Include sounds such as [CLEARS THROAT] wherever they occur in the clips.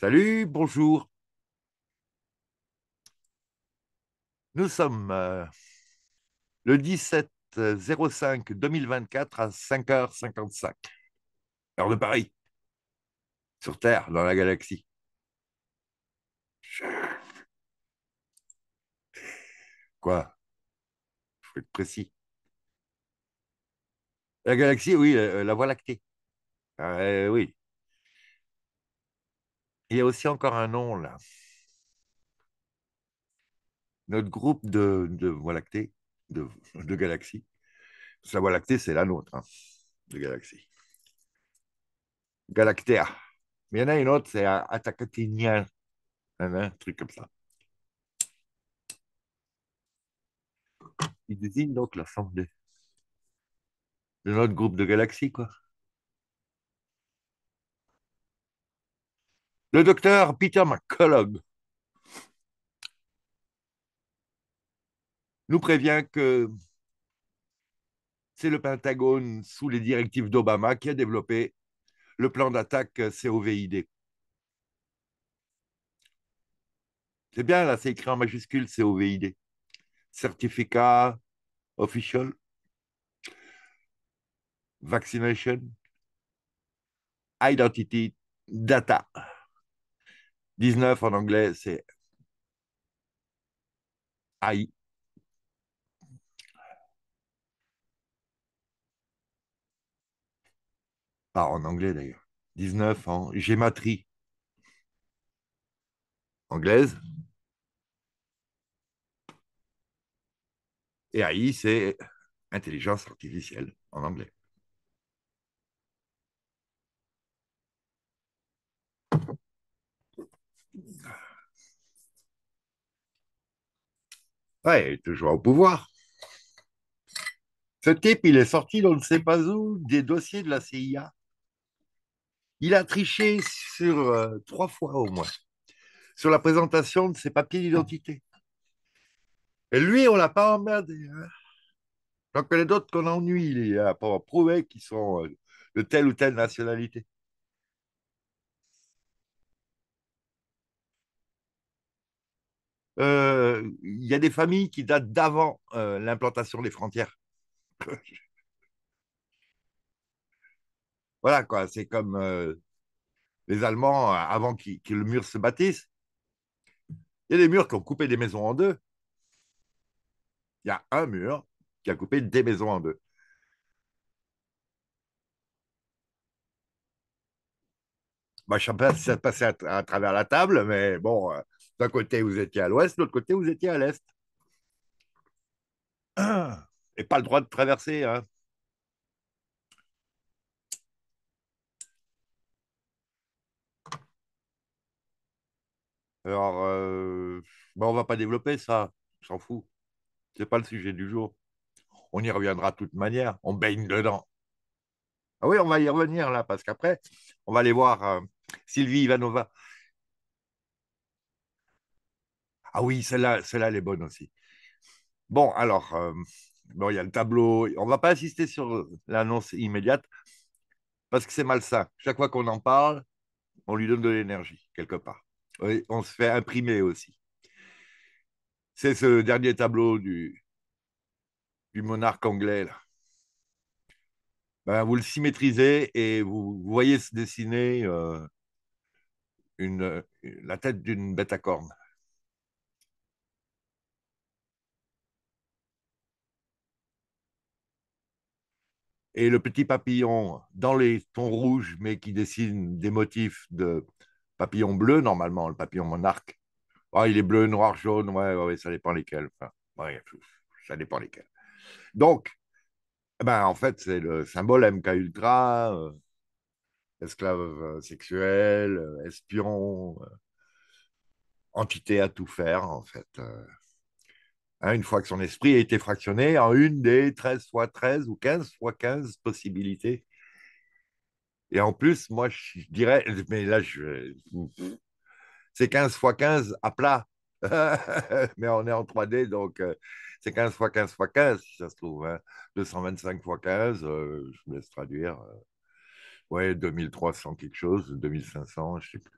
Salut, bonjour. Nous sommes euh, le 17 05 2024 à 5h55, heure de Paris, sur Terre, dans la galaxie. Quoi Il faut être précis. La galaxie, oui, euh, la Voie lactée. Ah, euh, oui, il y a aussi encore un nom là. Notre groupe de, de Voie lactée, de, galaxies, la Voie lactée, c'est la nôtre, hein, de galaxies. Galactea. Mais il y en a une autre, c'est Atacatinia, hein, hein, un truc comme ça. Il désigne donc la forme de, de notre groupe de galaxies, quoi. le docteur Peter McCullough nous prévient que c'est le Pentagone, sous les directives d'Obama, qui a développé le plan d'attaque COVID. C'est bien, là, c'est écrit en majuscule COVID. Certificat official. Vaccination. Identity data. 19 en anglais, c'est AI. Pas ah, en anglais d'ailleurs. 19 en gématrie anglaise. Et AI, c'est intelligence artificielle en anglais. Ouais, il est toujours au pouvoir. Ce type, il est sorti, on ne sait pas où, des dossiers de la CIA. Il a triché sur euh, trois fois au moins sur la présentation de ses papiers d'identité. Et lui, on l'a pas emmerdé. Hein. que les d'autres qu'on ennuie à pas prouver qu'ils sont euh, de telle ou telle nationalité. Euh, il y a des familles qui datent d'avant euh, l'implantation des frontières. [LAUGHS] voilà, quoi. C'est comme euh, les Allemands, avant que le mur se bâtisse, il y a des murs qui ont coupé des maisons en deux. Il y a un mur qui a coupé des maisons en deux. Bah, je ne sais pas si ça passait à, travers la table, mais bon, d'un côté, vous étiez à l'ouest, de l'autre côté, vous étiez à l'est. Ah. Et pas le droit de traverser. Hein. Alors, euh, on ne va pas développer ça, on s'en fout. Ce n'est pas le sujet du jour. On y reviendra de toute manière, on baigne dedans. Ah oui, on va y revenir là, parce qu'après, on va aller voir euh, Sylvie Ivanova. Ah oui, celle-là, elle est bonne aussi. Bon, alors, euh, bon, il y a le tableau. On ne va pas insister sur l'annonce immédiate parce que c'est malsain. Chaque fois qu'on en parle, on lui donne de l'énergie, quelque part. on se fait imprimer aussi. C'est ce dernier tableau du, du monarque anglais. Là. Ben, vous le symétrisez et vous, voyez se dessiner euh, une, la tête d'une bête à cornes. et le petit papillon dans les tons rouges, mais qui dessine des motifs de papillon bleu, normalement, le papillon monarque. Ah, il est bleu, noir, jaune, ouais, ouais, ça dépend lesquels. Enfin, ça dépend lesquels. Donc, eh ben, en fait, c'est le symbole MK Ultra, euh, esclave euh, sexuel, euh, espion, entité à tout faire, en fait. Hein, une fois que son esprit a été fractionné en une des 13 fois 13 ou 15 fois 15 possibilités. Et en plus, moi, je dirais, mais là, je... c'est 15 fois 15 à plat. [LAUGHS] mais on est en 3D, donc euh, c'est 15 fois 15 fois 15, si ça se trouve. 225 hein. fois 15, euh, je vous laisse traduire. Euh, ouais, 2300 quelque chose, 2500, je sais plus.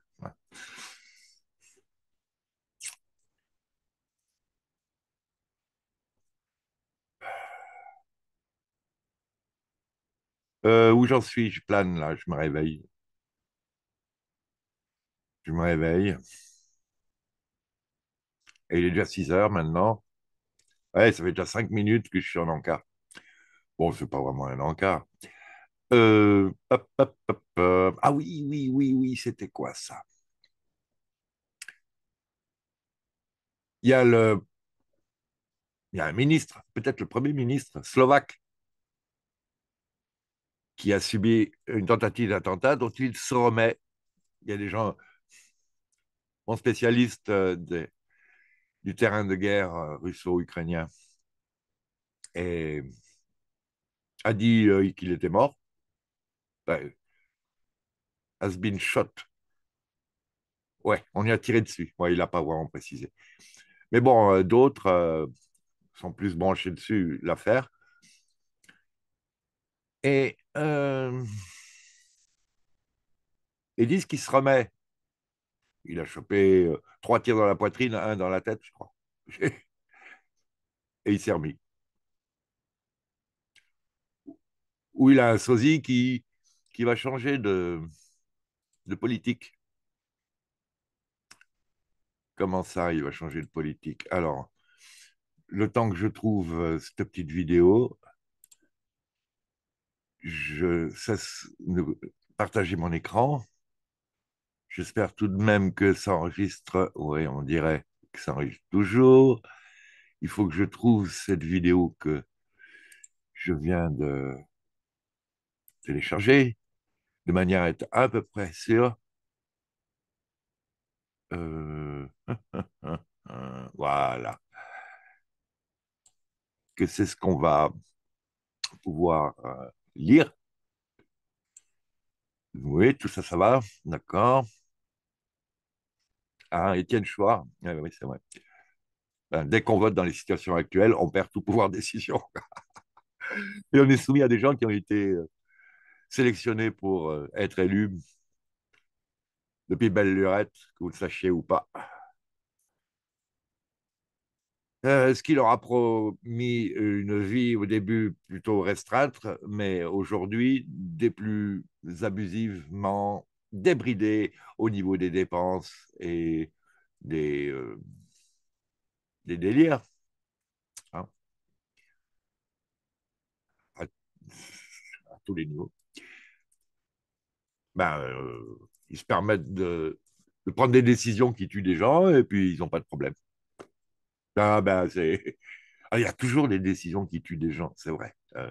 Euh, où j'en suis? Je plane là, je me réveille. Je me réveille. Et il est déjà 6 heures maintenant. Ouais, ça fait déjà 5 minutes que je suis en encart. Bon, c'est pas vraiment un encart. Euh, ah oui, oui, oui, oui, c'était quoi ça? Il y a le. Il y a un ministre, peut-être le premier ministre slovaque, qui a subi une tentative d'attentat dont il se remet. Il y a des gens, mon spécialiste euh, du terrain de guerre euh, russo-ukrainien, a dit euh, qu'il était mort. Ben, has been shot. Ouais, on y a tiré dessus. il n'a pas vraiment précisé. Mais bon, d'autres sont plus branchés dessus l'affaire. Et euh, et disent qu'il se remet. Il a chopé euh, trois tirs dans la poitrine, un dans la tête, je crois. [LAUGHS] Et il s'est remis. Ou il a un sosie qui, qui va changer de, de politique. Comment ça, il va changer de politique Alors, le temps que je trouve euh, cette petite vidéo, je cesse de partager mon écran. J'espère tout de même que ça enregistre. Oui, on dirait que ça enregistre toujours. Il faut que je trouve cette vidéo que je viens de télécharger de manière à être à peu près sûr. Euh, [LAUGHS] voilà. Que c'est ce qu'on va pouvoir euh, lire. Oui, tout ça, ça va, d'accord. Ah, Étienne Chouard, ah oui, c'est vrai. Ben, dès qu'on vote dans les situations actuelles, on perd tout pouvoir de décision. [LAUGHS] Et on est soumis à des gens qui ont été euh, sélectionnés pour euh, être élus depuis belle lurette, que vous le sachiez ou pas. Euh, ce qui leur a promis euh, une vie au début plutôt restreinte, mais aujourd'hui des plus abusivement débridées au niveau des dépenses et des, euh, délires. Hein. à, tous les niveaux. Ben, ils se permettent de prendre des décisions qui tuent des gens et puis ils n'ont pas de problème. Ah, ben, [LAUGHS] ah, il y a toujours des décisions qui tuent des gens, c'est vrai, euh,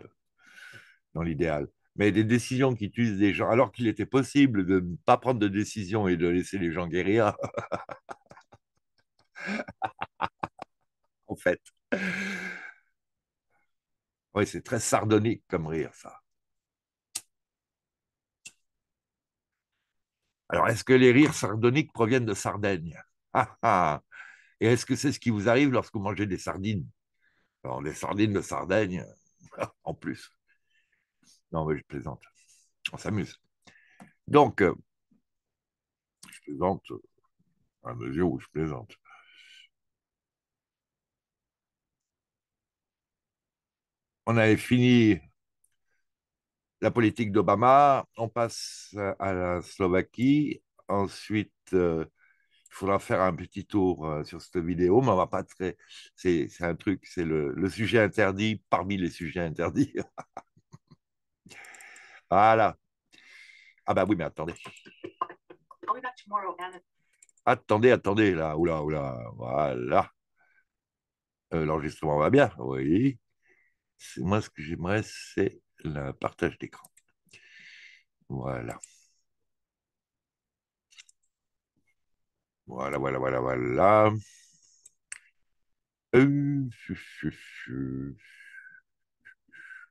dans l'idéal. Mais des décisions qui tuent des gens, alors qu'il était possible de ne pas prendre de décision et de laisser les gens guérir. [LAUGHS] en fait. Oui, c'est très sardonique comme rire, ça. Alors, est-ce que les rires sardoniques proviennent de Sardaigne ah, ah. Et est-ce que c'est ce qui vous arrive lorsque vous mangez des sardines Alors, des sardines de Sardaigne, [LAUGHS] en plus. Non, mais je plaisante. On s'amuse. Donc, euh, je plaisante euh, à mesure où je plaisante. On avait fini la politique d'Obama, on passe à la Slovaquie, ensuite euh, il faudra faire un petit tour euh, sur cette vidéo, mais on va pas très. C'est un truc, c'est le, sujet interdit parmi les sujets interdits. [LAUGHS] voilà. Ah ben oui, mais attendez. Attendez, attendez, là, oula, oula, voilà. Euh, l'enregistrement va bien, oui. Moi, ce que j'aimerais, c'est le partage d'écran. Voilà. Voilà, voilà, voilà, voilà. Euh,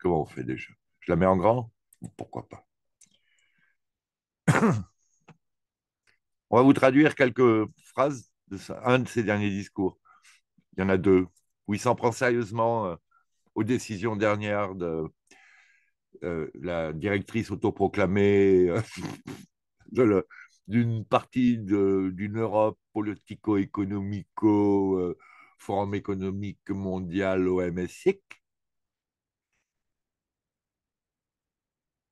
Comment on fait déjà Je la mets en grand Pourquoi pas On va vous traduire quelques phrases de un de ses derniers discours. Il y en a deux, où il s'en prend sérieusement euh, aux décisions dernières de euh, la directrice autoproclamée [LAUGHS] de le, d'une partie d'une Europe politico-économico, euh, Forum économique mondial, OMSIC.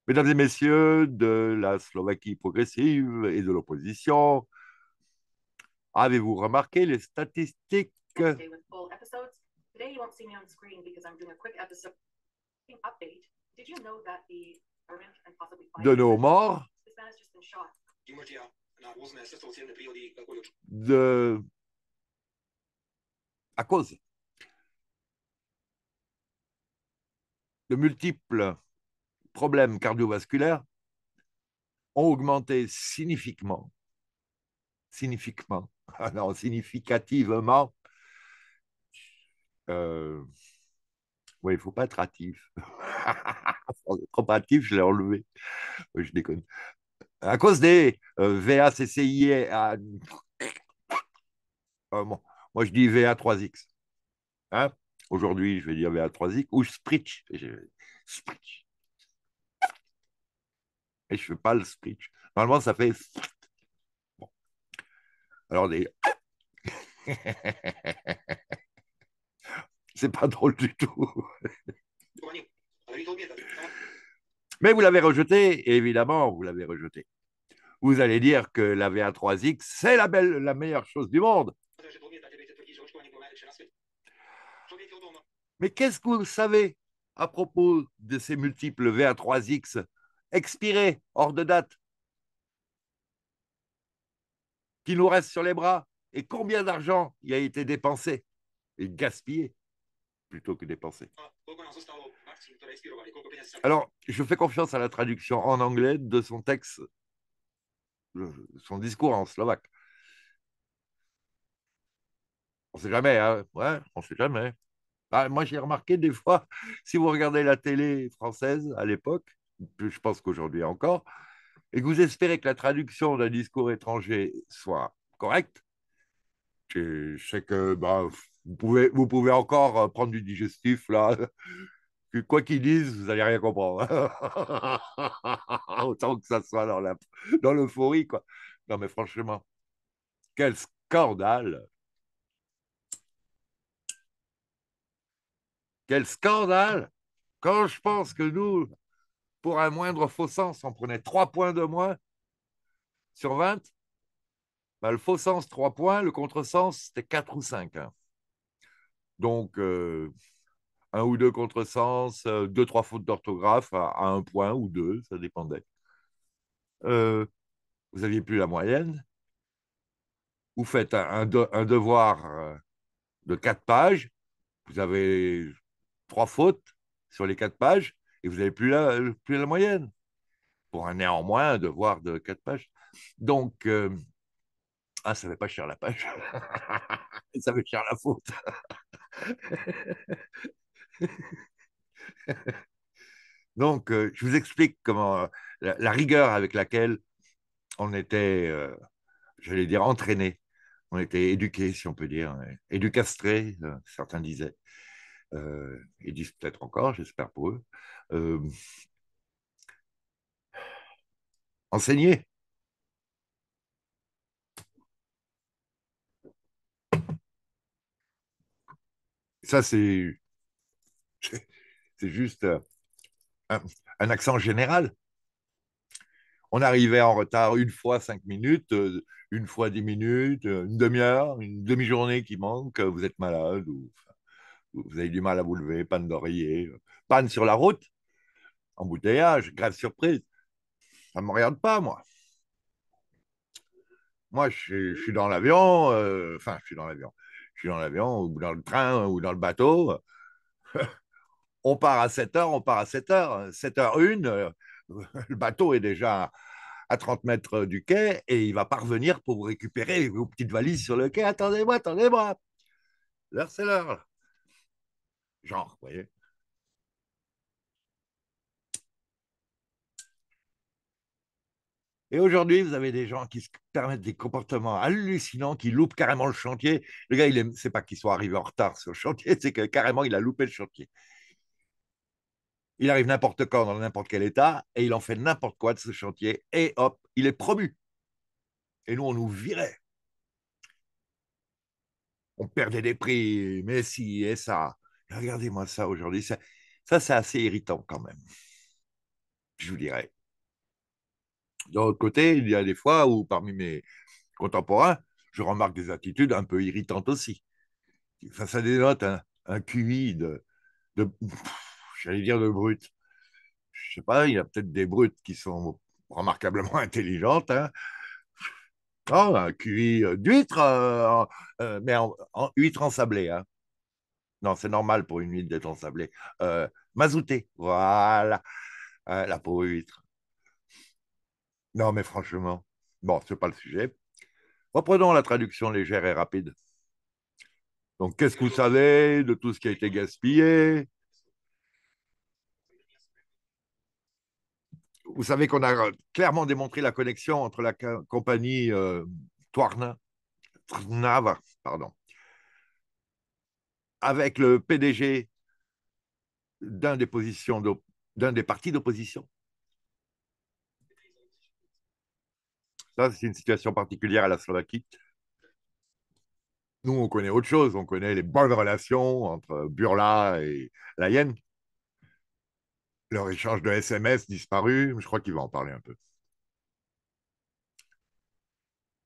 Mesdames et messieurs de la Slovaquie progressive et de l'opposition, avez-vous remarqué les statistiques de nos morts de... à cause de multiples problèmes cardiovasculaires ont augmenté significativement, significativement, alors [LAUGHS] ah significativement, euh, oui, il ne faut pas être hâtif. [LAUGHS] Trop hâtif, je l'ai enlevé. je déconne à cause des euh, VACCIA. Ah, euh, moi, je dis VA3X. Hein. Aujourd'hui, je vais dire VA3X ou Spritch. Spritch. Et je ne fais pas le Spritch. Normalement, ça fait. Bon. Alors, des. [LAUGHS] C'est pas drôle du tout. Mais vous l'avez rejeté, évidemment, vous l'avez rejeté. Vous allez dire que la VA3X, c'est la, la meilleure chose du monde. Mais qu'est-ce que vous savez à propos de ces multiples VA3X expirés, hors de date, qui nous restent sur les bras Et combien d'argent y a été dépensé et gaspillé plutôt que dépensé alors, je fais confiance à la traduction en anglais de son texte, son discours en slovaque. On ne sait jamais, hein ouais, on sait jamais. Bah, moi, j'ai remarqué des fois, [LAUGHS] si vous regardez la télé française à l'époque, je pense qu'aujourd'hui encore, et que vous espérez que la traduction d'un discours étranger soit correcte, je sais que bah, vous, pouvez, vous pouvez encore euh, prendre du digestif là, quoi qu'ils disent, vous n'allez rien comprendre. [LAUGHS] Autant que ça soit dans, l'euphorie, quoi. Non, mais franchement, quel scandale! Quel scandale! Quand je pense que nous, pour un moindre faux sens, on prenait 3 points de moins sur 20, ben, le faux sens, 3 points, le contresens, c'était quatre ou 5. Hein. Donc, euh, un ou deux contresens, euh, deux, trois fautes d'orthographe à, un point ou deux, ça dépendait. Euh, vous n'aviez plus la moyenne. Vous faites un, devoir euh, de quatre pages, vous avez trois fautes sur les quatre pages et vous n'avez plus la, moyenne. Pour un néanmoins, un devoir de quatre pages. Donc, ah, ça ne fait pas cher la page. [LAUGHS] ça fait cher la faute. [LAUGHS] [LAUGHS] Donc, euh, je vous explique comment euh, la, rigueur avec laquelle on était, je euh, j'allais dire, entraîné. On était éduqué, si on peut dire, éducastré, certains disaient. ils disent peut-être encore, j'espère pour eux. enseigné. Ça, c'est c'est juste euh, un, accent général. On arrivait en retard une fois cinq minutes, euh, une fois dix minutes, euh, une demi-heure, une demi-journée qui manque, vous êtes malade ou vous avez du mal à vous lever, panne d'oreiller, panne sur la route, embouteillage, grave surprise. Ça ne me regarde pas, moi. Moi, je, suis dans l'avion, enfin, je suis dans l'avion. Je suis dans l'avion ou dans le train ou dans le bateau on part à 7 heures, on part à 7 h 7 h une. Euh, [LAUGHS] le bateau est déjà à 30 mètres euh, du quai et il va parvenir pour vous récupérer vos petites valises sur le quai. Attendez-moi, attendez-moi. L'heure, c'est l'heure. Genre, vous voyez. Et aujourd'hui, vous avez des gens qui se permettent des comportements hallucinants, qui loupent carrément le chantier. Le gars, il n'est pas qu'il soit arrivé en retard sur le chantier, [LAUGHS] c'est que carrément, il a loupé le chantier il arrive n'importe quand, dans n'importe quel état, et il en fait n'importe quoi de ce chantier, et hop, il est promu. Et nous, on nous virait. On perdait des prix, mais si, et ça. Regardez-moi ça aujourd'hui. Ça, ça c'est assez irritant quand même, je vous dirais. D'un autre côté, il y a des fois où, parmi mes contemporains, je remarque des attitudes un peu irritantes aussi. Ça, à dénote un, un QI de j'allais dire de brutes. Je sais pas, il y a peut-être des brutes qui sont remarquablement [LAUGHS] intelligentes. Hein. Oh, un QI euh, d'huître, euh, euh, mais en, huître ensablée. Hein. Non, c'est normal pour une huître d'être ensablée. mazouté, voilà, la pauvre huître. Non, mais franchement, bon, n'est pas le sujet. Reprenons la traduction légère et rapide. Donc, qu'est-ce que vous savez de tout ce qui a été gaspillé vous savez qu'on a clairement démontré la connexion entre la compagnie euh, Trnava, pardon, avec le PDG d'un des, partis d'opposition. Ça, c'est une situation particulière à la Slovaquie. Nous, on connaît autre chose. On connaît les bonnes relations entre Burla et la leur échange de SMS disparu. Je crois qu'il va en parler un peu.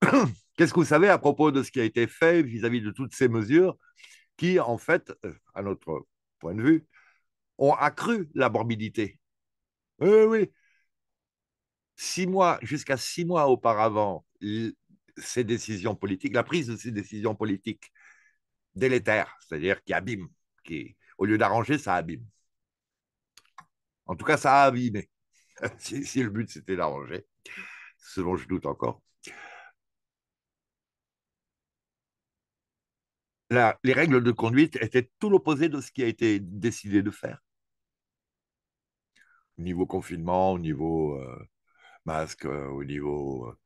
[CLEARS THROAT] Qu'est-ce que vous savez à propos de ce qui a été fait vis-à-vis de toutes ces mesures qui, en fait, euh, à notre point de vue, ont accru la morbidité Oui, oui. Six mois, jusqu'à six mois auparavant, ces décisions politiques, la prise de ces décisions politiques délétères, c'est-à-dire qui abîment, qui, au lieu d'arranger, ça abîme. En tout cas, ça a abîmé. [LAUGHS] si, le but c'était d'arranger, selon je doute encore. les règles de conduite étaient tout l'opposé de ce qui a été décidé de faire. Au niveau confinement, au niveau euh, masque, euh, au niveau euh,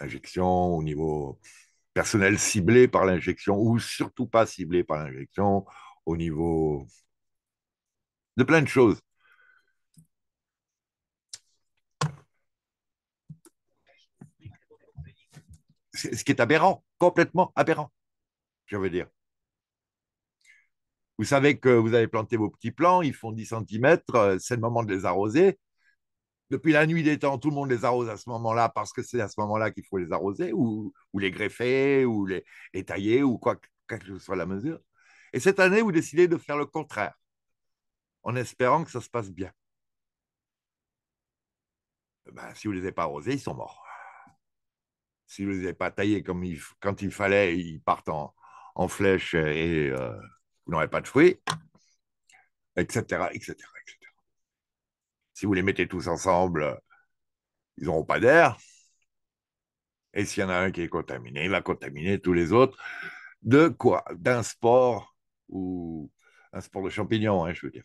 injection, au niveau personnel ciblé par l'injection ou surtout pas ciblé par l'injection, au niveau de plein de choses. ce qui est aberrant, complètement aberrant, je veux dire. Vous savez que vous avez planté vos petits plants, ils font 10 cm, euh, c'est le moment de les arroser. Depuis la nuit des temps, tout le monde les arrose à ce moment-là parce que c'est à ce moment-là qu'il faut les arroser ou, les greffer ou les, tailler ou quoi, que ce soit la mesure. Et cette année, vous décidez de faire le contraire en espérant que ça se passe bien. Eh ben, si vous ne les avez pas arrosés, ils sont morts si vous ne les avez pas taillés comme quand il fallait, ils partent en, flèche et euh, vous n'aurez pas de fruits, etc., etc., Si vous les mettez tous ensemble, ils n'auront pas d'air. Et s'il y en a un qui est contaminé, il va contaminer tous les autres. De quoi D'un sport ou un sport de champignons, hein, je veux dire.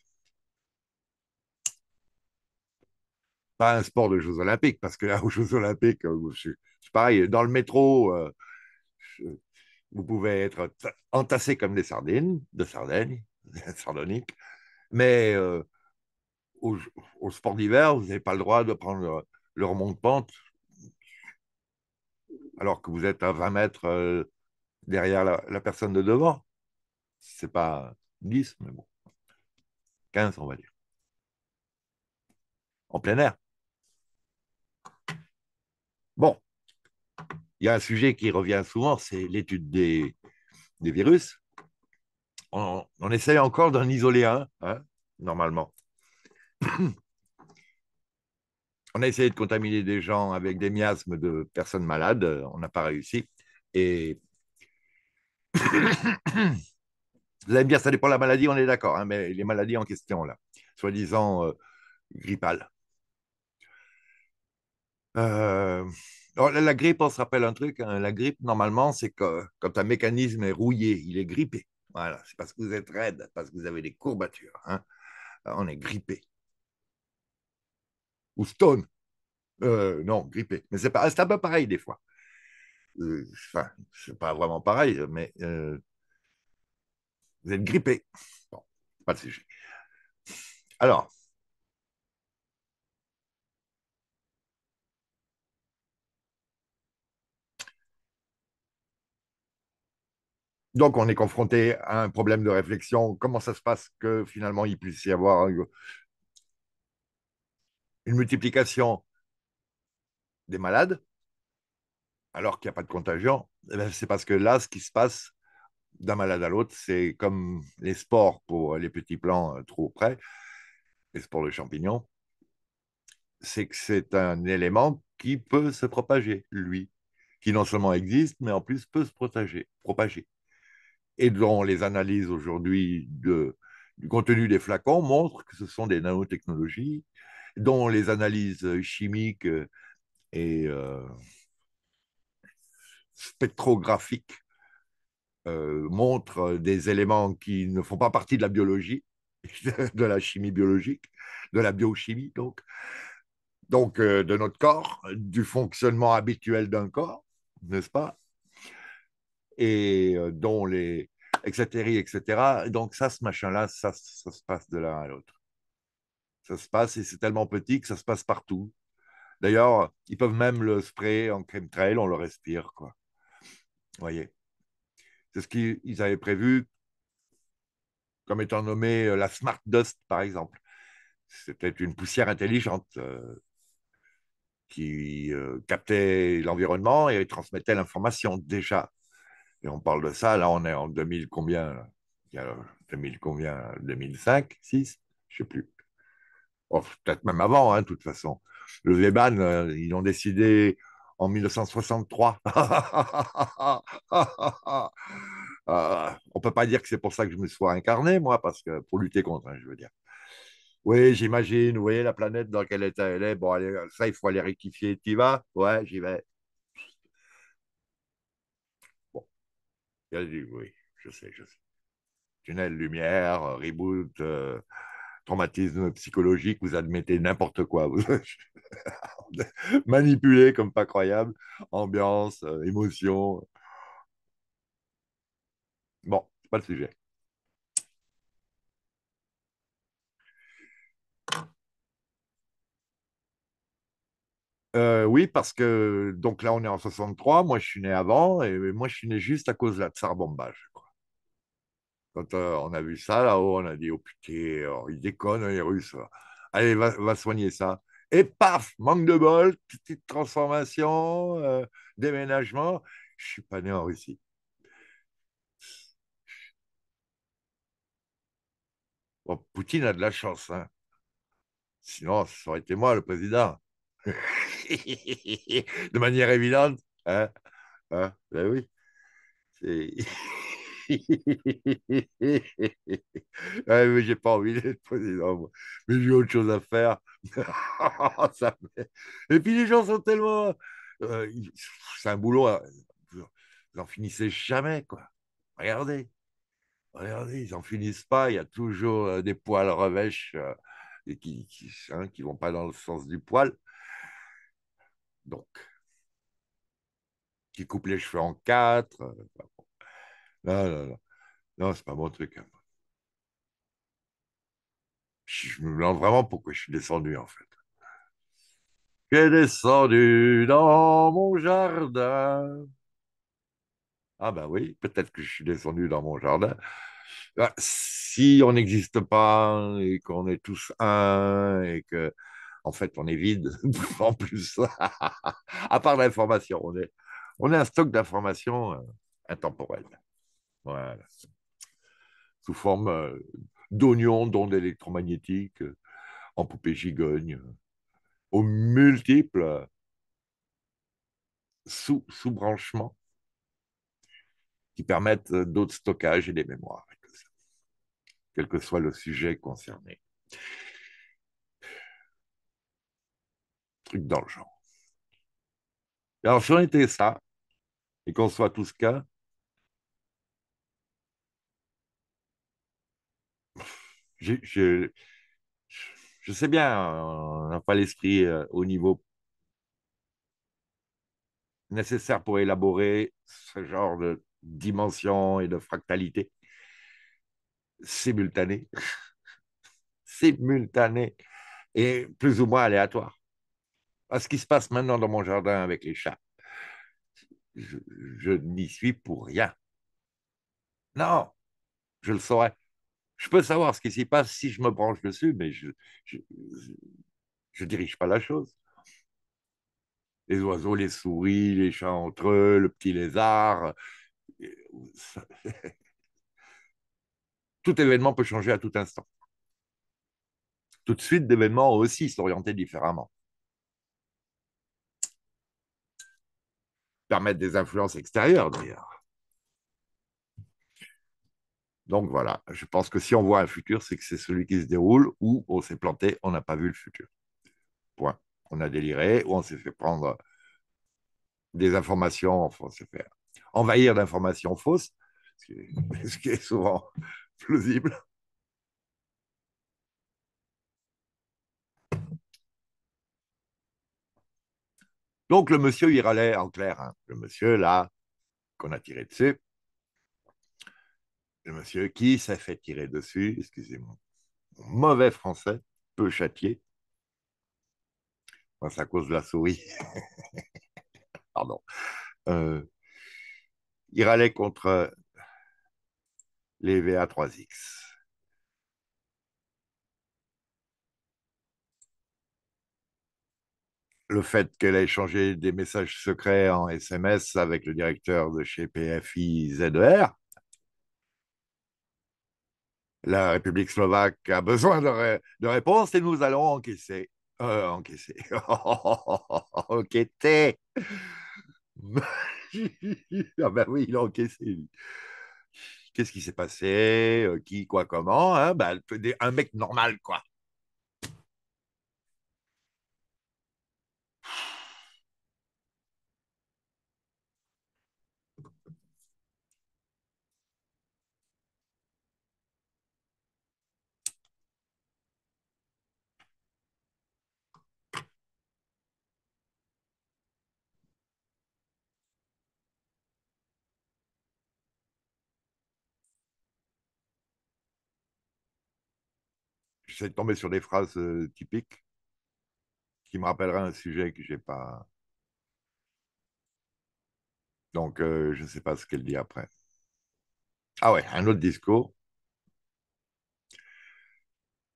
Pas un sport de Jeux Olympiques, parce que là, aux Jeux Olympiques, euh, je, c'est pareil, dans le métro, euh, vous pouvez être entassé comme des sardines, de Sardaigne, [LAUGHS] sardonique, mais euh, au, sport d'hiver, vous n'avez pas le droit de prendre le, remont de pente alors que vous êtes à 20 mètres euh, derrière la, personne de devant. C'est pas 10, mais bon. 15, on va dire. En plein air. Bon il y a un sujet qui revient souvent, c'est l'étude des, virus. On, essaie essaye encore d'en isoler un, hein, normalement. [CLEARS THROAT] on a essayé de contaminer des gens avec des miasmes de personnes malades, euh, on n'a pas réussi. Et [CLEARS THROAT] vous allez me dire, ça dépend de la maladie, on est d'accord, hein, mais les maladies en question, là, soi-disant euh, grippales. Euh, la grippe, on se rappelle un truc, hein, la grippe, normalement, c'est que quand un mécanisme est rouillé, il est grippé. Voilà, c'est parce que vous êtes raide, parce que vous avez des courbatures. Hein. Euh, on est grippé. Ou stone. Euh, non, grippé. Mais c'est pas, un peu pareil des fois. Euh, enfin, c'est pas vraiment pareil, mais vous êtes grippé. Bon, pas de sujet. Alors, Donc, on est confronté à un problème de réflexion. Comment ça se passe que finalement il puisse y avoir une multiplication des malades alors qu'il n'y a pas de contagion eh ben, C'est parce que là, ce qui se passe d'un malade à l'autre, c'est comme les sports pour les petits plants euh, trop près, les sports de champignons, c'est que c'est un élément qui peut se propager, lui, qui non seulement existe, mais en plus peut se protéger, propager et dont les analyses aujourd'hui du contenu des flacons montrent que ce sont des nanotechnologies dont les analyses chimiques et euh, spectrographiques euh, montrent des éléments qui ne font pas partie de la biologie, [LAUGHS] de la chimie biologique, de la biochimie donc, donc euh, de notre corps, du fonctionnement habituel d'un corps, n'est-ce pas et euh, dont les etc., etc. Donc ça, ce machin-là, ça, ça se passe de l'un à l'autre. Ça se passe et c'est tellement petit que ça se passe partout. D'ailleurs, ils peuvent même le sprayer en crème trail, on le respire, quoi. Vous voyez. C'est ce qu'ils avaient prévu comme étant nommé euh, la Smart Dust, par exemple. C'était une poussière intelligente euh, qui captait l'environnement et transmettait l'information déjà et on parle de ça, là, on est en 2000 combien 2000 combien 2005, 6 Je ne sais plus. Oh, peut-être même avant, hein, de toute façon. Le Weban, euh, ils l'ont décidé en 1963. [LAUGHS] Euh, on ne peut pas dire que c'est pour ça que je me sois incarné, moi, parce que pour lutter contre, hein, je veux dire. Oui, j'imagine, vous voyez la planète dans quel état elle est. Bon, ça, il faut aller rectifier. Tu vas Ouais, j'y vais. Il oui, je sais, je sais. Tunnel, lumière, reboot, euh, traumatisme psychologique, vous admettez n'importe quoi. [LAUGHS] Manipulé comme pas croyable, ambiance, euh, émotion. Bon, c'est pas le sujet. Euh, oui, parce que donc là, on est en 63. Moi, je suis né avant et moi, je suis né juste à cause de la tsar bombage. Quoi. Quand euh, on a vu ça là-haut, on a dit Oh putain, oh, ils déconnent hein, les Russes. Allez, va, soigner ça. Et paf, manque de bol, petite transformation, euh, déménagement. Je suis pas né en Russie. Poutine a de la chance. Hein. Sinon, ça aurait été moi le président de manière évidente. Hein hein ben oui. [LAUGHS] Ah, mais j'ai pas envie d'être président, mais j'ai autre chose à faire. [LAUGHS] Ça Et puis les gens sont tellement. Euh, c'est un boulot, euh, vous n'en finissez jamais, quoi. Regardez, regardez, ils n'en finissent pas. Il y a toujours euh, des poils revêches et qui, ne hein, qui vont pas dans le sens du poil donc, qui coupe les cheveux en quatre. Euh, non, Là, Non, c'est pas mon truc. Hein. Je me demande vraiment pourquoi je suis descendu, en fait. J'ai descendu dans mon jardin. Ah ben oui, peut-être que je suis descendu dans mon jardin. Bah, si on n'existe pas et qu'on est tous un et que en fait, on est vide [LAUGHS] en plus. à part l'information, on est, un stock d'informations euh, intemporelles. Sous forme euh, d'oignons, d'ondes électromagnétiques, euh, en poupée gigogne, aux multiples sous-branchements qui permettent d'autres stockages et des mémoires, quel que soit le sujet concerné. truc dans le genre. Alors, si on était ça, et qu'on soit tous cas, je, je sais bien, on n'a pas l'esprit euh, au niveau nécessaire pour élaborer ce genre de dimension et de fractalité simultanée. [LAUGHS] simultanée et plus ou moins aléatoire à ce qui se passe maintenant dans mon jardin avec les chats. Je, n'y suis pour rien. Non, je le saurais. Je peux savoir ce qui s'y passe si je me branche dessus, mais je ne dirige pas la chose. Les oiseaux, les souris, les chats entre eux, le petit lézard. Euh, [LAUGHS] tout événement peut changer à tout instant. Tout de suite d'événements aussi s'orienter différemment. permettre des influences extérieures d'ailleurs. Donc voilà, je pense que si on voit un futur, c'est que c'est celui qui se déroule où on s'est planté, on n'a pas vu le futur. Point. On a déliré ou on s'est fait prendre des informations, enfin, on s'est fait envahir d'informations fausses, ce qui est [LAUGHS] souvent [LAUGHS] plausible. Donc le monsieur, il râlait en clair. Hein. Le monsieur, là, qu'on a tiré dessus. Le monsieur qui s'est fait tirer dessus, excusez-moi. Mauvais français, peu châtié. c'est à cause de la souris. [LAUGHS] Pardon. Euh, il râlait contre les VA3X. le fait qu'elle ait échangé des messages secrets en SMS avec le directeur de chez PFI e La République slovaque a besoin de, réponse réponses et nous allons encaisser. Euh, encaisser. [LAUGHS] Enquêter. [LAUGHS] ah ben oui, il a encaissé. Qu'est-ce qui s'est passé euh, Qui, quoi, comment hein? ben, Un mec normal, quoi. j'ai tombé tomber sur des phrases euh, typiques qui me rappelleraient un sujet que j'ai pas. Donc, euh, je ne sais pas ce qu'elle dit après. Ah ouais, un autre discours.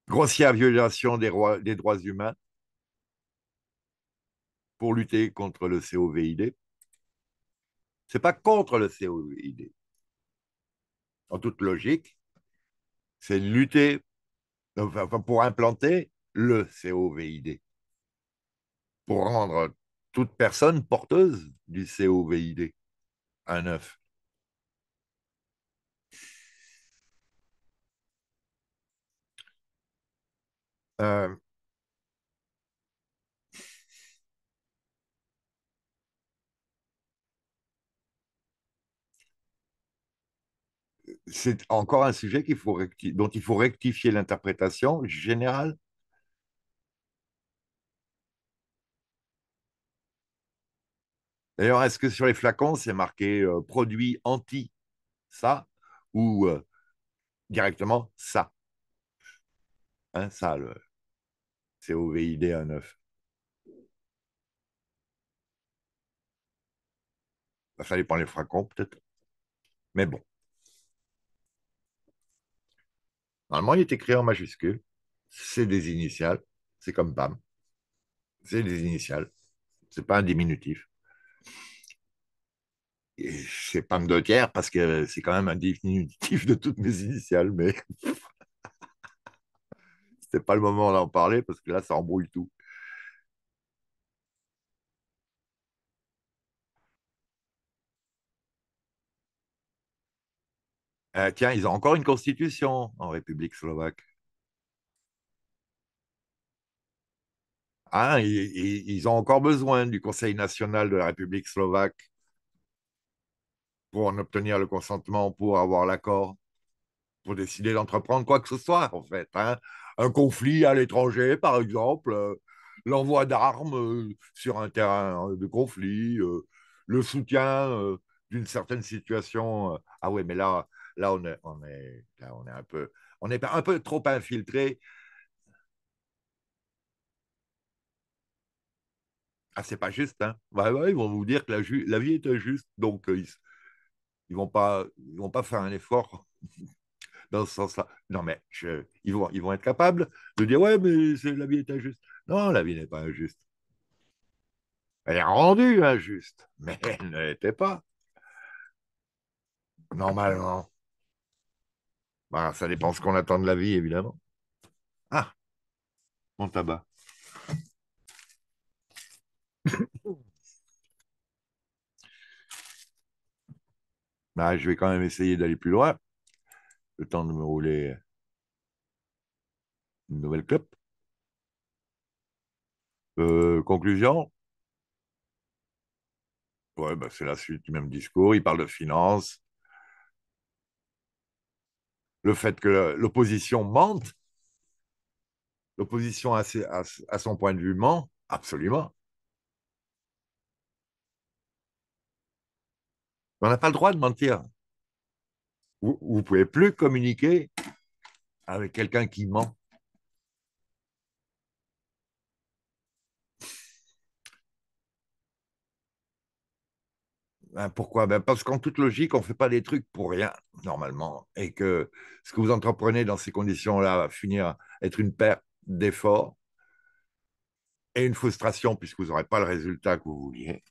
Grossière violation des, des droits humains pour lutter contre le COVID. Ce n'est pas contre le COVID. En toute logique, c'est lutter pour implanter le COVID, pour rendre toute personne porteuse du COVID à neuf. Euh, c'est encore un sujet dont il faut rectifier l'interprétation générale D'ailleurs, est-ce que sur les flacons, c'est marqué euh, produit anti ça ou euh, directement ça hein, Ça, le COVID 19 bah, Ça dépend les flacons, peut-être. Mais bon. Normalement, il est écrit en majuscule. C'est des initiales. C'est comme bam, C'est des initiales. C'est pas un diminutif. C'est pas de tiers parce que c'est quand même un diminutif de toutes mes initiales, mais [LAUGHS] c'était pas le moment d'en parler parce que là, ça embrouille tout. Euh, tiens, ils ont encore une constitution en République slovaque. Ah, ils, ont encore besoin du Conseil national de la République slovaque pour en obtenir le consentement, pour avoir l'accord, pour décider d'entreprendre quoi que ce soit, en fait. Hein. Un conflit à l'étranger, par exemple, euh, l'envoi d'armes euh, sur un terrain de conflit, le soutien d'une certaine situation. Ah ouais, mais là, Là, on, est, on un peu, on est un peu trop infiltré. Ah, c'est pas juste, hein. Bah, ils vont vous dire que la, vie est injuste, donc euh, ils, ne vont pas, ils vont pas faire un effort [LAUGHS] dans ce sens-là. Non, mais ils vont, ils vont être capables de dire ouais, mais la vie est injuste. Non, la vie n'est pas injuste. Elle est rendue injuste, [LAUGHS] mais elle ne l'était pas. Normalement. Bah, ça dépend ce qu'on attend de la vie, évidemment. Ah, mon tabac. [COUGHS] Bah, je vais quand même essayer d'aller plus loin, le temps de me rouler une nouvelle clope. Euh, conclusion Ouais, bah, c'est la suite du même discours. Il parle de finances, le fait que l'opposition mente, l'opposition à, son point de vue ment, absolument. on n'a pas le droit de mentir. Vous ne pouvez plus communiquer avec quelqu'un qui ment. Hein, pourquoi ben, Parce qu'en toute logique, on ne fait pas des trucs pour rien, normalement. Et que ce que vous entreprenez dans ces conditions-là va finir être une perte d'efforts et une frustration, puisque vous n'aurez pas le résultat que vous vouliez.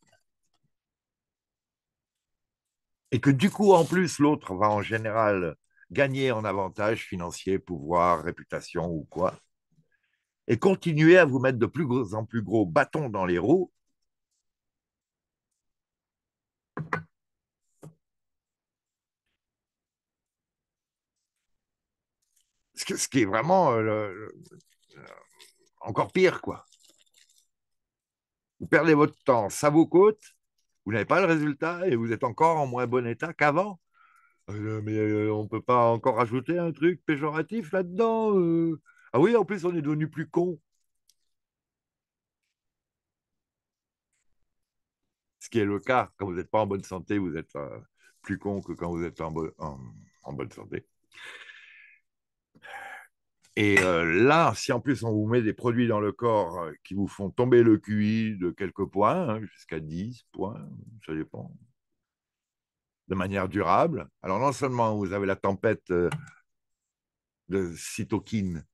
Et que du coup, en plus, l'autre va en général gagner en avantages financiers, pouvoir, réputation ou quoi. Et continuer à vous mettre de plus en plus gros bâtons dans les roues ce, qui est vraiment euh, euh, encore pire, quoi. Vous perdez votre temps, ça vous coûte, vous n'avez pas le résultat et vous êtes encore en moins bon état qu'avant. Euh, mais on ne peut pas encore ajouter un truc péjoratif là-dedans. Ah oui, en plus, on est devenu plus con. qui est le cas. Quand vous n'êtes pas en bonne santé, vous êtes euh, plus con que quand vous êtes en, en, bonne santé. Et euh, là, si en plus on vous met des produits dans le corps euh, qui vous font tomber le QI de quelques points, hein, jusqu'à 10 points, ça dépend, de manière durable, alors non seulement vous avez la tempête de cytokines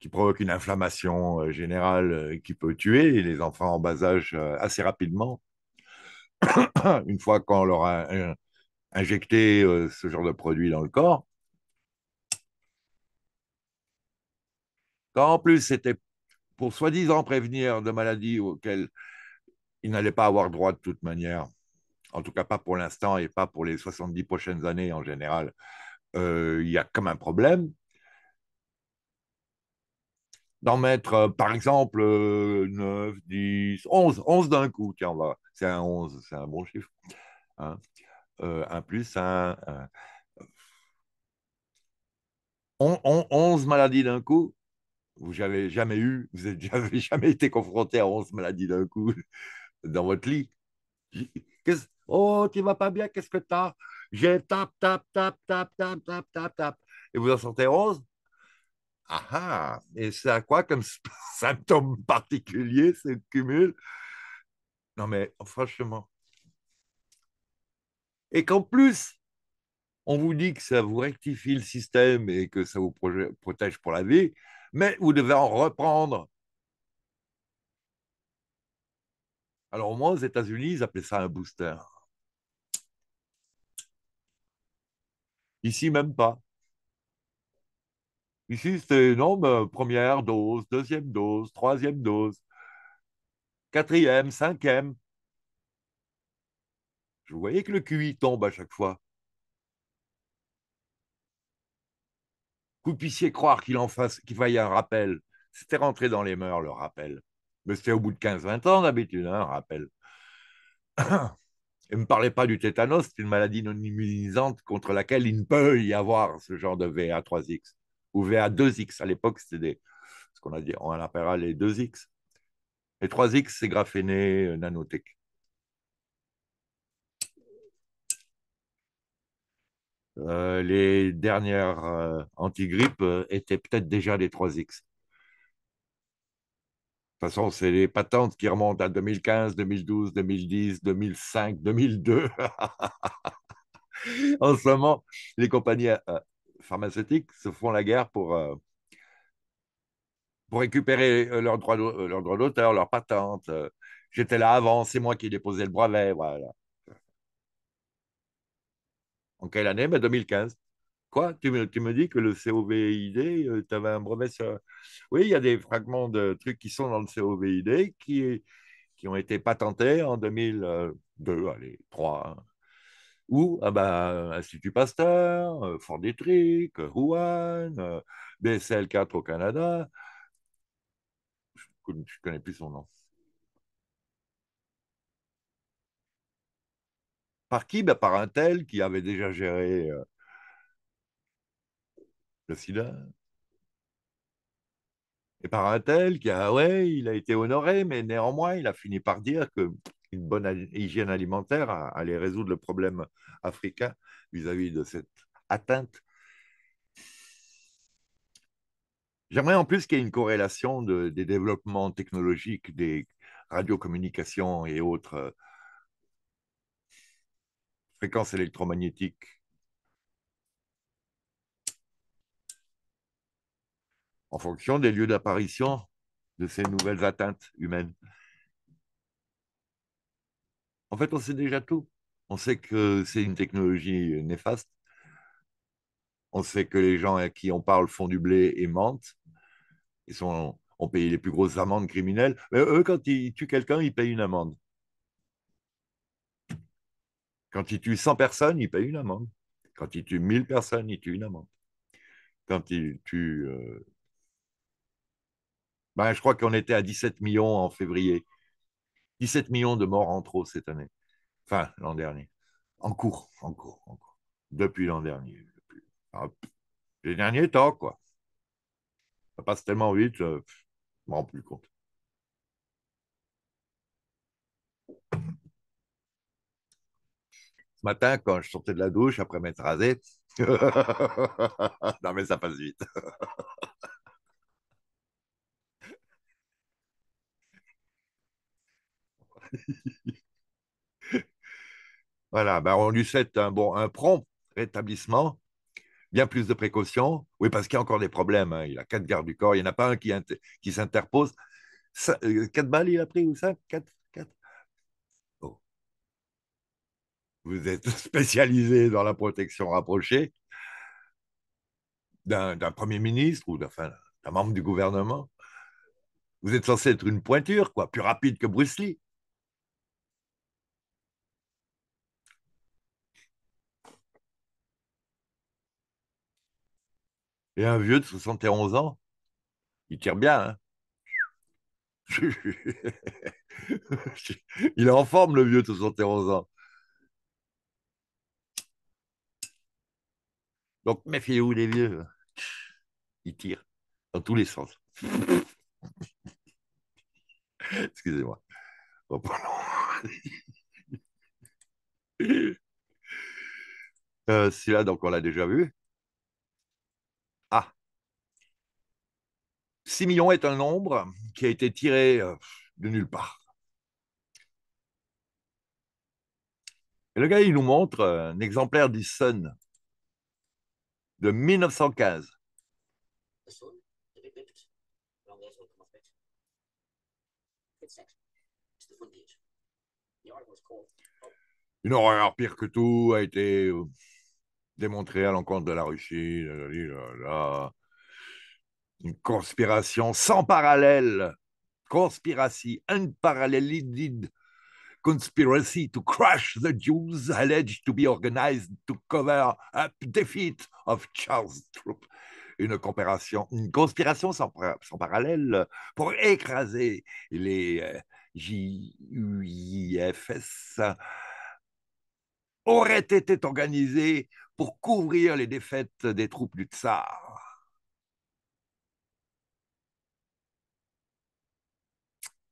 qui provoque une inflammation euh, générale euh, qui peut tuer les enfants en bas âge euh, assez rapidement. [COUGHS] une fois qu'on leur a injecté ce genre de produit dans le corps. Quand en plus c'était pour soi-disant prévenir de maladies auxquelles ils n'allaient pas avoir droit de toute manière, en tout cas pas pour l'instant et pas pour les 70 prochaines années en général, il y a comme un problème d'en mettre, euh, par exemple, 9, 10, 11, 11 d'un coup. Tiens, va... c'est un 11, c'est un bon chiffre. Hein. Euh, un plus, un, 11 maladies d'un coup, vous n'avez jamais eu, vous n'avez [LAUGHS] jamais été confronté à 11 maladies d'un coup [LAUGHS] dans votre lit. Oh, tu ne vas pas bien, qu'est-ce que tu as J'ai tap, tap, tap, tap, tap, tap, tap, tap. Et vous en sentez 11 ah, ah Et c'est à quoi comme [LAUGHS] symptôme particulier ce cumul Non, mais franchement. Et qu'en plus, on vous dit que ça vous rectifie le système et que ça vous protège pour la vie, mais vous devez en reprendre. Alors, au moins aux États-Unis, ils appelaient ça un booster. Ici, même pas. Ici, c'est non, euh, première dose, deuxième dose, troisième dose, quatrième, cinquième. Je voyais que le QI tombe à chaque fois. vous puissiez croire qu'il en fasse, qu'il faille un rappel. C'était rentré dans les mœurs, le rappel. Mais c'était au bout de 15-20 ans d'habitude, hein, un rappel. Et ne me parlez pas du tétanos, c'est une maladie non immunisante contre laquelle il ne peut y avoir ce genre de VA3X ou VA2X. À l'époque, c'était ce qu'on a dit, on appellera les 2X. Les 3X, c'est graphéné euh, nanotech. Euh, les dernières euh, antigrippes euh, étaient peut-être déjà les 3X. De toute façon, c'est les patentes qui remontent à 2015, 2012, 2010, 2005, 2002. en ce moment, les compagnies pharmaceutiques se font la guerre pour, euh, pour récupérer euh, euh, leurs droits d'auteur, leurs patentes. J'étais là avant, c'est moi qui ai déposé le brevet. Voilà. En quelle année 2015. Ben, Quoi tu me, dis que le COVID, tu avais un brevet sur. Oui, il y a des fragments de trucs qui sont dans le COVID qui, qui ont été patentés en 2002, allez, 3 ou ah bah, Institut Pasteur, Fort Detrick, Rouen, BSL4 au Canada. Je ne connais plus son nom. Par qui bah, Par un tel qui avait déjà géré euh, le sida. Et par un tel qui a, ouais, il a été honoré, mais néanmoins, il a fini par dire que une bonne hygiène alimentaire, à, aller résoudre le problème africain vis-à-vis de cette atteinte. J'aimerais en plus qu'il y ait une corrélation des développements technologiques, des radiocommunications et autres euh, fréquences électromagnétiques en fonction des lieux d'apparition de ces nouvelles atteintes humaines. En fait, on sait déjà tout. On sait que c'est une technologie néfaste. On sait que les gens à qui on parle font du blé et mentent. Ils sont, on paye les plus grosses amendes criminelles. Mais eux, quand ils tuent quelqu'un, ils payent une amende. Quand ils tuent 100 personnes, ils payent une amende. Quand ils tuent 1000 personnes, ils tuent une amende. Quand ils tuent... Euh, ben, je crois qu'on était à 17 millions en février. 17 millions de morts en trop cette année. Enfin, l'an dernier. En cours, en cours, en cours. Depuis l'an dernier. Ah, les derniers temps, quoi. Ça passe tellement vite, euh, je ne me rends plus compte. Ce matin, quand je sortais de la douche, après m'être rasé, [LAUGHS] non mais ça passe vite. [LAUGHS] [LAUGHS] voilà, ben, on lui souhaite un, bon, un prompt rétablissement, bien plus de précautions. Oui, parce qu'il y a encore des problèmes. Hein. Il a quatre gardes du corps, il n'y en a pas un qui, qui s'interpose. Euh, quatre balles, il a pris, ou ça Quatre, oh. Vous êtes [LAUGHS] spécialisé dans la protection rapprochée d'un Premier ministre ou d'un membre du gouvernement. Vous êtes censé être une pointure, quoi, plus rapide que Bruce Lee. Et un vieux de 71 ans, il tire bien. Hein. [LAUGHS] il est en forme, le vieux de 71 ans. Donc, méfiez-vous des vieux. Il tire dans tous les sens. [LAUGHS] Excusez-moi. [LAUGHS] euh, Celui-là, donc, on l'a déjà vu. 6 millions est un nombre qui a été tiré euh, de nulle part. Et le gars, il nous montre euh, un exemplaire du Sun de 1915. Une horreur pire que tout a été euh, démontrée à l'encontre de la Russie une conspiration sans parallèle. Conspiracy, unparalleled conspiracy to crush the Jews alleged to be organized to cover up defeat of Charles Troop. Une, une conspiration sans, parallèle pour écraser les euh, JUIFS aurait été organisée pour couvrir les défaites des troupes du Tsar.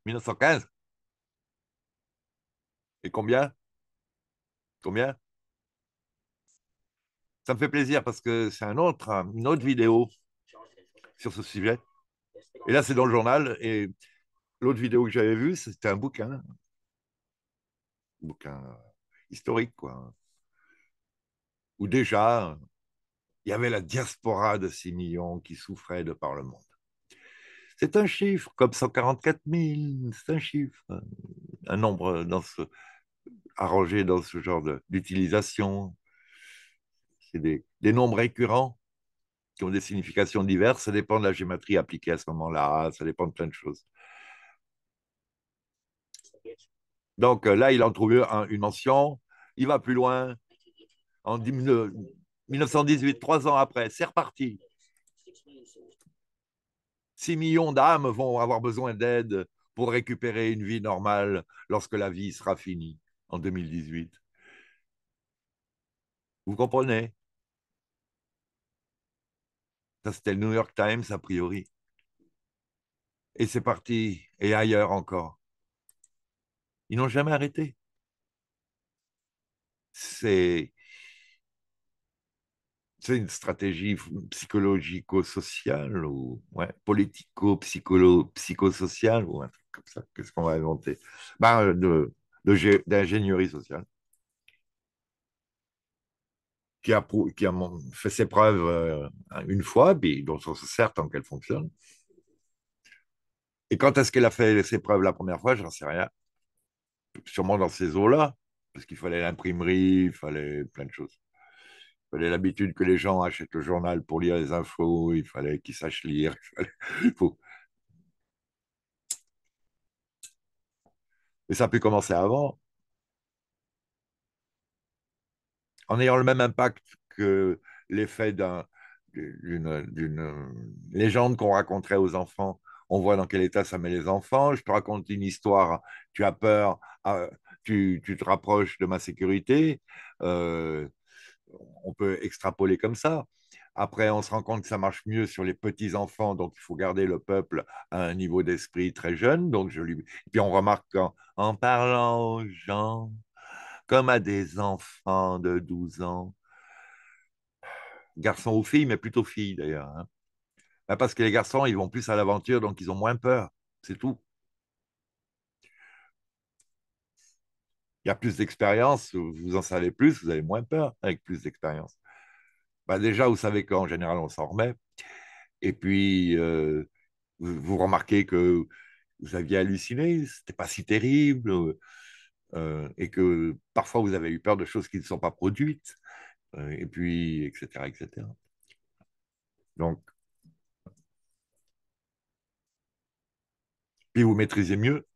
1915. Et combien Combien Ça me fait plaisir parce que c'est un autre, une autre vidéo sur ce sujet. Et là, c'est dans le journal. Et l'autre vidéo que j'avais vue, c'était un bouquin. Un bouquin historique, quoi. Où déjà, il y avait la diaspora de 6 millions qui souffraient de par le monde. C'est un chiffre, comme 144 000, c'est un chiffre, un nombre dans arrangé dans ce genre d'utilisation. C'est des, nombres récurrents qui ont des significations diverses. Ça dépend de la géométrie appliquée à ce moment-là, ça dépend de plein de choses. Donc euh, là, il en trouve une mention, il va plus loin. En 1918, euh, trois ans après, c'est reparti. 6 millions d'âmes vont avoir besoin d'aide pour récupérer une vie normale lorsque la vie sera finie en 2018. Vous comprenez Ça, c'était le New York Times, a priori. Et c'est parti, et ailleurs encore. Ils n'ont jamais arrêté. C'est c'est une stratégie psychologico-sociale ou politico-psycholo-psychosociale ou un truc comme ça. Qu'est-ce qu'on va inventer bah, euh, D'ingénierie de, sociale. Qui a, qui a fait ses preuves euh, une fois, puis dont on se sert tant qu'elle fonctionne. Et quand est-ce qu'elle a fait ses preuves la première fois J'en sais rien. Sûrement dans ces eaux-là, parce qu'il fallait l'imprimerie, il fallait plein de choses. Il fallait l'habitude que les gens achètent le journal pour lire les infos, il fallait qu'ils sachent lire. Il [LAUGHS] Faut... Et ça a pu commencer avant. En ayant le même impact que l'effet d'une, légende qu'on raconterait aux enfants. On voit dans quel état ça met les enfants. Je te raconte une histoire, tu as peur, ah, tu, tu te rapproches de ma sécurité. Euh, on peut extrapoler comme ça. Après, on se rend compte que ça marche mieux sur les petits-enfants, donc il faut garder le peuple à un niveau d'esprit très jeune. Donc je lui... Puis on remarque qu'en en parlant aux gens, comme à des enfants de 12 ans, garçons ou filles, mais plutôt filles d'ailleurs, hein, bah, parce que les garçons, ils vont plus à l'aventure, donc ils ont moins peur, c'est tout. y plus d'expérience, vous en savez plus, vous avez moins peur avec plus d'expérience. Bah, déjà, vous savez qu'en général, on s'en remet. Et puis, euh, vous remarquez que vous aviez halluciné, c'était pas si terrible, euh, euh, et que parfois vous avez eu peur de choses qui ne sont pas produites, et puis, etc., etc. Donc, puis vous maîtrisez mieux,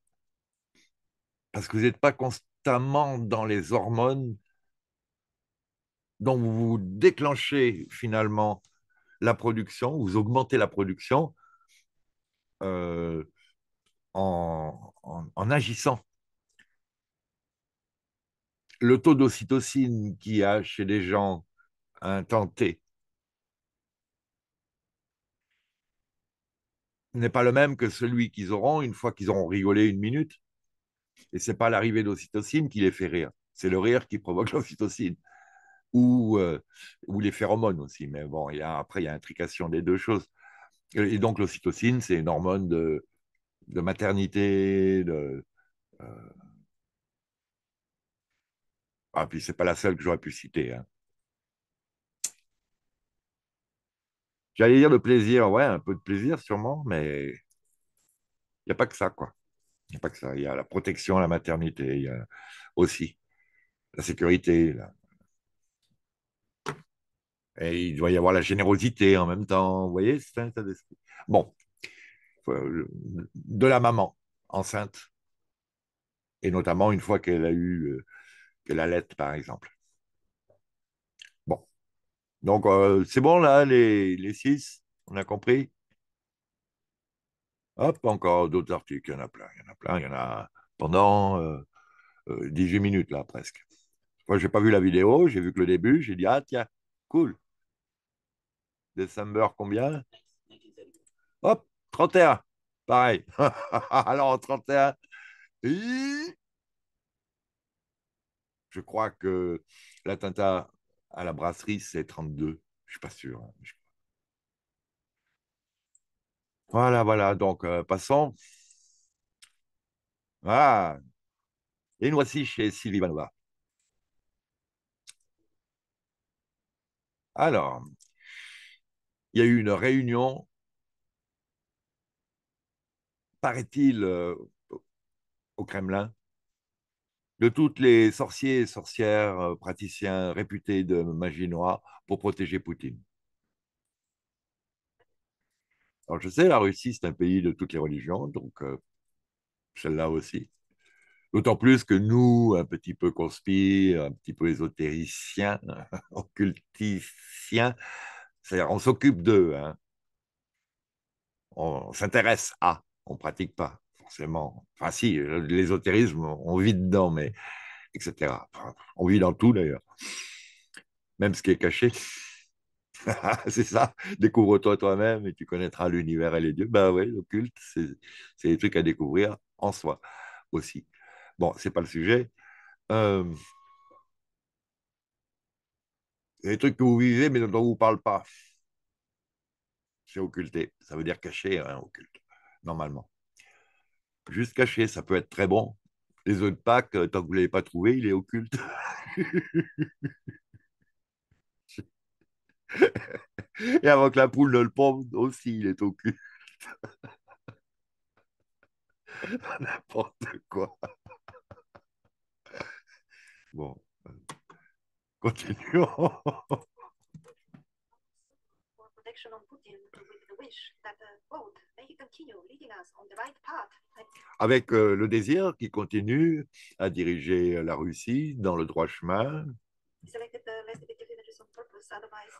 parce que vous n'êtes pas constant notamment dans les hormones dont vous déclenchez finalement la production, vous augmentez la production euh, en, agissant. Le taux d'ocytocine qu'il y a chez les gens intentés n'est pas le même que celui qu'ils auront une fois qu'ils auront rigolé une minute. Et ce n'est pas l'arrivée d'ocytocine qui les fait rire, c'est le rire qui provoque [LAUGHS] l'ocytocine. Ou, euh, ou les phéromones aussi. Mais bon, y après, il y a intrication des deux choses. Et donc, l'ocytocine, c'est une hormone de, maternité, de. Euh, ah, puis c'est pas la seule que j'aurais pu citer. Hein. J'allais dire le plaisir, ouais, un peu de plaisir sûrement, mais il n'y a pas que ça, quoi. Il y a pas que ça. Il y a la protection la maternité, il y a aussi la sécurité. Et il doit y avoir la générosité en même temps. Vous voyez, c'est un état d'esprit. Bon, euh, de la maman enceinte, et notamment une fois qu'elle a eu, euh, qu'elle lettre, par exemple. Bon. Donc, euh, c'est bon, là, les six, on a compris Hop, ah, encore d'autres articles, il y en a plein, il y en a plein, il y en a pendant 18 euh, euh, minutes là presque. Moi, je n'ai pas vu la vidéo, j'ai vu que le début, j'ai dit, ah tiens, cool. December, combien Hop, 31, pareil. [LAUGHS] Alors 31, je crois que l'attentat à la brasserie, c'est 32, je ne suis pas sûr. Hein, voilà, voilà. Donc, euh, passons. Ah, et nous voici chez Sylvie Vanova. Alors, il y a eu une réunion, paraît-il, euh, au Kremlin, de toutes les sorciers et sorcières, euh, praticiens réputés de magie noire pour protéger Poutine. Alors je sais, la Russie, c'est un pays de toutes les religions, donc euh, celle-là aussi. D'autant plus que nous, un petit peu conspire, un petit peu ésotéricien, [LAUGHS] occulticiens, c'est-à-dire on s'occupe d'eux, hein. on s'intéresse à, on pratique pas forcément. Enfin si, euh, l'ésotérisme, on vit dedans, mais etc. on vit dans tout d'ailleurs, même ce qui est caché. [LAUGHS] c'est ça, découvre-toi toi-même et tu connaîtras l'univers et les dieux. Ben oui, l'occulte, c'est des trucs à découvrir en soi aussi. Bon, c'est pas le sujet. Euh, des trucs que vous vivez mais dont on ne vous parle pas, c'est occulté. Ça veut dire caché, hein, occulte, normalement. Juste caché, ça peut être très bon. Les autres de Pâques, euh, tant que vous ne l'avez pas trouvé, il est occulte. [LAUGHS] [LAUGHS] Et avant que la poule ne le pompe aussi, il est au cul. [LAUGHS] N'importe quoi. [LAUGHS] Bon, continuons. Avec euh, le désir qui continue à diriger la Russie dans le droit chemin.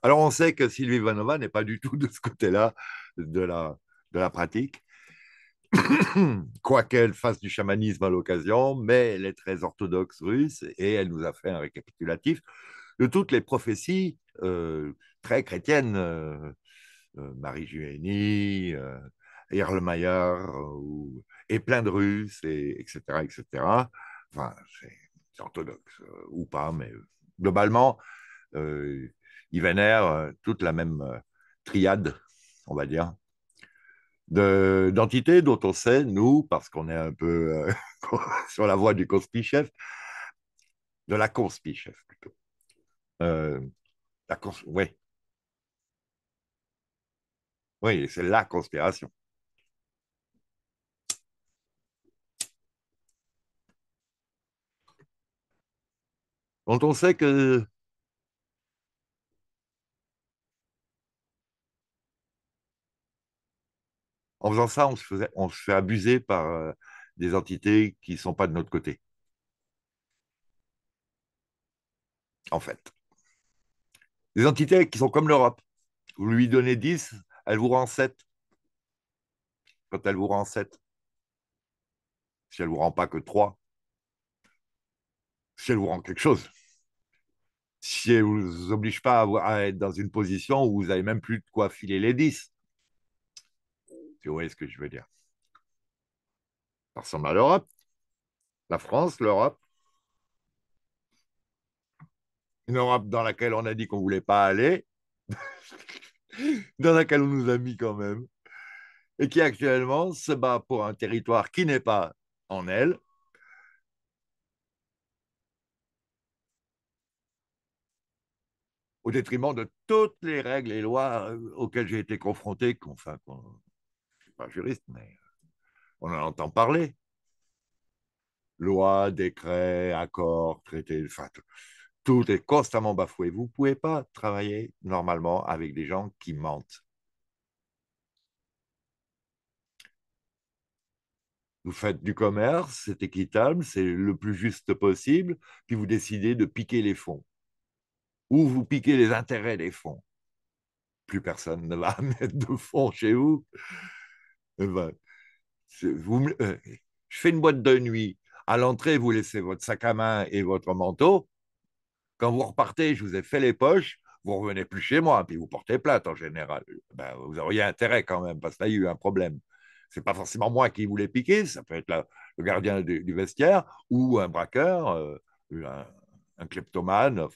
Alors on sait que Sylvie Vanova n'est pas du tout de ce côté-là de la, de la pratique, [COUGHS] quoiqu'elle fasse du chamanisme à l'occasion, mais elle est très orthodoxe russe et elle nous a fait un récapitulatif de toutes les prophéties euh, très chrétiennes, euh, euh Marie juénie Erlmeyer, euh, et plein de Russes, et, etc., etc. Enfin, c'est orthodoxe, ou pas, mais globalement, ils vénèrent euh, toute la même euh, triade, on va dire, d'entités dont on sait, nous, parce qu'on est un peu euh, [LAUGHS] sur la voie du conspichef, de la conspichef plutôt. oui. Oui, c'est la conspiration. Quand on sait que en faisant ça, on se, fait abuser par euh, des entités qui ne sont pas de notre côté. En fait. Des entités qui sont comme l'Europe. Vous lui donnez 10, elle vous rend 7. Quand elle vous rend 7. Si elle ne vous rend pas que 3. Si elle vous rend quelque chose si elle ne vous oblige pas à, être dans une position où vous n'avez même plus de quoi filer les 10. Vous voyez ce que je veux dire Ça ressemble à l'Europe. La France, l'Europe. Une Europe dans laquelle on a dit qu'on ne voulait pas aller, [LAUGHS] dans laquelle on nous a mis quand même, et qui actuellement se bat pour un territoire qui n'est pas en elle, au détriment de toutes les règles et lois euh, auxquelles j'ai été confronté, enfin, juriste, mais euh, on en entend parler. Loi, décret, accord, traité, enfin, tout est constamment bafoué. Vous ne pouvez pas travailler normalement avec des gens qui mentent. Vous faites du commerce, c'est équitable, c'est le plus juste possible, puis vous décidez de piquer les fonds. Ou vous piquez les intérêts des fonds. Plus personne ne va [LAUGHS] mettre de fonds chez vous. Euh, bah, euh, je, vous, fais une boîte de nuit. À l'entrée, vous laissez votre sac à main et votre manteau. Quand vous repartez, je vous ai fait les poches. Vous revenez plus chez moi, puis vous portez plate en général. Ben, vous auriez intérêt quand même, parce qu'il y a eu un problème. Ce n'est pas forcément moi qui vous l'ai piqué, ça peut être le gardien du, vestiaire ou un braqueur, euh, un, enfin, un kleptomane.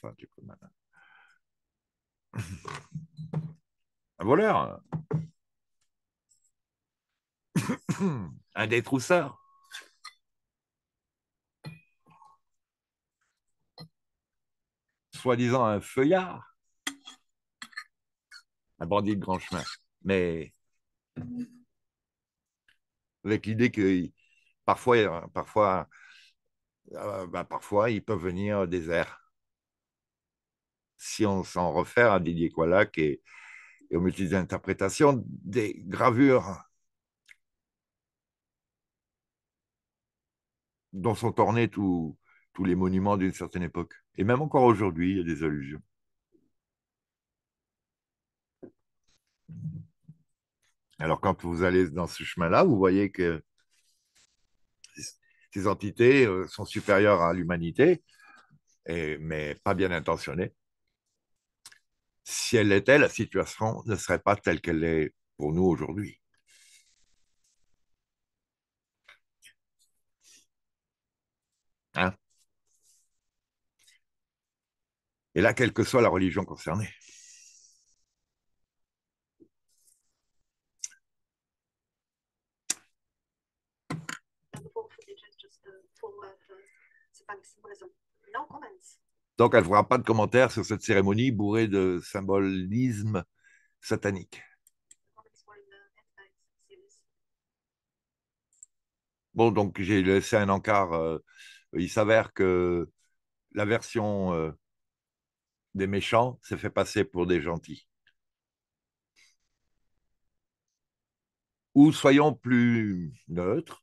un voleur. [COUGHS] un détrousseur. Soi-disant un feuillard. Un bandit de grand chemin. Mais avec l'idée que parfois, parfois, euh, bah, peut parfois, ils peuvent venir au désert. Si on s'en refait à Didier Coillac et, et aux multiples interprétations des gravures dont sont ornés tous les monuments d'une certaine époque. Et même encore aujourd'hui, il y a des allusions. Alors quand vous allez dans ce chemin-là, vous voyez que ces entités euh, sont supérieures à l'humanité, mais pas bien intentionnées. Si elles l'étaient, la situation ne serait pas telle qu'elle est pour nous aujourd'hui. Et là, quelle que soit la religion concernée. Donc, elle ne fera pas de commentaires sur cette cérémonie bourrée de symbolisme satanique. Bon, donc j'ai laissé un encart. Euh, il s'avère que la version euh, des méchants se fait passer pour des gentils. Ou soyons plus neutres.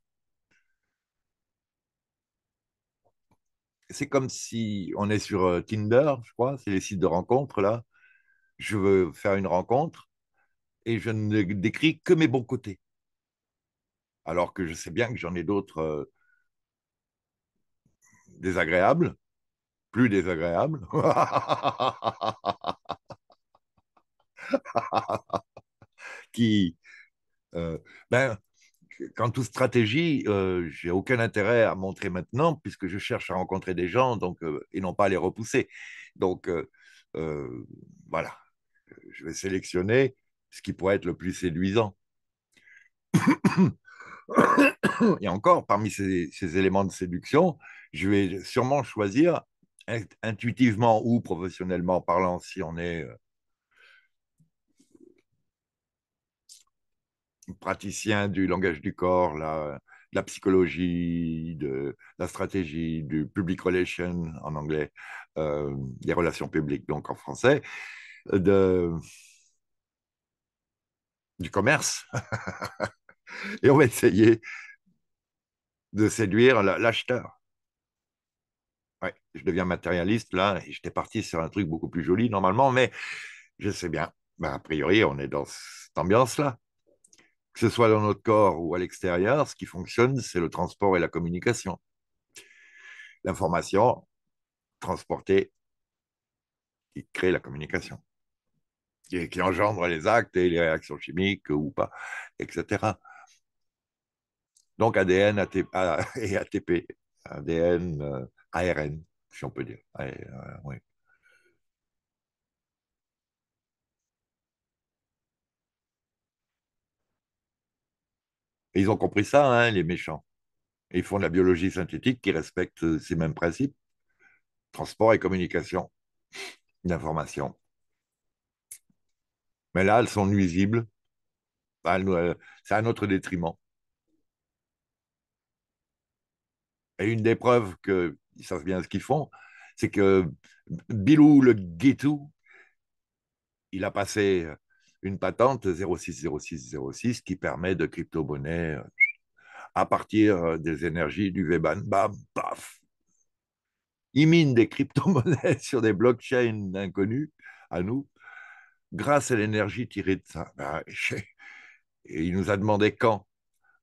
C'est comme si on est sur euh, Tinder, je crois, c'est les sites de rencontres là. Je veux faire une rencontre et je ne décris que mes bons côtés. Alors que je sais bien que j'en ai d'autres euh, désagréables plus désagréable. [LAUGHS] qui, euh, ben, quant aux stratégies, euh, j'ai aucun intérêt à montrer maintenant puisque je cherche à rencontrer des gens donc, euh, et non pas à les repousser. Donc, euh, voilà, je vais sélectionner ce qui pourrait être le plus séduisant. [COUGHS] et encore, parmi ces éléments de séduction, je vais sûrement choisir intuitivement ou professionnellement parlant, si on est euh, praticien du langage du corps, la, de la psychologie, de la stratégie, du public relation en anglais, euh, des relations publiques donc en français, du commerce. [LAUGHS] Et on va essayer de séduire l'acheteur je deviens matérialiste là, et j'étais parti sur un truc beaucoup plus joli normalement, mais je sais bien, ben, a priori, on est dans cette ambiance-là. Que ce soit dans notre corps ou à l'extérieur, ce qui fonctionne, c'est le transport et la communication. L'information transportée qui crée la communication, qui, qui engendre les actes et les réactions chimiques ou pas, etc. Donc ADN [LAUGHS] et ATP, ADN, euh, ARN si on peut dire. Euh, ils ont compris ça, hein, les méchants. ils font de la biologie synthétique qui respecte euh, ces mêmes principes. Transport et communication d'information. Mais là, elles sont nuisibles. Bah, euh, c'est à notre détriment. Et une des preuves que ils savent bien ce qu'ils font, c'est que Bilou le Guetou, il a passé euh, une patente 060606 qui permet de crypto monnaies euh, à partir euh, des énergies du Weban, Bam, paf Il mine des crypto-monnaies [LAUGHS] sur des blockchains inconnues à nous grâce à l'énergie tirée de ça. Bah, [LAUGHS] et il nous a demandé quand.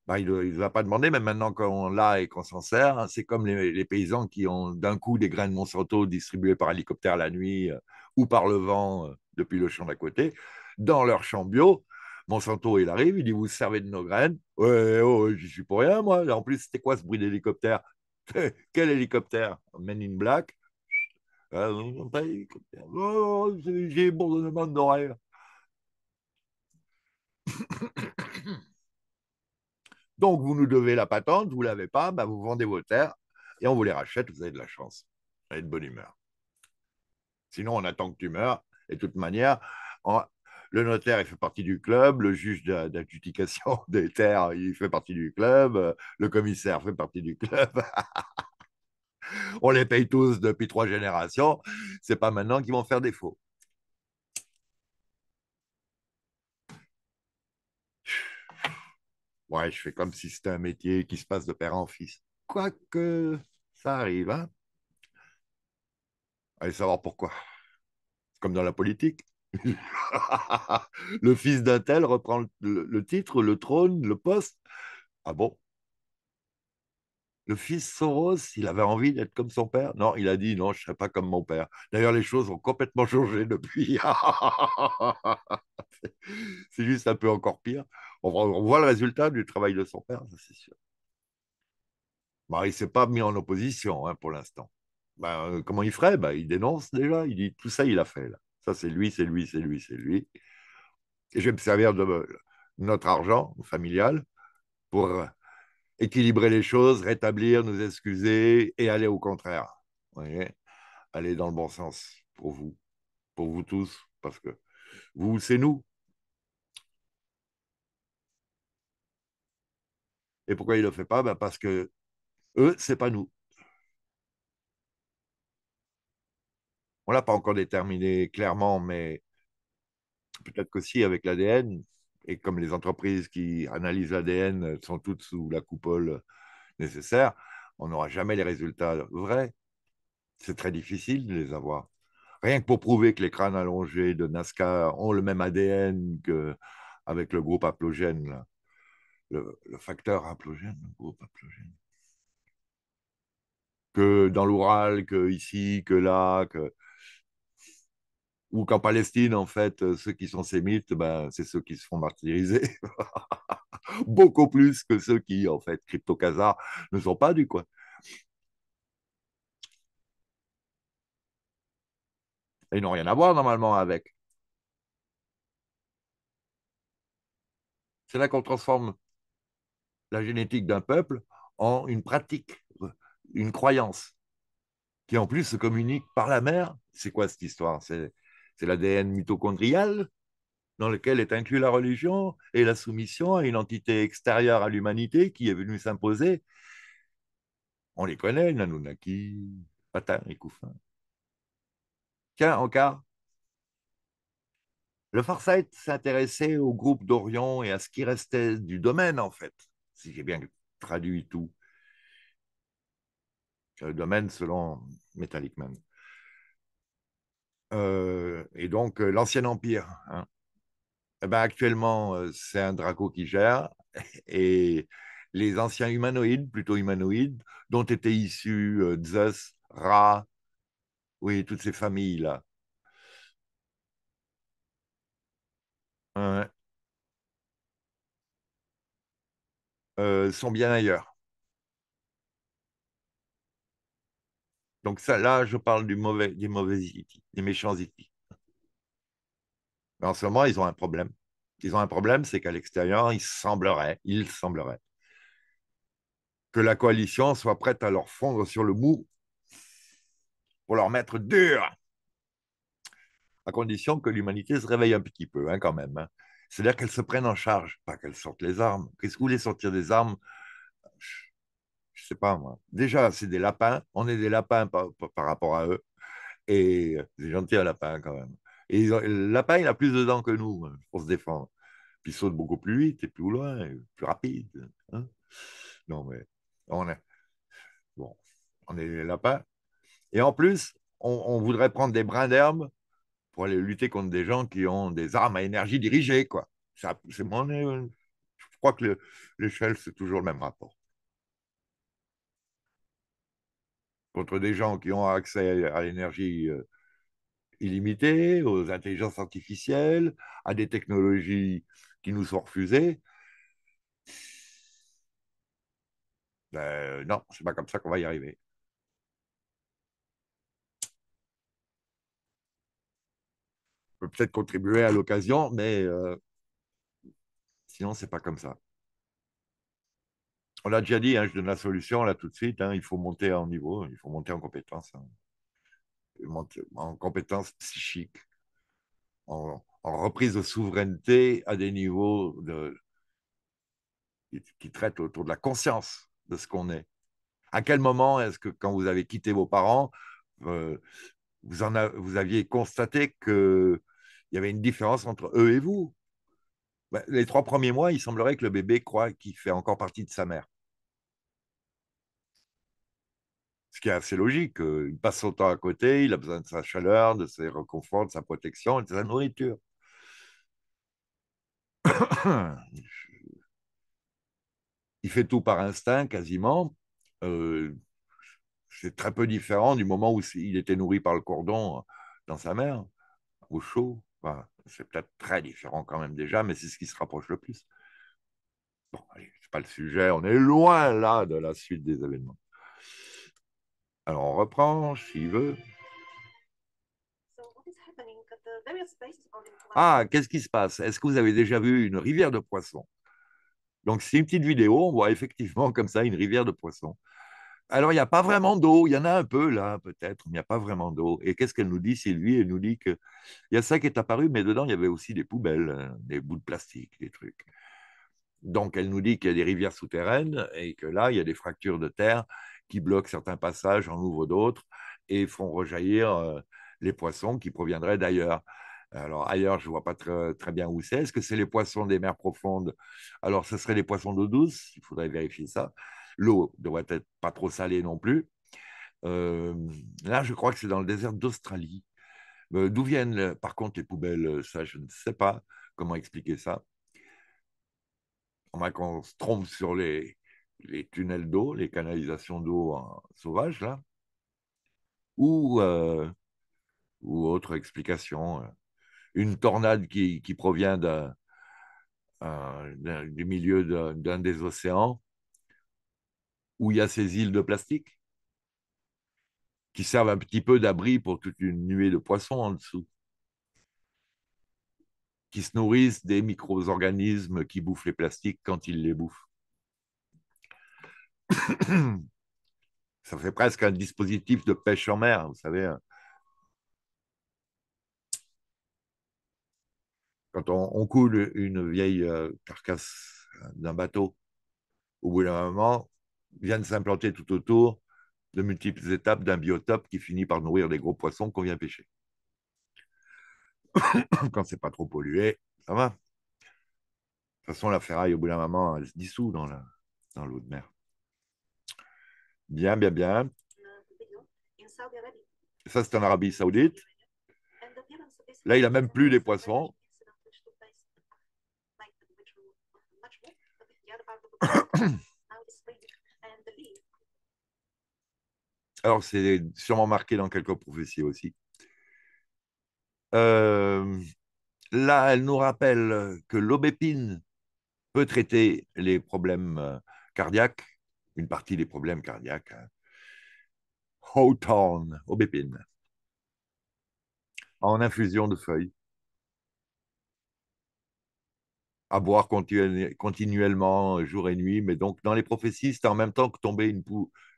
Bah, il ne euh, va pas demander, mais maintenant qu'on l'a et qu'on s'en sert. Hein, c'est comme les, paysans qui ont d'un coup des graines Monsanto distribuées par hélicoptère la nuit euh, ou par le vent euh, depuis le champ d'à côté, dans leur champ bio. Monsanto, il arrive, il dit Vous servez de nos graines Ouais, je suis pour rien, moi. En plus, c'était quoi ce bruit d'hélicoptère [LAUGHS] Quel hélicoptère Men in Black ah, J'ai oh, J'ai bourdonnement d'oreilles. Donc, vous nous devez la patente, vous ne l'avez pas, bah, vous vendez vos terres et on vous les rachète, vous avez de la chance, vous avez de bonne humeur. Sinon, on attend que tu meurs. Et de toute manière, le notaire, il fait partie du club, le juge d'adjudication [LAUGHS] des terres, il fait partie du club, euh, le commissaire fait partie du club. [LAUGHS] on les paye tous depuis trois générations. C'est pas maintenant qu'ils vont faire défaut. Ouais, je fais comme si c'était un métier qui se passe de père en fils. Quoique, ça arrive, hein Allez savoir pourquoi. C'est comme dans la politique. [LAUGHS] le fils d'un tel reprend le, le titre, le trône, le poste. Ah bon le fils Soros, il avait envie d'être comme son père Non, il a dit non, je ne serai pas comme mon père. D'ailleurs, les choses ont complètement changé depuis. [LAUGHS] c'est juste un peu encore pire on, voit le résultat du travail de son père, c'est sûr. Bah, il ne s'est pas mis en opposition hein, pour l'instant. Bah, euh, comment il ferait bah, Il dénonce déjà, il dit tout ça, il a fait. Ça, c'est lui, c'est lui, c'est lui, c'est lui. Et je vais me servir de euh, notre argent familial pour euh, équilibrer les choses, rétablir, nous excuser et aller au contraire. Vous aller dans le bon sens pour vous, pour vous tous, parce que vous, c'est nous. Et pourquoi il ne le fait pas ben Parce que eux, ce n'est pas nous. On ne l'a pas encore déterminé clairement, mais peut-être qu'aussi avec l'ADN, et comme les entreprises qui analysent l'ADN sont toutes sous la coupole nécessaire, on n'aura jamais les résultats vrais. C'est très difficile de les avoir. Rien que pour prouver que les crânes allongés de NASCAR ont le même ADN qu'avec le groupe haplogène le, facteur haplogène, le groupe haplogène. Que dans l'Oural, que ici, que là, que... ou qu'en Palestine, en fait, ceux qui sont sémites, ben, c'est ceux qui se font martyriser. [LAUGHS] Beaucoup plus que ceux qui, en fait, crypto casar ne sont pas du coin. ils n'ont rien à voir normalement avec. C'est là qu'on transforme la génétique d'un peuple en une pratique, une croyance, qui en plus se communique par la mère. C'est quoi cette histoire C'est l'ADN mitochondrial dans lequel est inclue la religion et la soumission à une entité extérieure à l'humanité qui est venue s'imposer. On les connaît, Nanunaki, Patin et Koufin. Tiens, encore. Le Forsyth s'intéressait au groupe d'Orient et à ce qui restait du domaine, en fait si j'ai bien traduit tout, euh, le domaine selon Metallic Man. Euh, et donc, euh, l'ancien empire. Hein. Eh ben, actuellement, c'est un Draco qui gère, [LAUGHS] et les anciens humanoïdes, plutôt humanoïdes, dont étaient issus Zeus, Ra, oui, toutes ces familles-là. Euh, sont bien ailleurs. Donc ça, là, je parle du mauvais, des mauvais des méchants hippies. Mais en ce moment, ils ont un problème. Ils ont un problème, c'est qu'à l'extérieur, il semblerait, il semblerait que la coalition soit prête à leur fondre sur le mou pour leur mettre dur, à condition que l'humanité se réveille un petit peu, hein, quand même. Hein. C'est-à-dire qu'elles se prennent en charge, pas qu'elles sortent les armes. Qu'est-ce que vous voulez sortir des armes Je ne sais pas moi. Déjà, c'est des lapins. On est des lapins par, rapport à eux. Et euh, c'est gentil un lapin quand même. Et le lapin, il a plus de dents que nous euh, pour se défendre. Puis il saute beaucoup plus vite et plus loin, plus rapide. Hein. non, mais on est, on est des lapins. Et en plus, on, on voudrait prendre des brins d'herbe aller lutter contre des gens qui ont des armes à énergie dirigée. Quoi. Ça, c'est mon, euh, je crois que l'échelle, c'est toujours le même rapport. Contre des gens qui ont accès à l'énergie euh, illimitée, aux intelligences artificielles, à des technologies qui nous sont refusées. Ben, non, c'est pas comme ça qu'on va y arriver. peut-être contribuer à l'occasion, mais euh, sinon, ce n'est pas comme ça. On l'a déjà dit, hein, je donne la solution là tout de suite. Hein. il faut monter en niveau, il faut monter en compétence. Hein. en compétence psychique, en, reprise de souveraineté à des niveaux de, qui, qui traitent autour de la conscience de ce qu'on est. À quel moment est-ce que quand vous avez quitté vos parents, euh, vous, en vous aviez constaté que il y avait une différence entre eux et vous. Bah, les trois premiers mois, il semblerait que le bébé croit qu'il fait encore partie de sa mère. Ce qui est assez logique. Euh, il passe son temps à côté, il a besoin de sa chaleur, de ses reconforts, de sa protection, de sa nourriture. [COUGHS] il fait tout par instinct quasiment. Euh, c'est très peu différent du moment où il était nourri par le cordon euh, dans sa mère, au chaud c'est peut-être très différent quand même déjà, mais c'est ce qui se rapproche le plus. Bon, allez, c'est pas le sujet, on est loin là de la suite des événements. Alors on reprend, s'il veut. Ah, qu'est-ce qui se passe Est-ce que vous avez déjà vu une rivière de poissons Donc c'est une petite vidéo, on voit effectivement comme ça une rivière de poissons. Alors, il n'y a pas vraiment d'eau. Il y en a un peu là, peut-être, il n'y a pas vraiment d'eau. Et qu'est-ce qu'elle nous dit, Sylvie Elle nous dit qu'il y a ça qui est apparu, mais dedans, il y avait aussi des poubelles, euh, des bouts de plastique, des trucs. Donc, elle nous dit qu'il y a des rivières souterraines et que là, il y a des fractures de terre qui bloquent certains passages, en ouvrent d'autres et font rejaillir euh, les poissons qui proviendraient d'ailleurs. Alors, ailleurs, je ne vois pas très, très bien où c'est. Est-ce que c'est les poissons des mers profondes Alors, ce serait les poissons d'eau douce, il faudrait vérifier ça. L'eau doit être pas trop salée non plus. Euh, là, je crois que c'est dans le désert d'Australie. Euh, d'où viennent, par contre, les poubelles euh, Ça, je ne sais pas comment expliquer ça. On qu'on se trompe sur les, tunnels d'eau, les canalisations d'eau hein, sauvages, là. Ou, ou autre explication. Une tornade qui, provient du milieu d'un des océans où il y a ces îles de plastique qui servent un petit peu d'abri pour toute une nuée de poissons en dessous, qui se nourrissent des micro-organismes qui bouffent les plastiques quand ils les bouffent. [COUGHS] Ça fait presque un dispositif de pêche en mer, vous savez. Hein. Quand on, coule une vieille euh, carcasse euh, d'un bateau, au bout d'un moment, viennent s'implanter tout autour de multiples étapes d'un biotope qui finit par nourrir les gros poissons qu'on vient pêcher. Quand c'est pas trop pollué, ça va. De toute façon, la ferraille, au bout d'un moment, elle se dissout dans l'eau dans de mer. Bien, bien, bien. Ça, c'est en Arabie saoudite. Là, il n'a même plus les poissons. Alors, c'est sûrement marqué dans quelques prophéties aussi. Euh, là, elle nous rappelle que l'aubépine peut traiter les problèmes euh, cardiaques, une partie des problèmes cardiaques. Hein. Hawthorne, aubépine, en infusion de feuilles. à boire continuellement, euh, jour et nuit. Mais donc, dans les prophéties, c'était en même temps que tomber une,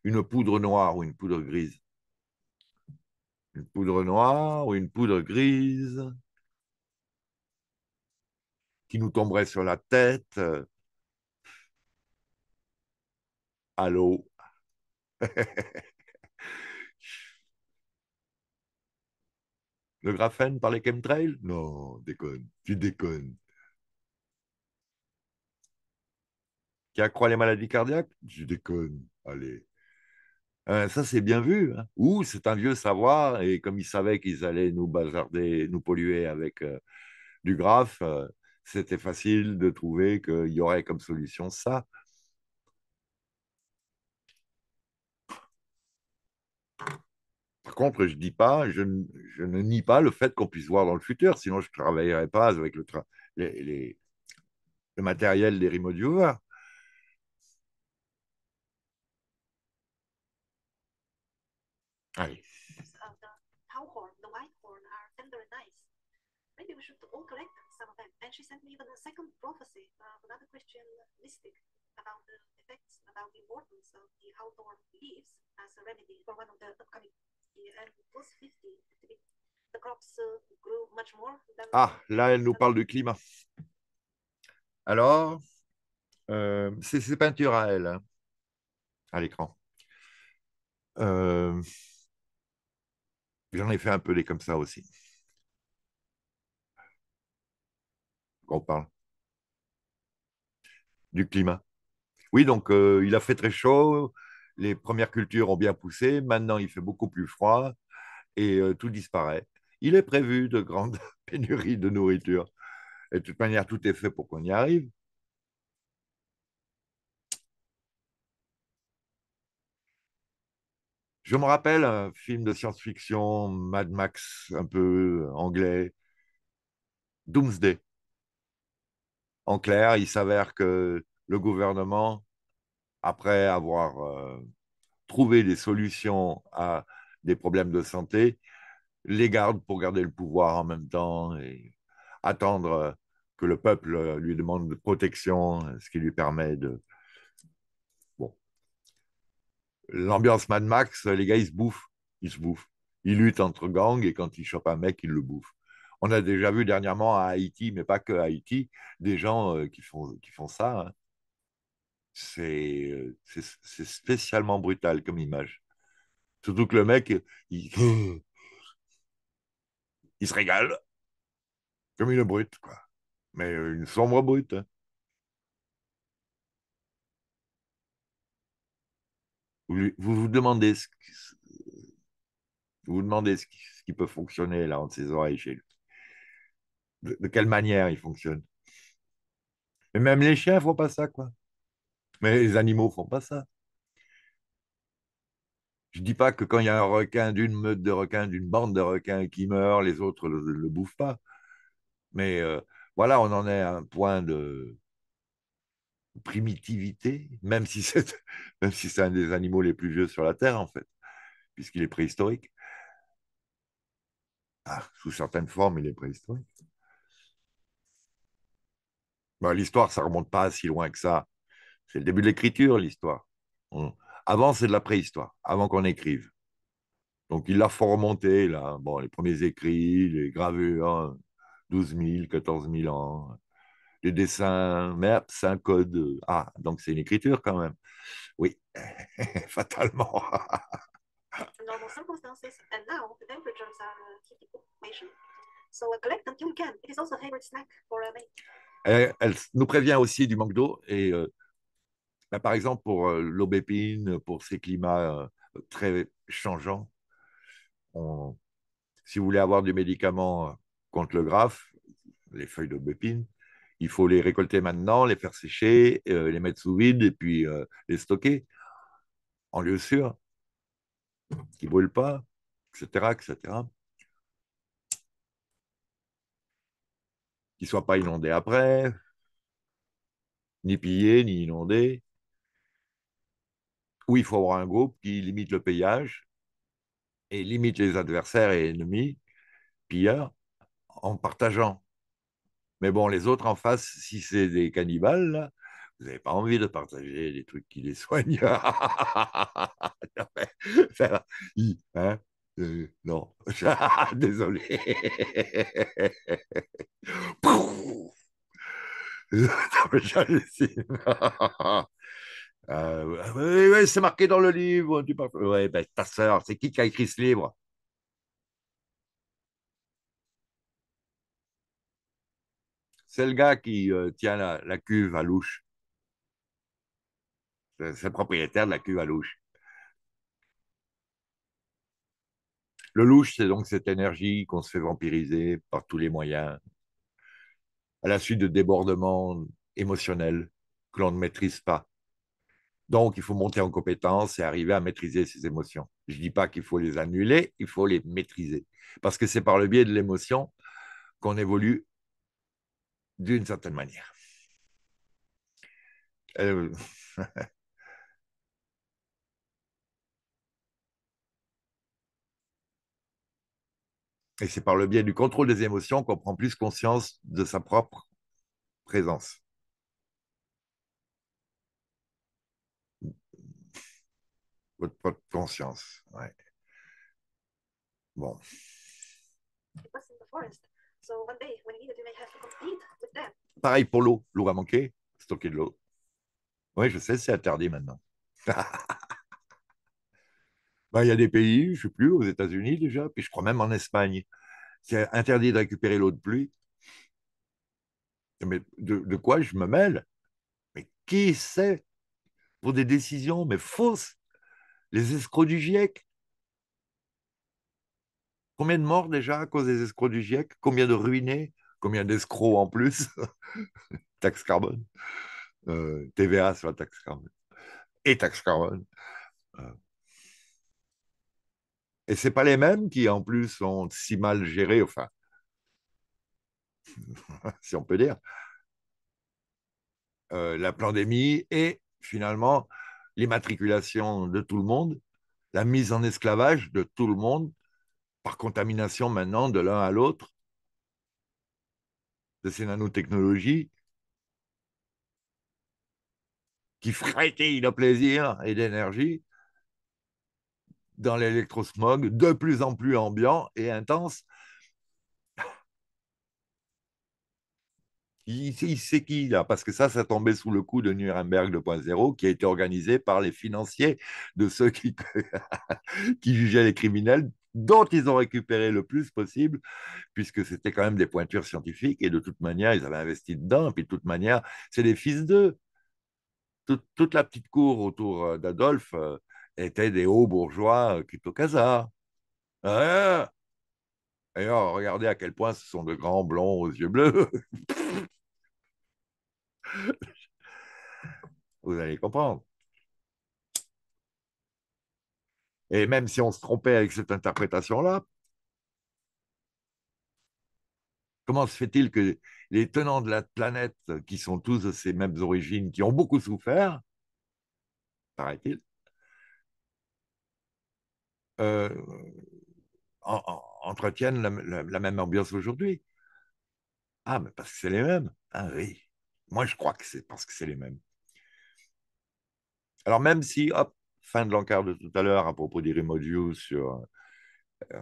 une poudre noire ou une poudre grise. Une poudre noire ou une poudre grise qui nous tomberait sur la tête. Euh, Allô [LAUGHS] Le graphène par les chemtrails Non, déconne, tu déconnes. qui accroît les maladies cardiaques Je déconne. Allez. Hein, ça, c'est bien vu. Hein. Ou c'est un vieux savoir, et comme ils savaient qu'ils allaient nous bazarder, nous polluer avec euh, du graphe, euh, c'était facile de trouver qu'il y aurait comme solution ça. Par contre, je, dis pas, je, ne, nie pas le fait qu'on puisse voir dans le futur, sinon je ne travaillerais pas avec le, le matériel des Rimaud Aye. Of uh, the cow the white horn are tender nice. Maybe we should all collect some of them. And she sent me even a second prophecy of another question, mystic about the effects, about the importance of the outdoor leaves as a remedy for one of the upcoming. And it was 50 to be uh, ah, là, elle nous parle du climat. Alors, euh, c'est ses peintures à elle, hein, à l'écran. Euh, J'en ai fait un peu des comme ça aussi. on parle du climat. Oui, donc euh, il a fait très chaud, les premières cultures ont bien poussé, maintenant il fait beaucoup plus froid et euh, tout disparaît. Il est prévu de grandes [LAUGHS] pénuries de nourriture. Et de toute manière, tout est fait pour qu'on y arrive. Je me rappelle un euh, film de science-fiction, Mad Max, un peu euh, anglais, Doomsday. En clair, il s'avère que le gouvernement, après avoir euh, trouvé des solutions à des problèmes de santé, les garde pour garder le pouvoir en même temps et attendre que le peuple lui demande de protection, ce qui lui permet de l'ambiance Mad Max, les gars, ils se bouffent. Ils se bouffent. Ils luttent entre gangs et quand ils chopent un mec, ils le bouffent. On a déjà vu dernièrement à Haïti, mais pas que Haïti, des gens euh, qui, font, qui font ça. Hein. C'est spécialement brutal comme image. Surtout que le mec, il, [LAUGHS] il se régale comme une brute, quoi. Mais euh, une sombre brute. Hein. Vous vous, demandez ce, qui peut fonctionner là entre ses oreilles chez lui. De, quelle manière il fonctionne. Et même les chiens font pas ça, quoi. Mais les animaux font pas ça. Je ne dis pas que quand il y a un requin d'une meute de requins, d'une bande de requins qui meurt, les autres le, le bouffent pas. Mais euh, voilà, on en est à un point de, primitivité, même si c'est [LAUGHS] si un des animaux les plus vieux sur la Terre en fait, puisqu'il est préhistorique. Ah, sous certaines formes, il est préhistorique. l'histoire, ça remonte pas si loin que ça. C'est le début de l'écriture, l'histoire. Avant, c'est de la préhistoire, avant qu'on écrive. Donc, il l'a faut remonter, là. Bon, les premiers écrits, les gravures, 12 000, 14 000 ans. Le dessin, merde, c'est un code. Ah, donc c'est une écriture quand même. Oui, [LAUGHS] fatalement. Elle, nous prévient aussi du manque d'eau et euh, bah, par exemple pour euh, l'aubépine, pour ces climats euh, très changeants, si vous voulez avoir du médicament contre le graphe, les feuilles d'aubépine, il faut les récolter maintenant, les faire sécher, euh, les mettre sous vide et puis euh, les stocker en lieu sûr, qui ne brûlent pas, etc., etc. Qu'ils ne soient pas inondés après, ni pillés, ni inondés. Ou il faut avoir un groupe qui limite le payage et limite les adversaires et ennemis, pilleurs, en partageant mais bon, les autres en face, si c'est des cannibales, vous n'avez pas envie de partager des trucs qui les soignent. [LAUGHS] non, hein, euh, [LAUGHS] désolé. [LAUGHS] Euh, c'est marqué dans le livre. Ben, ta soeur, c'est qui qui a écrit ce livre C'est le gars qui euh, tient la, cuve à louche. C'est le propriétaire de la cuve à louche. Le louche, c'est donc cette énergie qu'on se fait vampiriser par tous les moyens, à la suite de débordements émotionnels que l'on ne maîtrise pas. Donc, il faut monter en compétence et arriver à maîtriser ses émotions. Je ne dis pas qu'il faut les annuler, il faut les maîtriser. Parce que c'est par le biais de l'émotion qu'on évolue d'une certaine manière. Euh, [LAUGHS] Et c'est par le biais du contrôle des émotions qu'on prend plus conscience de sa propre présence. Votre propre conscience, ouais. Bon. Pareil pour l'eau. L'eau va manquer. Stocker de l'eau. Oui, je sais, c'est interdit maintenant. [LAUGHS] Bah, il y a des pays, je ne sais plus, aux États-Unis déjà, puis je crois même en Espagne. C'est interdit de récupérer l'eau de pluie. Mais de, de quoi je me mêle Mais qui sait Pour des décisions, mais fausses. Les escrocs du GIEC, Combien de morts déjà à cause des escrocs du GIEC Combien de ruinés Combien d'escrocs en plus [LAUGHS] Taxe carbone. Euh, TVA sur la taxe carbone. Et taxe carbone. Euh. Et ce pas les mêmes qui, en plus, sont si mal gérés, enfin, [LAUGHS] si on peut dire, euh, la pandémie et finalement l'immatriculation de tout le monde, la mise en esclavage de tout le monde, par contamination maintenant de l'un à l'autre de ces nanotechnologies qui frétillent le plaisir et d'énergie dans l'électrosmog de plus en plus ambiant et intense. Il sait qui là Parce que ça, ça tombait sous le coup de Nuremberg 2.0 qui a été organisé par les financiers de ceux qui, [LAUGHS] qui jugeaient les criminels dont ils ont récupéré le plus possible, puisque c'était quand même des pointures scientifiques, et de toute manière, ils avaient investi dedans, et puis de toute manière, c'est les fils d'eux. Toute, la petite cour autour euh, d'Adolphe euh, était des hauts bourgeois euh, crypto-casards. Alors, hein oh, regardez à quel point ce sont de grands blonds aux yeux bleus. [LAUGHS] Vous allez comprendre. Et même si on se trompait avec cette interprétation-là, comment se fait-il que les tenants de la planète, qui sont tous de ces mêmes origines, qui ont beaucoup souffert, paraît-il, euh, entretiennent la, la, même ambiance aujourd'hui Ah, mais parce que c'est les mêmes. Ah oui. Moi, je crois que c'est parce que c'est les mêmes. Alors même si, hop, fin de l'encart de tout à l'heure à propos des Remodius sur euh,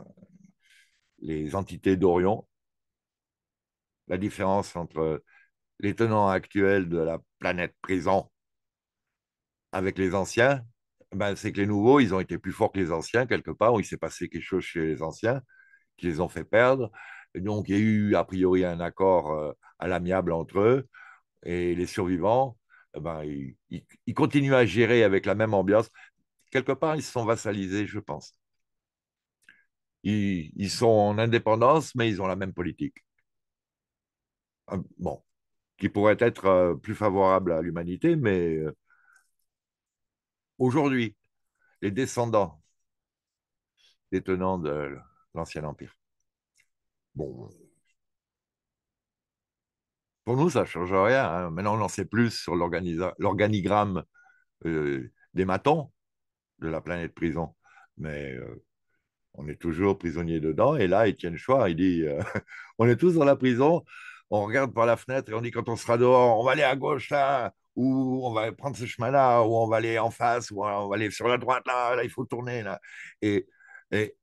les entités d'Orion, la différence entre les tenants actuels de la planète présent avec les anciens, ben, c'est que les nouveaux, ils ont été plus forts que les anciens, quelque part, où il s'est passé quelque chose chez les anciens qui les ont fait perdre. donc, il y a eu, a priori, un accord euh, à l'amiable entre eux, et les survivants, eh ben, ils, continuent à gérer avec la même ambiance quelque part, ils se sont vassalisés, je pense. Ils, sont en indépendance, mais ils ont la même politique. Euh, bon, qui pourrait être euh, plus favorable à l'humanité, mais euh, aujourd'hui, les descendants des tenants de l'ancien empire. Bon, pour nous, ça ne change rien. Hein. Maintenant, on en sait plus sur l'organigramme des matons de la planète prison. Mais euh, on est toujours prisonnier dedans. Et là, Étienne choix il dit euh, [LAUGHS] on est tous dans la prison, on regarde par la fenêtre et on dit quand on sera dehors, on va aller à gauche là, ou on va prendre ce chemin-là, ou on va aller en face, ou on va aller sur la droite là, là il faut tourner là. Et, et,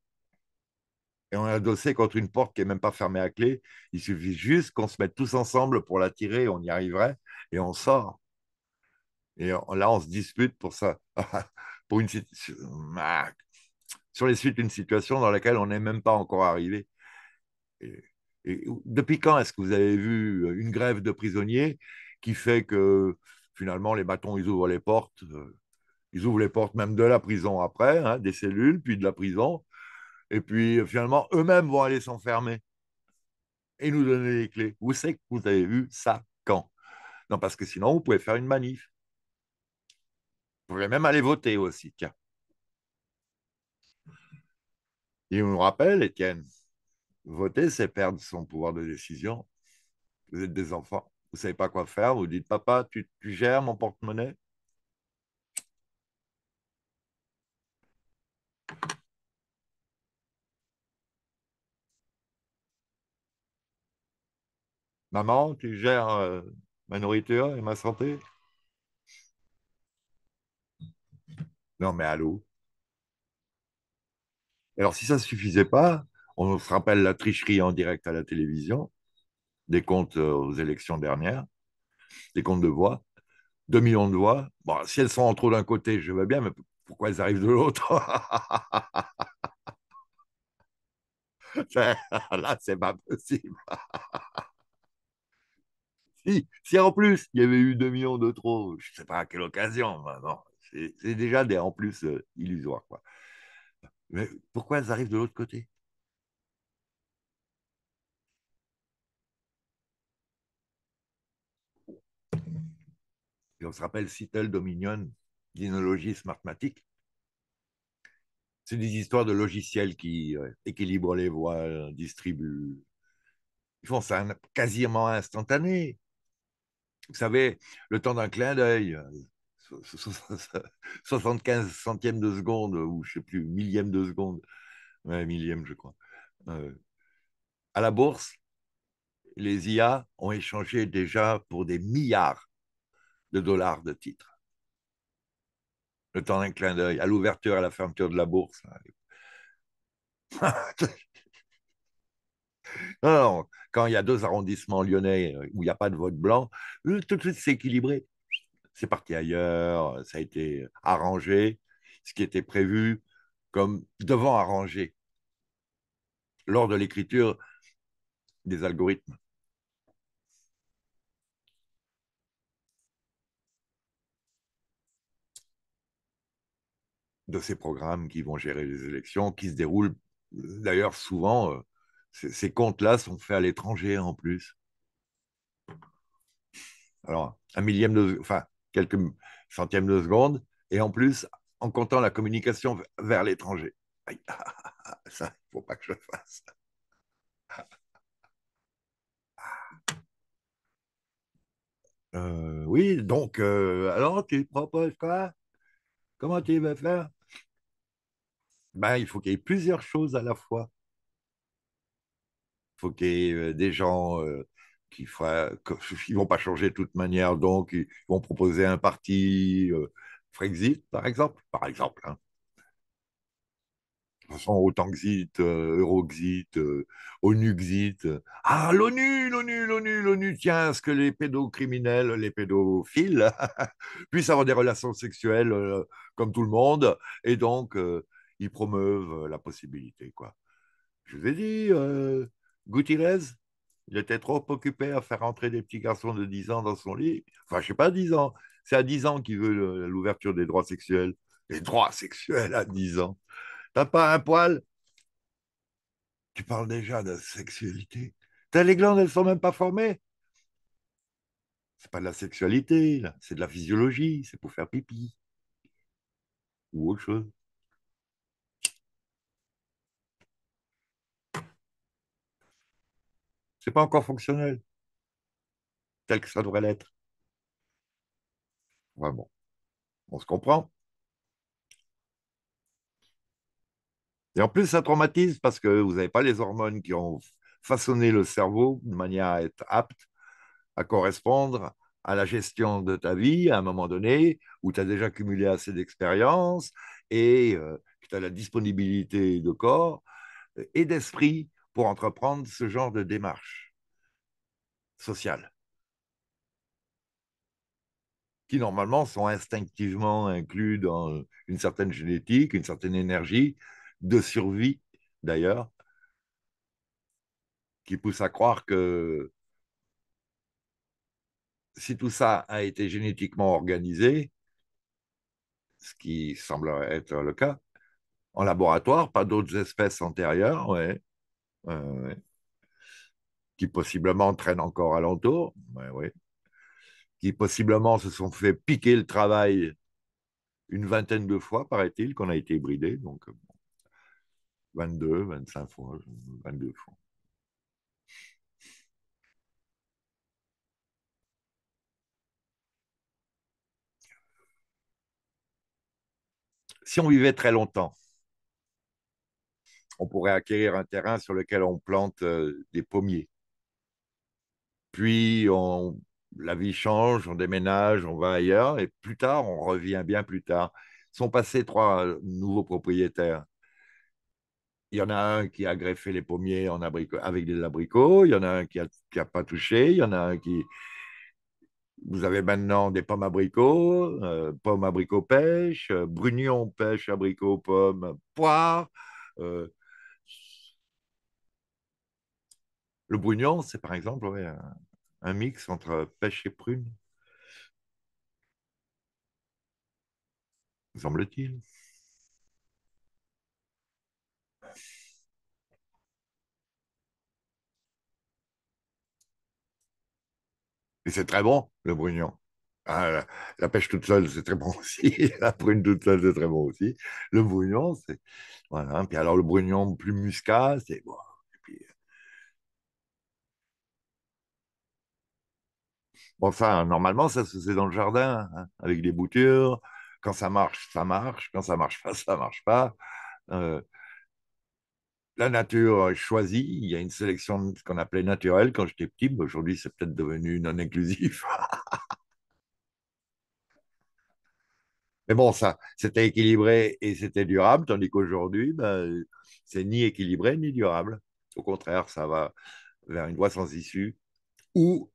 on est adossé contre une porte qui n'est même pas fermée à clé. Il suffit juste qu'on se mette tous ensemble pour la tirer, on y arriverait, et on sort. Et là, on se dispute pour ça. [LAUGHS] Ah, sur les suites d'une situation dans laquelle on n'est même pas encore arrivé. Et, depuis quand est-ce que vous avez vu une grève de prisonniers qui fait que finalement les bâtons, ils ouvrent les portes, euh, ils ouvrent les portes même de la prison après, hein, des cellules, puis de la prison, et puis euh, finalement eux-mêmes vont aller s'enfermer et nous donner les clés. Où c'est que vous avez vu ça quand Non, parce que sinon, vous pouvez faire une manif pouvez même aller voter aussi, tiens. Il nous rappelle, Étienne, voter, c'est perdre son pouvoir de décision. Vous êtes des enfants, vous ne savez pas quoi faire, vous dites Papa, tu, gères mon porte-monnaie Maman, tu gères euh, ma nourriture et ma santé Non, mais allô Alors, si ça ne suffisait pas, on se rappelle la tricherie en direct à la télévision, des comptes euh, aux élections dernières, des comptes de voix, 2 millions de voix. Bon, si elles sont en trop d'un côté, je veux bien, mais pourquoi elles arrivent de l'autre [LAUGHS] Là, c'est pas possible. [LAUGHS] si, en plus il y avait eu 2 millions de trop, je ne sais pas à quelle occasion, non. C'est déjà des, en plus euh, illusoire. Quoi. Mais pourquoi elles arrivent de l'autre côté on se rappelle Citel Dominion, l'inologisme Smartmatique. C'est des histoires de logiciels qui euh, équilibrent les voiles, distribuent. Ils font ça quasiment instantané. Vous savez, le temps d'un clin d'œil, 75 [LAUGHS] centièmes de seconde, ou je ne sais plus, millième de seconde, millième, je crois. Euh, à la bourse, les IA ont échangé déjà pour des milliards de dollars de titres. Le temps d'un clin d'œil, à l'ouverture, à la fermeture de la bourse. Hein. [LAUGHS] non, quand il y a deux arrondissements lyonnais euh, où il n'y a pas de vote blanc, euh, tout de suite c'est équilibré c'est parti ailleurs, euh, ça a été arrangé, ce qui était prévu comme devant arranger lors de l'écriture des algorithmes. de ces programmes qui vont gérer les élections, qui se déroulent d'ailleurs souvent, euh, ces comptes-là sont faits à l'étranger en plus. Alors, un millième de... Enfin, quelques centièmes de seconde, et en plus, en comptant la communication vers l'étranger. [LAUGHS] Ça, il ne faut pas que je le fasse. Ah. Euh, oui, donc, euh, alors tu proposes quoi Comment tu veux faire ben, Il faut qu'il y ait plusieurs choses à la fois. Il faut qu'il y ait euh, des gens qui fera, [LAUGHS] vont pas changer de toute manière, donc ils vont proposer un parti euh, Frexit, par exemple, par exemple. Hein. De toute façon, autanxit, euh, euroxit, euh, onuxit. Euh. Ah, l'ONU, l'ONU, l'ONU, l'ONU, tiens, à ce que les pédocriminels, les pédophiles, [LAUGHS] puissent avoir des relations sexuelles euh, comme tout le monde Et donc, ils promeuvent la possibilité, quoi. Je vous ai dit, Gutiérrez, il était trop occupé à faire entrer des petits garçons de 10 ans dans son lit. Enfin, je sais pas, 10 ans. C'est à 10 ans qu'il veut l'ouverture des droits sexuels. Les droits sexuels à 10 ans. T'as pas un poil Tu parles déjà de sexualité. T'as les glandes, elles sont même pas formées. C'est pas de la sexualité, c'est de la physiologie, c'est pour faire pipi. Ou autre chose. pas encore fonctionnel, tel que ça devrait l'être. bon, On se comprend Et en plus, ça traumatise parce que vous n'avez pas les hormones qui ont façonné le cerveau de manière à être apte à correspondre à la gestion de ta vie à un moment donné où tu as déjà cumulé assez d'expérience et euh, que tu as la disponibilité de corps et d'esprit pour entreprendre ce genre de démarche sociale, qui normalement sont instinctivement inclus dans une certaine génétique, une certaine énergie de survie d'ailleurs, qui pousse à croire que si tout ça a été génétiquement organisé, ce qui semble être le cas, en laboratoire, pas d'autres espèces antérieures, ouais, qui possiblement traînent encore alentour, l'entour, qui possiblement se sont fait piquer le travail une vingtaine de fois, paraît-il, qu'on a été bridé. Donc, 22, euh, 25 fois, 22 fois. Si on vivait très longtemps, on pourrait acquérir un terrain sur lequel on plante euh, des pommiers. Puis on, la vie change, on déménage, on va ailleurs, et plus tard, on revient bien plus tard. Sont passés trois euh, nouveaux propriétaires. Il y en a un qui a greffé les pommiers en abricot, avec des abricots, il y en a un qui n'a pas touché, il y en a un qui... Vous avez maintenant des pommes abricots, euh, pommes abricots pêche, euh, pêche abricots pommes, poire, Le brugnon, c'est par exemple un, mix entre pêche et prune. Semble-t-il. Et c'est très bon, le brugnon. Ah, la, pêche toute seule, c'est très bon [LAUGHS] aussi. la prune toute seule, c'est très bon aussi. Le brugnon, c'est. Voilà. Hein. Puis alors, le brugnon plus muscat, c'est. Bon, enfin, normalement, ça se faisait dans le jardin, hein, avec des boutures. Quand ça marche, ça marche. Quand ça marche pas, ça marche pas. Euh, la nature euh, choisit. il y a une sélection de ce qu'on appelait naturel. quand j'étais petit, mais bah, aujourd'hui c'est peut-être devenu non inclusif. [LAUGHS] mais bon, ça, c'était équilibré et c'était durable, tandis qu'aujourd'hui, ben, c'est ni équilibré ni durable. Au contraire, ça va vers une voie sans issue Ou,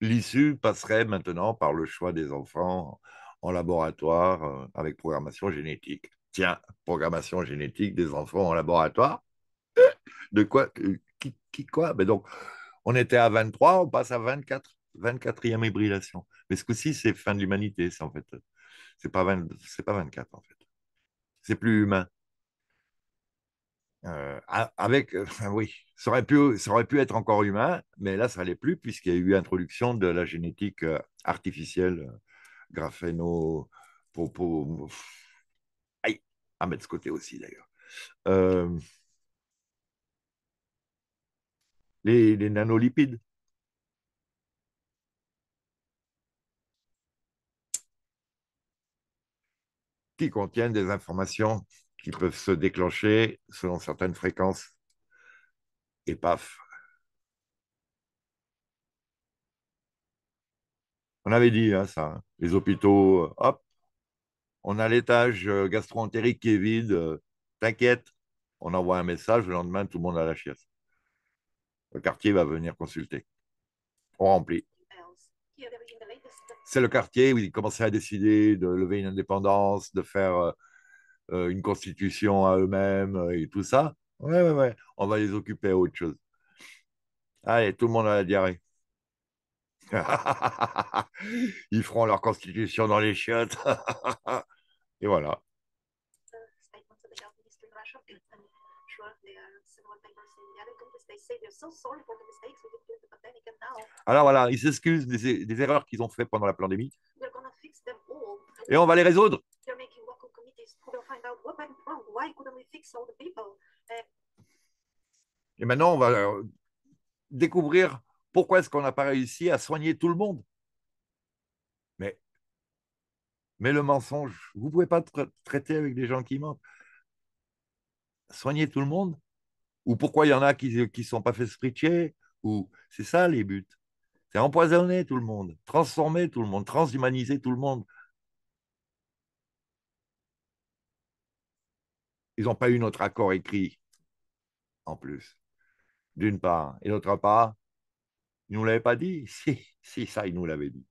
l'issue passerait maintenant par le choix des enfants en laboratoire euh, avec programmation génétique. Tiens, programmation génétique des enfants en laboratoire. [LAUGHS] De quoi euh, qui, quoi Mais ben donc, on était à 23, on passe à 24, 24e hybridation. Mais ce coup-ci, c'est fin de l'humanité, c'est en fait. C'est pas, pas 24, en fait. C'est plus humain. Euh, avec, euh, oui, ça aurait, pu, ça aurait pu être encore humain, mais là, ça n'allait plus, puisqu'il y a eu introduction de la génétique euh, artificielle, graphéno, propos. Aïe, à mettre ce côté aussi d'ailleurs. les, les nanolipides. qui contiennent des informations qui peuvent se déclencher selon certaines fréquences. Et paf. On avait dit hein, ça, les hôpitaux, euh, hop, on a l'étage euh, gastro-entérique qui est vide, euh, t'inquiète, on envoie un message, le lendemain, tout le monde a la chiasse. Le quartier va venir consulter. On remplit. C'est le quartier où ils commençaient à décider de lever une indépendance, de faire euh, une constitution à eux-mêmes euh, et tout ça. Ouais, ouais, ouais, on va les occuper à autre chose. Allez, tout le monde a la diarrhée. [LAUGHS] Ils feront leur constitution dans les chiottes. [LAUGHS] et voilà. Alors voilà, ils s'excusent des, des erreurs qu'ils ont faites pendant la pandémie. Et on va les résoudre. Et maintenant, on va euh, découvrir pourquoi est-ce qu'on n'a pas réussi à soigner tout le monde. Mais, mais le mensonge, vous ne pouvez pas traiter avec des gens qui mentent. Soigner tout le monde Ou pourquoi il y en a qui ne sont pas fait spritcher Ou C'est ça les buts. C'est empoisonner tout le monde, transformer tout le monde, transhumaniser tout le monde. Ils n'ont pas eu notre accord écrit, en plus, d'une part. Et d'autre part, ils ne nous l'avaient pas dit. [LAUGHS] Si, si, ça, ils nous l'avaient dit.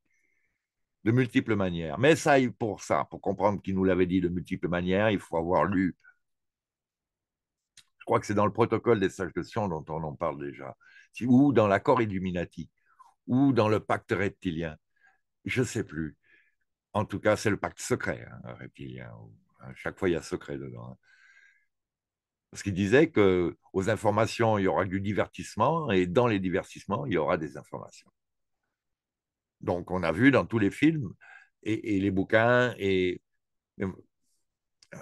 De multiples manières. Mais ça, pour ça, pour comprendre qu'ils nous l'avaient dit de multiples manières, il faut avoir lu. Je crois que c'est dans le protocole des sages de Sion dont on en parle déjà, ou dans l'accord Illuminati, ou dans le pacte reptilien. Je ne sais plus. En tout cas, c'est le pacte secret, hein, reptilien. Chaque fois, il y a secret dedans. Hein. Parce qu'il disait que aux informations, il y aura du divertissement et dans les divertissements, il y aura des informations. Donc, on a vu dans tous les films et, les bouquins et, euh,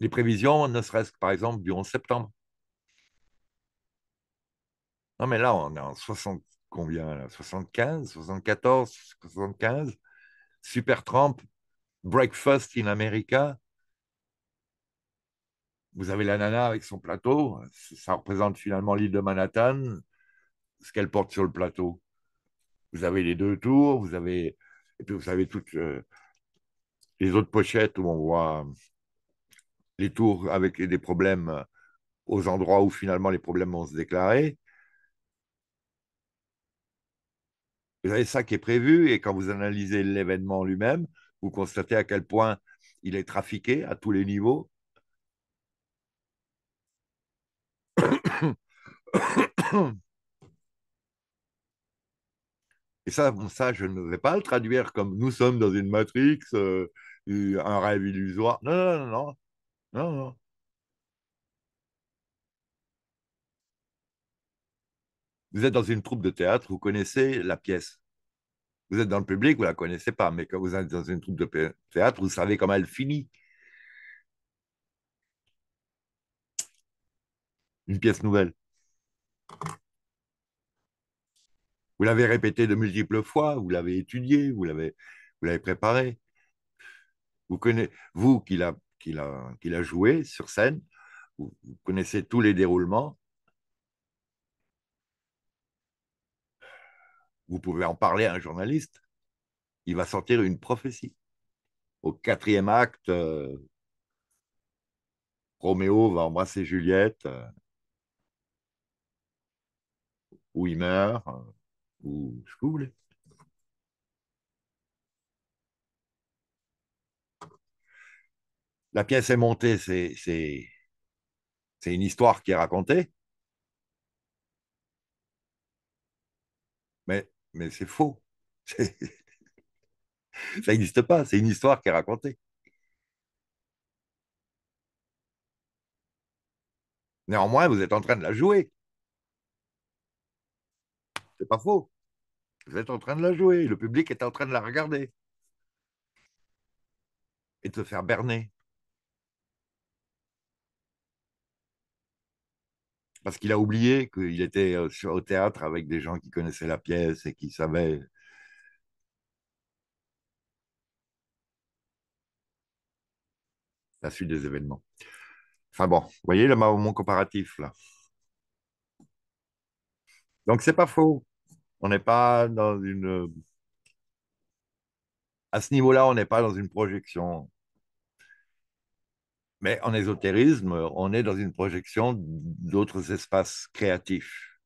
les prévisions, ne serait-ce que par exemple du 11 septembre. Non, mais là, on est en combien 75, 74, 75. Super Trump, Breakfast in America, vous avez la nana avec son plateau, ça représente finalement l'île de Manhattan, ce qu'elle porte sur le plateau. Vous avez les deux tours, vous avez et puis vous avez toutes euh, les autres pochettes où on voit les tours avec des problèmes euh, aux endroits où finalement les problèmes vont se déclarer. Vous avez ça qui est prévu et quand vous analysez l'événement lui-même, vous constatez à quel point il est trafiqué à tous les niveaux Et ça, ça, je ne vais pas le traduire comme nous sommes dans une matrix, euh, un rêve illusoire. Non, non, non, non, non, non. Vous êtes dans une troupe de théâtre, vous connaissez la pièce. Vous êtes dans le public, vous la connaissez pas, mais quand vous êtes dans une troupe de théâtre, vous savez comment elle finit. une pièce nouvelle. Vous l'avez répété de multiples fois, vous l'avez étudié, vous l'avez, vous l'avez préparé. Vous, connaissez, vous qui l'a, qui, l'a, qui l'a joué sur scène, vous, connaissez tous les déroulements. Vous pouvez en parler à un journaliste. Il va sortir une prophétie. Au quatrième acte, euh, Roméo va embrasser Juliette. Euh, ou il meurt, euh, ou ce que La pièce est montée, c'est une histoire qui est racontée. Mais, mais c'est faux. [LAUGHS] Ça n'existe pas, c'est une histoire qui est racontée. Néanmoins, vous êtes en train de la jouer. C'est pas faux. Vous êtes en train de la jouer. Le public est en train de la regarder. Et de se faire berner. Parce qu'il a oublié qu'il était euh, au théâtre avec des gens qui connaissaient la pièce et qui savaient la suite des événements. Enfin bon, vous voyez là, mon comparatif là. Donc, c'est pas faux. On n'est pas dans une. À ce niveau-là, on n'est pas dans une projection. Mais en ésotérisme, on est dans une projection d'autres espaces créatifs.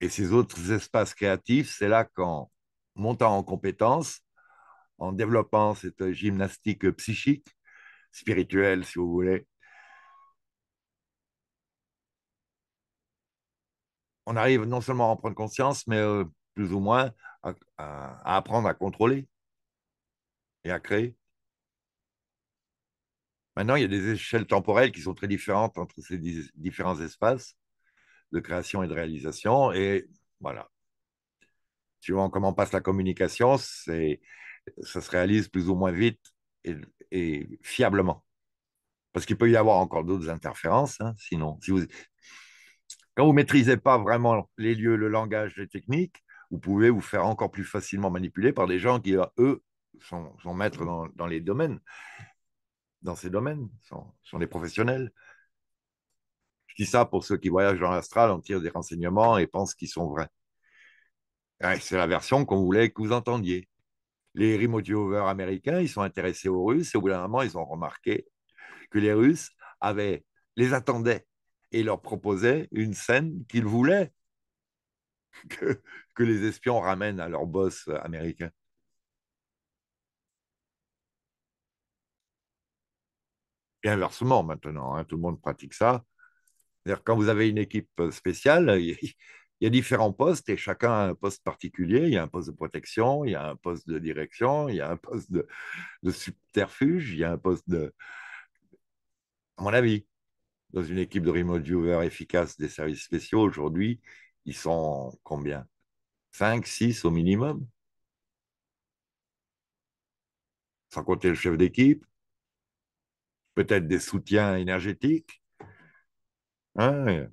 Et ces autres espaces créatifs, c'est là qu'en montant en compétence, en développant cette gymnastique psychique, spirituelle si vous voulez, on arrive non seulement à en prendre conscience, mais euh, plus ou moins à, apprendre à contrôler et à créer. Maintenant, il y a des échelles temporelles qui sont très différentes entre ces différents espaces de création et de réalisation. Et voilà. Suivant comment passe la communication, ça se réalise plus ou moins vite et, fiablement. Parce qu'il peut y avoir encore d'autres interférences, hein, sinon. Si vous, quand vous ne maîtrisez pas vraiment les lieux, le langage, les techniques, vous pouvez vous faire encore plus facilement manipuler par des gens qui, euh, eux, sont, maîtres dans, les domaines, dans ces domaines, sont, des professionnels. Je dis ça pour ceux qui voyagent dans l'astral, en tirent des renseignements et pensent qu'ils sont vrais. c'est la version qu'on voulait que vous entendiez. Les remote viewers américains, ils sont intéressés aux Russes et au bout d'un moment, ils ont remarqué que les Russes avaient, les attendaient et leur proposait une scène qu'ils voulaient [LAUGHS] que, les espions ramènent à leur boss américain. Et inversement maintenant, hein, tout le monde pratique ça. C'est-à-dire quand vous avez une équipe spéciale, il y a différents postes et chacun a un poste particulier. Il y a un poste de protection, il y a un poste de direction, il y a un poste de subterfuge, il y a un poste de... À mon avis, dans une équipe de remote viewers efficace des services spéciaux, aujourd'hui, ils sont combien 5, 6 au minimum Sans compter le chef d'équipe, peut-être des soutiens énergétiques. Hein?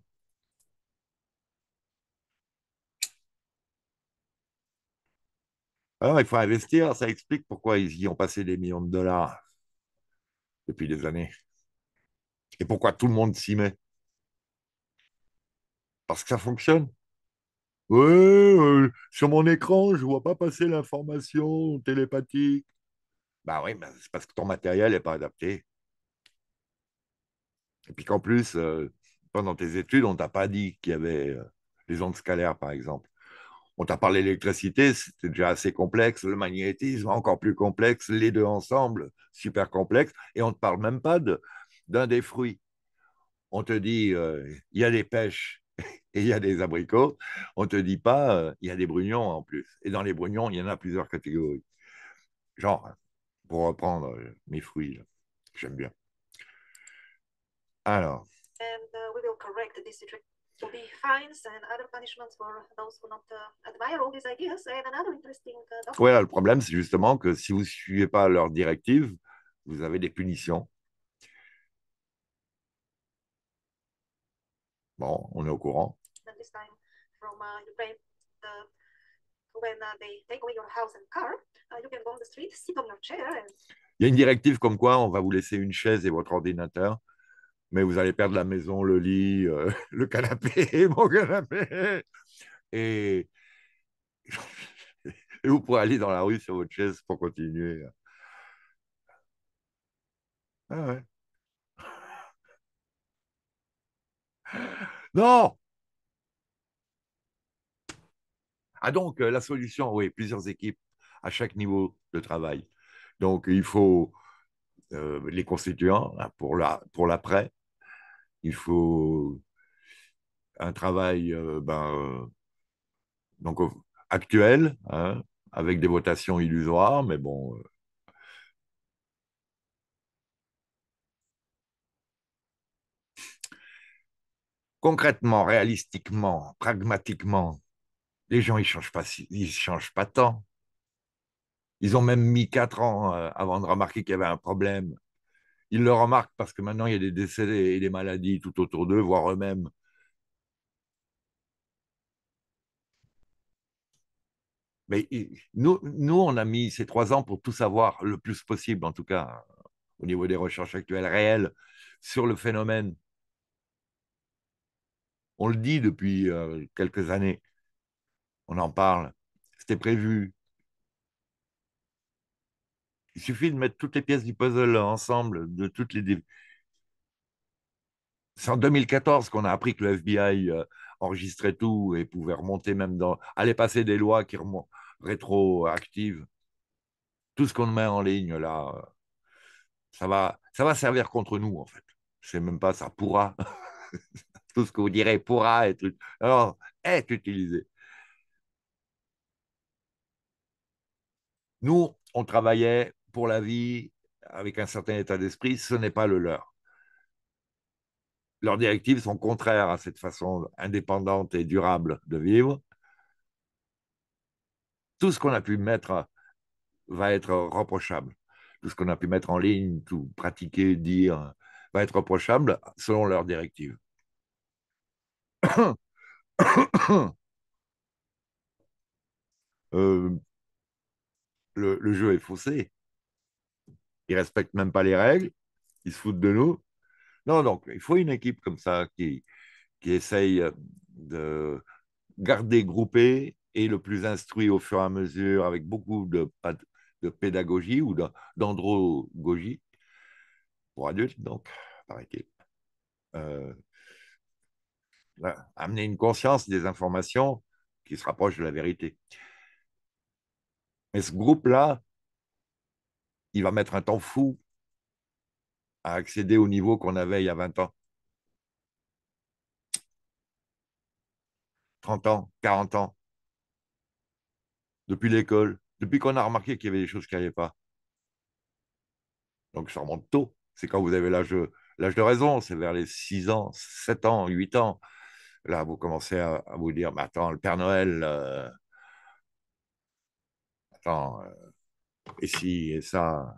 Alors, il faut investir, ça explique pourquoi ils y ont passé des millions de dollars depuis des années. Et pourquoi tout le monde s'y met Parce que ça fonctionne. Oui, euh, sur mon écran, je ne vois pas passer l'information télépathique. Bah oui, mais c'est parce que ton matériel n'est pas adapté. Et puis qu'en plus, euh, pendant tes études, on t'a pas dit qu'il y avait euh, les ondes scalaires, par exemple. On t'a parlé l'électricité, c'était déjà assez complexe, le magnétisme, encore plus complexe, les deux ensemble, super complexe, et on ne te parle même pas de d'un des fruits. On te dit, euh, il y a des pêches [LAUGHS] et il y a des abricots. On ne te dit pas, euh, il y a des brugnons en plus. Et dans les brugnons, il y en a plusieurs catégories. Genre, pour reprendre euh, mes fruits, j'aime bien. Alors. Uh, uh, uh, le problème, c'est justement que si vous ne suivez pas leurs directives, vous avez des punitions. Bon, on est au courant. Il y a une directive comme quoi on va vous laisser une chaise et votre ordinateur, mais vous allez perdre la maison, le lit, euh, [LAUGHS] le canapé, [LAUGHS] mon canapé. Et... [LAUGHS] et vous pourrez aller dans la rue sur votre chaise pour continuer. Ah ouais. Non Ah donc, euh, la solution, oui, plusieurs équipes à chaque niveau de travail. Donc, il faut euh, les constituants hein, pour l'après. Pour il faut un travail euh, ben, donc, actuel, hein, avec des votations illusoires, mais bon, concrètement, réalistiquement, pragmatiquement, les gens, ils ne changent, pas, changent pas tant. Ils ont même mis quatre ans euh, avant de remarquer qu'il y avait un problème. Ils le remarquent parce que maintenant, il y a des décès et des maladies tout autour d'eux, voire eux-mêmes. Mais nous, nous, on a mis ces trois ans pour tout savoir, le plus possible en tout cas, au niveau des recherches actuelles réelles, sur le phénomène. On le dit depuis euh, quelques années. On en parle. C'était prévu. Il suffit de mettre toutes les pièces du puzzle ensemble, de toutes les. C'est en 2014 qu'on a appris que le FBI euh, enregistrait tout et pouvait remonter même dans. aller passer des lois qui remontent rétroactives. Tout ce qu'on met en ligne là, euh, ça va, ça va servir contre nous en fait. Je sais même pas, ça pourra. [LAUGHS] tout ce que vous direz pourra être, est utilisé. Nous, on travaillait pour la vie avec un certain état d'esprit, ce n'est pas le leur. Leurs directives sont contraires à cette façon indépendante et durable de vivre. Tout ce qu'on a pu mettre va être reprochable. Tout ce qu'on a pu mettre en ligne, tout pratiquer, dire, va être reprochable selon leurs directives. [COUGHS] Euh, le, jeu est faussé. Ils respectent même pas les règles. Ils se foutent de nous. Non, donc il faut une équipe comme ça qui, qui essaye euh, de garder groupé et le plus instruit au fur et à mesure avec beaucoup de, de pédagogie ou d'androgogie pour adultes, donc, par équipe. Euh, amener une conscience des informations qui se rapprochent de la vérité. Mais ce groupe-là, il va mettre un temps fou à accéder au niveau qu'on avait il y a 20 ans. 30 ans, 40 ans, depuis l'école, depuis qu'on a remarqué qu'il y avait des choses qui n'allaient pas. Donc ça remonte tôt. C'est quand vous avez l'âge l'âge de raison, c'est vers les 6 ans, 7 ans, 8 ans. Là, vous commencez à, vous dire, mais attends, le Père Noël, euh, attends, euh, et si, et ça,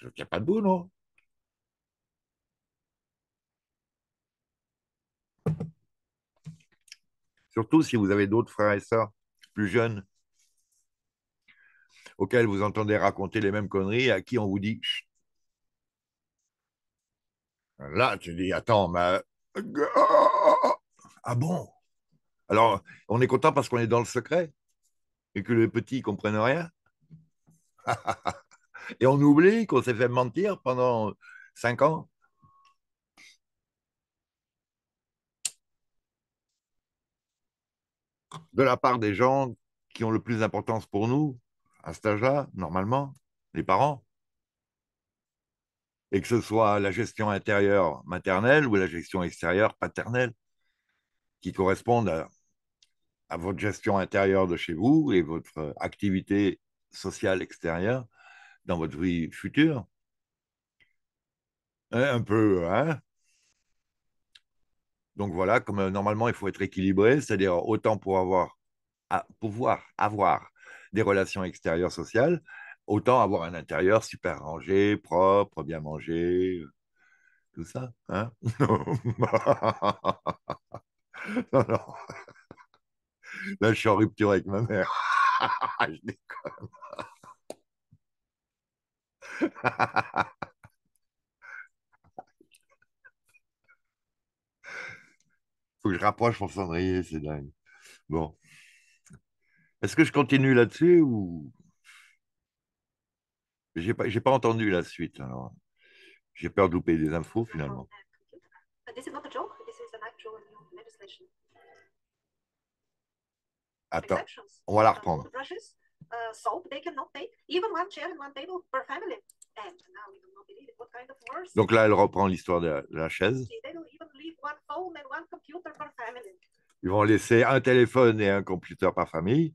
je ne tiens pas debout, non Surtout si vous avez d'autres frères et sœurs plus jeunes auxquels vous entendez raconter les mêmes conneries, à qui on vous dit, Chut, Là, tu dis, attends, mais... Ah bon Alors, on est content parce qu'on est dans le secret et que les petits ne comprennent rien. [LAUGHS] et on oublie qu'on s'est fait mentir pendant cinq ans. De la part des gens qui ont le plus d'importance pour nous, à cet âge-là, normalement, les parents et que ce soit la gestion intérieure maternelle ou la gestion extérieure paternelle, qui correspondent à, votre gestion intérieure de chez vous et votre activité sociale extérieure dans votre vie future. Un peu, hein Donc voilà, comme euh, normalement il faut être équilibré, c'est-à-dire autant pour avoir, à, pouvoir avoir des relations extérieures sociales, autant avoir un intérieur super rangé, propre, bien mangé, euh, tout ça. Hein [LAUGHS] non, non. Là, je suis en rupture avec ma mère. [LAUGHS] je déconne. Faut que je rapproche mon cendrier, c'est dingue. Bon. Est-ce que je continue là-dessus ou j'ai pas, pas entendu la suite. Alors, j'ai peur de louper des infos finalement. Attends, on va la uh, reprendre. Uh, Donc là, elle reprend l'histoire de, de la chaise. Ils vont laisser un téléphone et un computer par famille.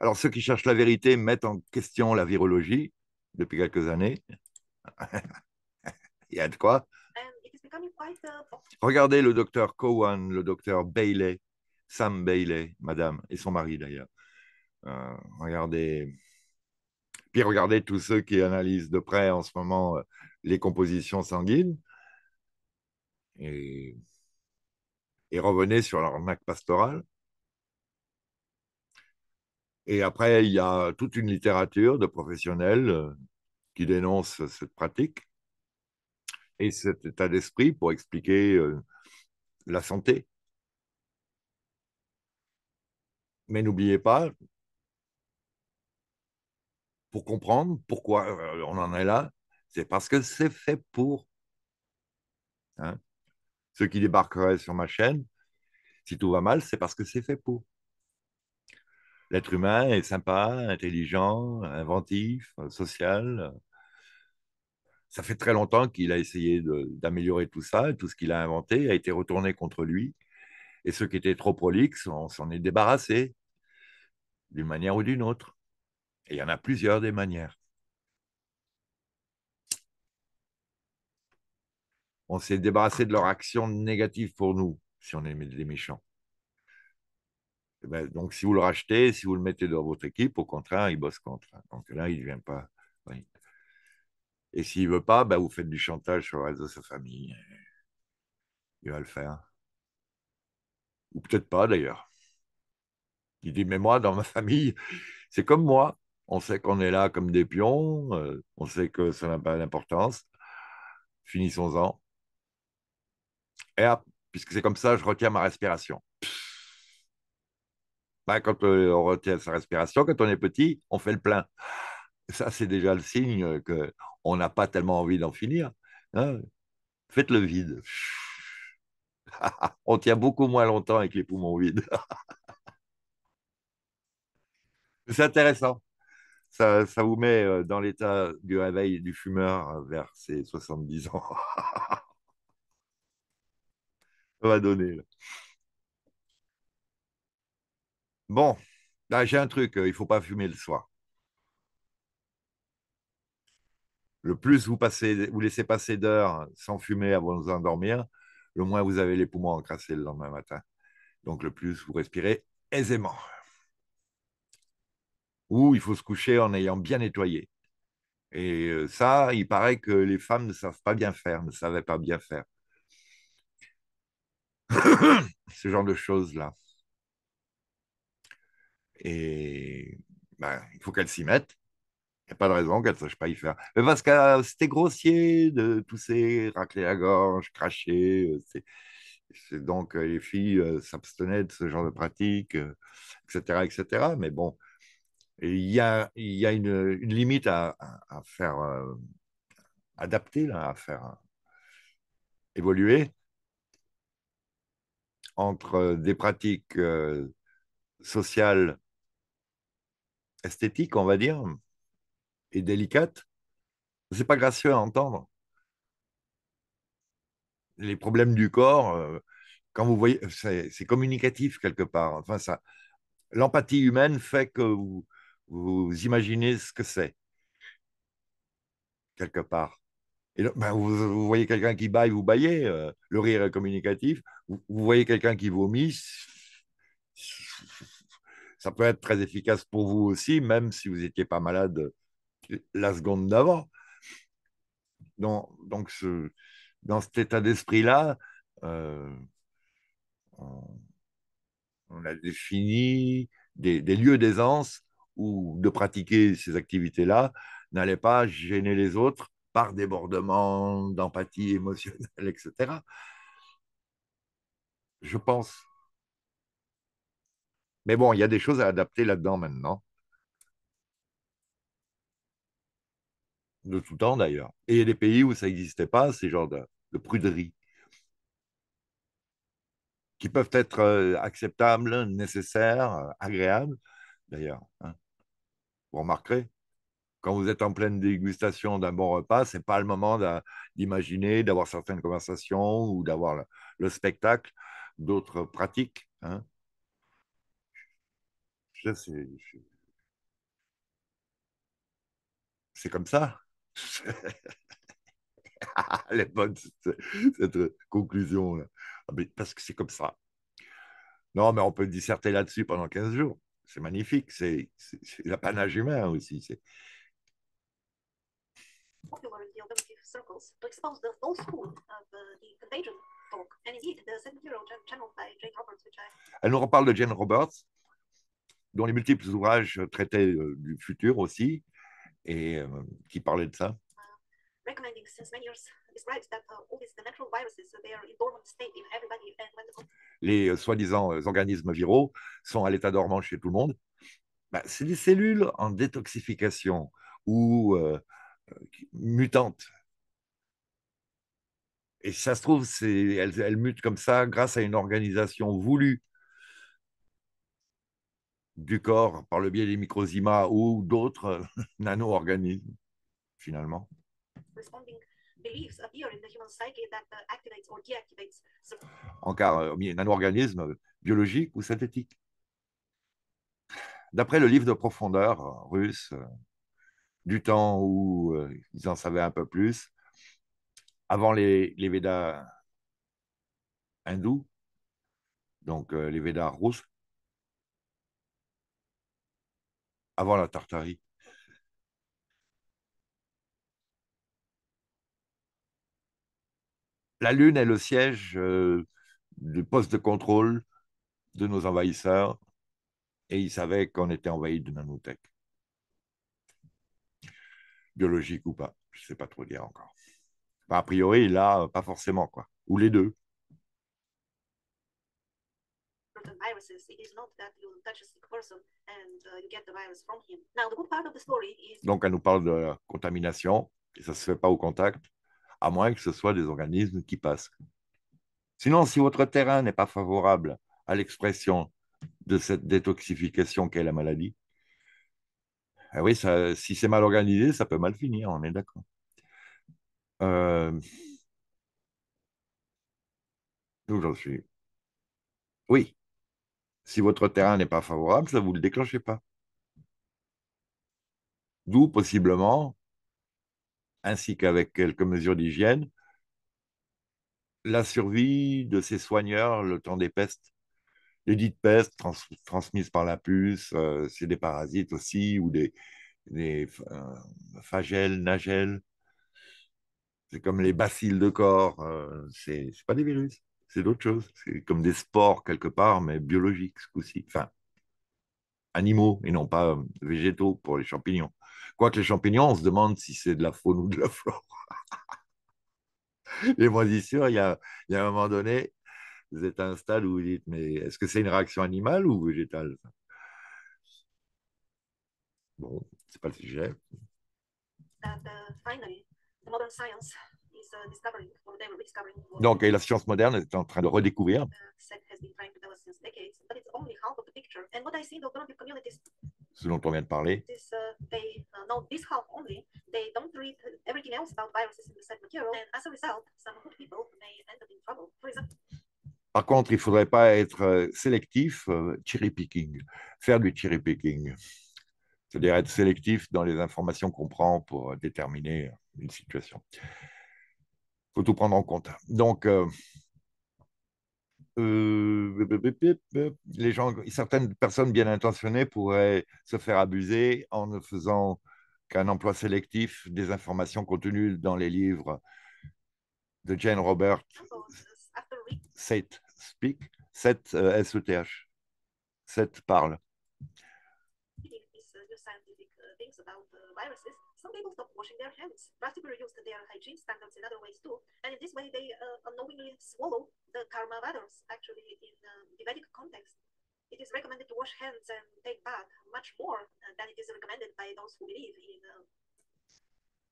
Alors, ceux qui cherchent la vérité mettent en question la virologie depuis quelques années. [LAUGHS] Il y a de quoi. Regardez le docteur Cowan, le docteur Bailey, Sam Bailey, madame, et son mari d'ailleurs. Euh, regardez. Puis regardez tous ceux qui analysent de près en ce moment euh, les compositions sanguines. Et, et revenez sur leur mac pastorale. Et après, il y a toute une littérature de professionnels euh, qui dénoncent cette pratique et cet état d'esprit pour expliquer euh, la santé. Mais n'oubliez pas, pour comprendre pourquoi euh, on en est là, c'est parce que c'est fait pour. Hein. Ceux qui débarqueraient sur ma chaîne, si tout va mal, c'est parce que c'est fait pour l'être humain est sympa, intelligent, inventif, social. Ça fait très longtemps qu'il a essayé d'améliorer tout ça, tout ce qu'il a inventé a été retourné contre lui. Et ceux qui étaient trop prolixes, on s'en est débarrassé, d'une manière ou d'une autre. Et il y en a plusieurs des manières. On s'est débarrassé de leur action négative pour nous, si on est des méchants. Eh ben, donc, si vous le rachetez, si vous le mettez dans votre équipe, au contraire, il bosse contre. Hein. Donc là, il ne vient pas. Et s'il ne veut pas, ben, vous faites du chantage sur le reste de sa famille. Il va le faire. Ou peut-être pas, d'ailleurs. Il dit, mais moi, dans ma [LAUGHS] famille, c'est comme moi. On sait qu'on est là comme des pions. Euh, on sait que ça n'a pas d'importance. Finissons-en. Et puisque c'est comme ça, je retiens ma respiration. Bah, quand euh, on retient sa respiration, quand on est petit, on fait le plein. Ça, c'est déjà le signe qu'on n'a pas tellement envie d'en finir. Hein. Faites le vide. [LAUGHS] on tient beaucoup moins longtemps avec les poumons vides. [LAUGHS] c'est intéressant. Ça, ça, vous met euh, dans l'état du réveil du fumeur vers ses 70 ans. [LAUGHS] ça va donner. Bon, là j'ai un truc, euh, il ne faut pas fumer le soir. Le plus vous, passez, vous laissez passer d'heures sans fumer avant de vous endormir, le moins vous avez les poumons encrassés le lendemain matin. Donc le plus vous respirez aisément. Ou il faut se coucher en ayant bien nettoyé. Et euh, ça, il paraît que les femmes ne savent pas bien faire, ne savaient pas bien faire. [COUGHS] Ce genre de choses-là. Et bah, il faut qu'elle s'y mette. Il n'y a pas de raison qu'elle ne sache pas y faire. Mais parce que euh, c'était grossier de tousser, racler la gorge, cracher. Euh, donc, euh, les filles s'abstenaient de ce genre de pratiques, etc., etc. Mais bon, il y a, y a une, limite à, à, faire adapter, là, à faire évoluer entre des pratiques sociales esthétique, on va dire, et délicate, c'est pas gracieux à entendre. Les problèmes du corps, euh, quand vous voyez, c'est communicatif quelque part. Enfin, ça, l'empathie humaine fait que vous, imaginez ce que c'est quelque part. Et ben, vous, voyez quelqu'un qui baille, vous baillez. Euh, le rire est communicatif. Vous, vous voyez quelqu'un qui vomit, ça peut être très efficace pour vous aussi, même si vous n'étiez pas malade euh, la seconde d'avant. Donc, ce, dans cet état d'esprit-là, euh, on, a défini des, des lieux d'aisance où de pratiquer ces activités-là n'allait pas gêner les autres par débordement d'empathie [LAUGHS] émotionnelle, etc. Je pense mais bon, il y a des choses à adapter là-dedans maintenant. De tout temps d'ailleurs. Et il y a des pays où ça n'existait pas, ces genres de, de pruderie qui peuvent être euh, acceptables, nécessaires, euh, agréables, d'ailleurs. Hein. Vous remarquerez, quand vous êtes en pleine dégustation d'un bon repas, ce n'est pas le moment d'imaginer, d'avoir certaines conversations ou d'avoir le, le, spectacle, d'autres pratiques. Hein c'est comme ça. [LAUGHS] Elle est bonne cette, conclusion. -là. Ah, parce que c'est comme ça. Non, mais on peut disserter là-dessus pendant 15 jours. C'est magnifique. C'est l'apanage humain aussi. C'est. Elle nous reparle de Jane Roberts dont les multiples ouvrages euh, traitaient euh, du futur aussi, et euh, qui parlaient de ça. Uh, les soi-disant organismes viraux sont à l'état dormant chez tout le monde. Bah, c'est des cellules en détoxification ou mutantes. Et ça se trouve, elles, elles mutent comme ça grâce à une organisation voulue du corps par le biais des microzymas ou d'autres euh, [LAUGHS] nano-organismes, finalement. Uh, en cas, euh, nano-organismes euh, biologiques ou synthétiques. D'après le livre de profondeur russe, du temps où ils en savaient un peu plus, avant les, les Védas hindous, donc les Védas russes, avant la Tartarie. La Lune est le siège euh, du poste de contrôle de nos envahisseurs et ils savaient qu'on était envahis de nanotech. Biologique ou pas, je ne sais pas trop dire encore. a priori, là, pas forcément, quoi. Ou les deux. Donc, elle nous parle de la contamination, et ça ne se fait pas au contact, à moins que ce soit des organismes qui passent. Sinon, si votre terrain n'est pas favorable à l'expression de cette détoxification qu'est la maladie, ah oui, ça, si c'est mal organisé, ça peut mal finir, on est d'accord. Euh, j'en suis Oui, si votre terrain n'est pas favorable, ça ne vous le déclenchez pas. D'où possiblement, ainsi qu'avec quelques mesures d'hygiène, la survie de ces soigneurs le temps des pestes. Les dites pestes transmises par la puce, euh, c'est des parasites aussi, ou des, des euh, nagelles. C'est comme les bacilles de corps, ne euh, c'est pas des virus c'est d'autres choses. C'est comme des sports quelque part, mais biologiques ce coup-ci. Enfin, animaux et non pas euh, végétaux pour les champignons. Quoique les champignons, on se demande si c'est de la faune ou de la flore. les [LAUGHS] moisissures, il y a, y a un moment donné, vous êtes à un stade où vous dites, mais est-ce que c'est une réaction animale ou végétale Bon, c'est pas le sujet. Euh, euh, finally, modern Uh, Donc, euh, la science moderne est en train de redécouvrir. Uh, Ce dont on vient de parler. Par contre, il ne faudrait pas être euh, sélectif, euh, cherry picking, faire du cherry picking. C'est-à-dire être sélectif dans les informations qu'on prend pour déterminer une situation faut tout prendre en compte. Donc, euh, euh, les gens, certaines personnes bien intentionnées pourraient se faire abuser en ne faisant qu'un emploi sélectif des informations contenues dans les livres de Jane Robert, 7 Speak, Seth S-E-T-H, parle some people stop washing their hands. Black people reduce their hygiene standards in other ways too. And in this way, they uh, unknowingly swallow the karma of others. Actually, in uh, the Vedic context, it is recommended to wash hands and take bath much more uh, than it is recommended by those who believe in. Uh...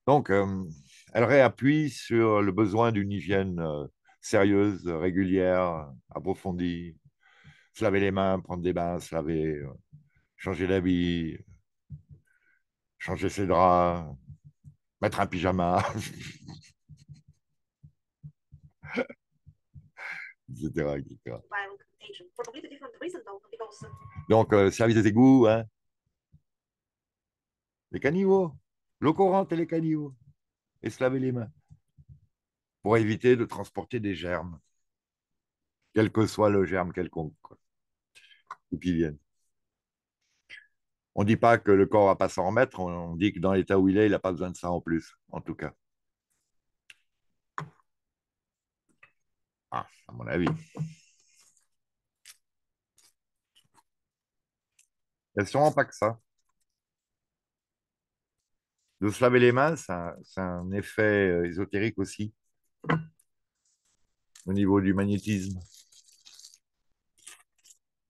Donc, euh, elle réappuie sur le besoin d'une hygiène euh, sérieuse, régulière, approfondie. Se laver les mains, prendre des bains, se laver, euh, changer d'habit, changer ses draps, mettre un pyjama, etc. Donc, euh, service des égouts, hein les caniveaux, l'eau courante et les caniveaux, et se laver les mains pour éviter de transporter des germes, quel que soit le germe quelconque, ou qui viennent on ne dit pas que le corps ne va pas s'en remettre, on, dit que dans l'état où il est, il n'a pas besoin de ça en plus, en tout cas. Ah, à mon avis. Il n'y a sûrement pas que ça. De se laver les mains, c'est un effet euh, ésotérique aussi, au niveau du magnétisme.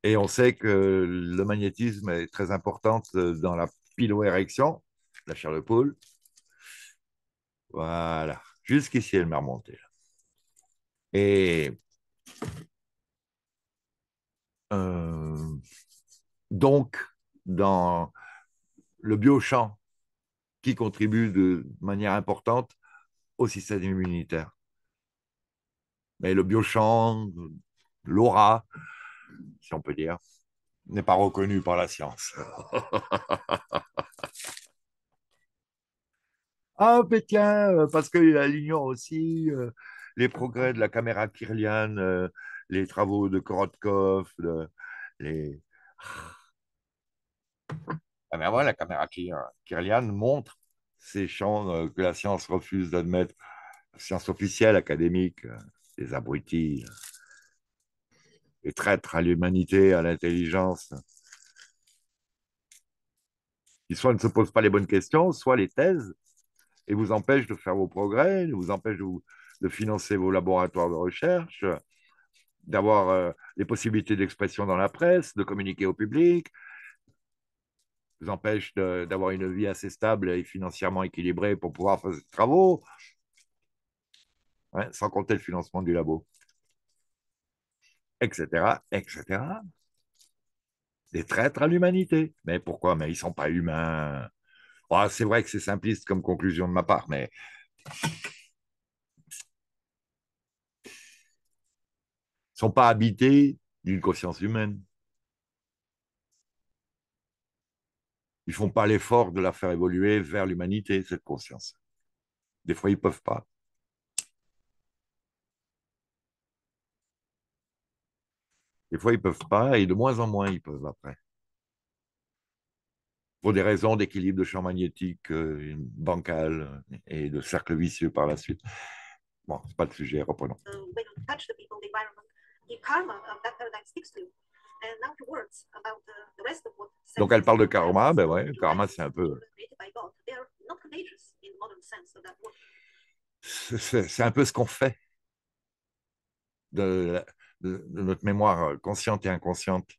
Et on sait que le magnétisme est très important euh, dans la piloérection, la chair de poule. Voilà. Jusqu'ici, elle m'a remonté. Et euh, donc, dans le biochamp qui contribue de manière importante au système immunitaire. Mais le biochamp, l'aura, si on peut dire, n'est pas reconnu par la science. [LAUGHS] ah, tiens, euh, parce qu'il a l'union aussi, euh, les progrès de la caméra Kirlian, euh, les travaux de Korotkov, les. Ah, la caméra Kirlian montre ces champs que la science refuse d'admettre, science officielle, académique, des abrutis et traître à l'humanité, à l'intelligence. Qui soit ne se pose pas les bonnes questions, soit les thèses et vous empêche de faire vos progrès, vous empêche de, financer vos laboratoires de recherche, d'avoir euh, les possibilités d'expression dans la presse, de communiquer au public, vous empêche d'avoir une vie assez stable et financièrement équilibrée pour pouvoir faire ses travaux, hein, sans compter le financement du labo etc., etc. Des traîtres à l'humanité. Mais pourquoi Mais ils ne sont pas humains. Oh, c'est vrai que c'est simpliste comme conclusion de ma part, mais... Ils sont pas habités d'une conscience humaine. Ils font pas l'effort de la faire évoluer vers l'humanité, cette conscience. Des fois, ils peuvent pas. Des fois, ils peuvent pas et de moins en moins, ils peuvent après. Pour des raisons d'équilibre de champ magnétique euh, bancal euh, et de cercle vicieux par la suite. Bon, c'est pas le sujet, reprenons. Donc elle parle de karma, ben ouais, karma c'est un peu. Euh, c'est un peu ce qu'on fait. De de, notre mémoire euh, consciente et inconsciente.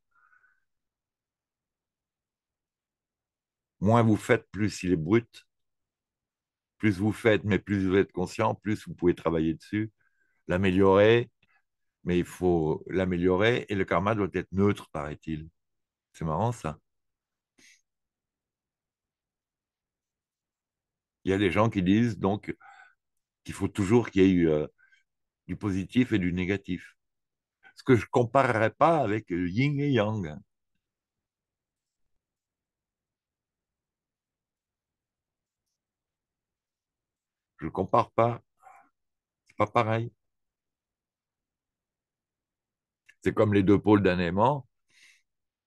Moins vous faites, plus il est brut. Plus vous faites, mais plus vous êtes conscient, plus vous pouvez travailler dessus, l'améliorer, mais il faut l'améliorer et le karma doit être neutre, paraît-il. C'est marrant ça. Il y a des gens qui disent donc qu'il faut toujours qu'il y ait eu euh, du positif et du négatif ce que je ne comparerais pas avec euh, Yin et Yang. Je ne compare pas. C'est pas pareil. C'est comme les deux pôles d'un aimant.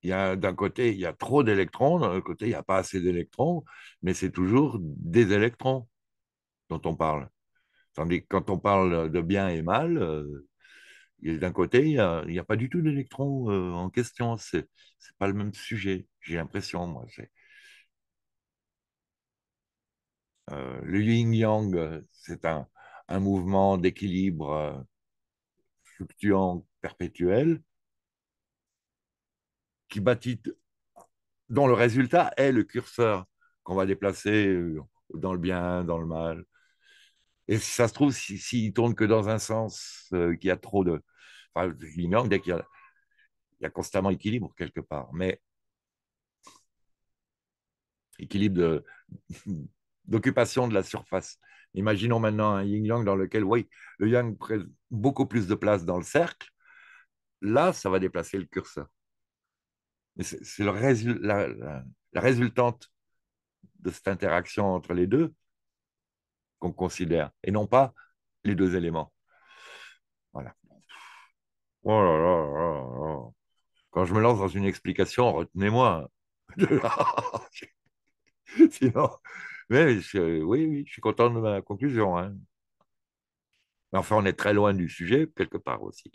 Il d'un côté, il y a trop d'électrons, d'un autre côté, il n'y a pas assez d'électrons, mais c'est toujours des électrons dont on parle. Tandis que quand on parle de bien et mal, euh, d'un côté, il n'y a, pas du tout d'électrons euh, en question. Ce n'est pas le même sujet, j'ai l'impression, moi. Euh, le yin-yang, c'est un, un, mouvement d'équilibre euh, fluctuant, perpétuel, qui bâtit, dont le résultat est le curseur qu'on va déplacer dans le bien, dans le mal. Et ça se trouve, s'il si, tourne que dans un sens, qu'il y a trop de, Enfin, je yin dès qu'il y a, y a constamment équilibre quelque part. Mais équilibre [LAUGHS] d'occupation de, la surface. Imaginons maintenant un yin-yang dans lequel, oui, le yang prend beaucoup plus de place dans le cercle. Là, ça va déplacer le curseur. C'est la, résultante de cette interaction entre les deux qu'on considère, et non pas les deux éléments. Oh là là là là. Quand je me lance dans une explication, retenez-moi. [LAUGHS] Sinon, mais je, euh, oui, oui, je suis content de ma conclusion. Hein. Enfin, on est très loin du sujet, quelque part aussi.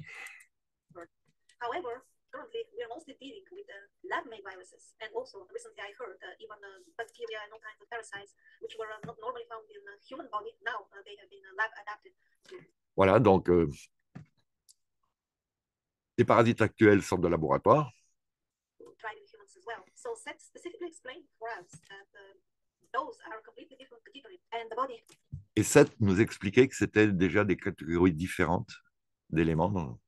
However, currently we are mostly dealing with the uh, lab-made viruses, and also recently I heard uh, even uh, bacteria and all kinds of parasites, which were uh, not normally found in the human body, now uh, they have been lab-adapted. Voilà, donc euh, les parasites actuels sortent de laboratoire. Et Seth nous expliquait que c'était déjà des catégories différentes d'éléments.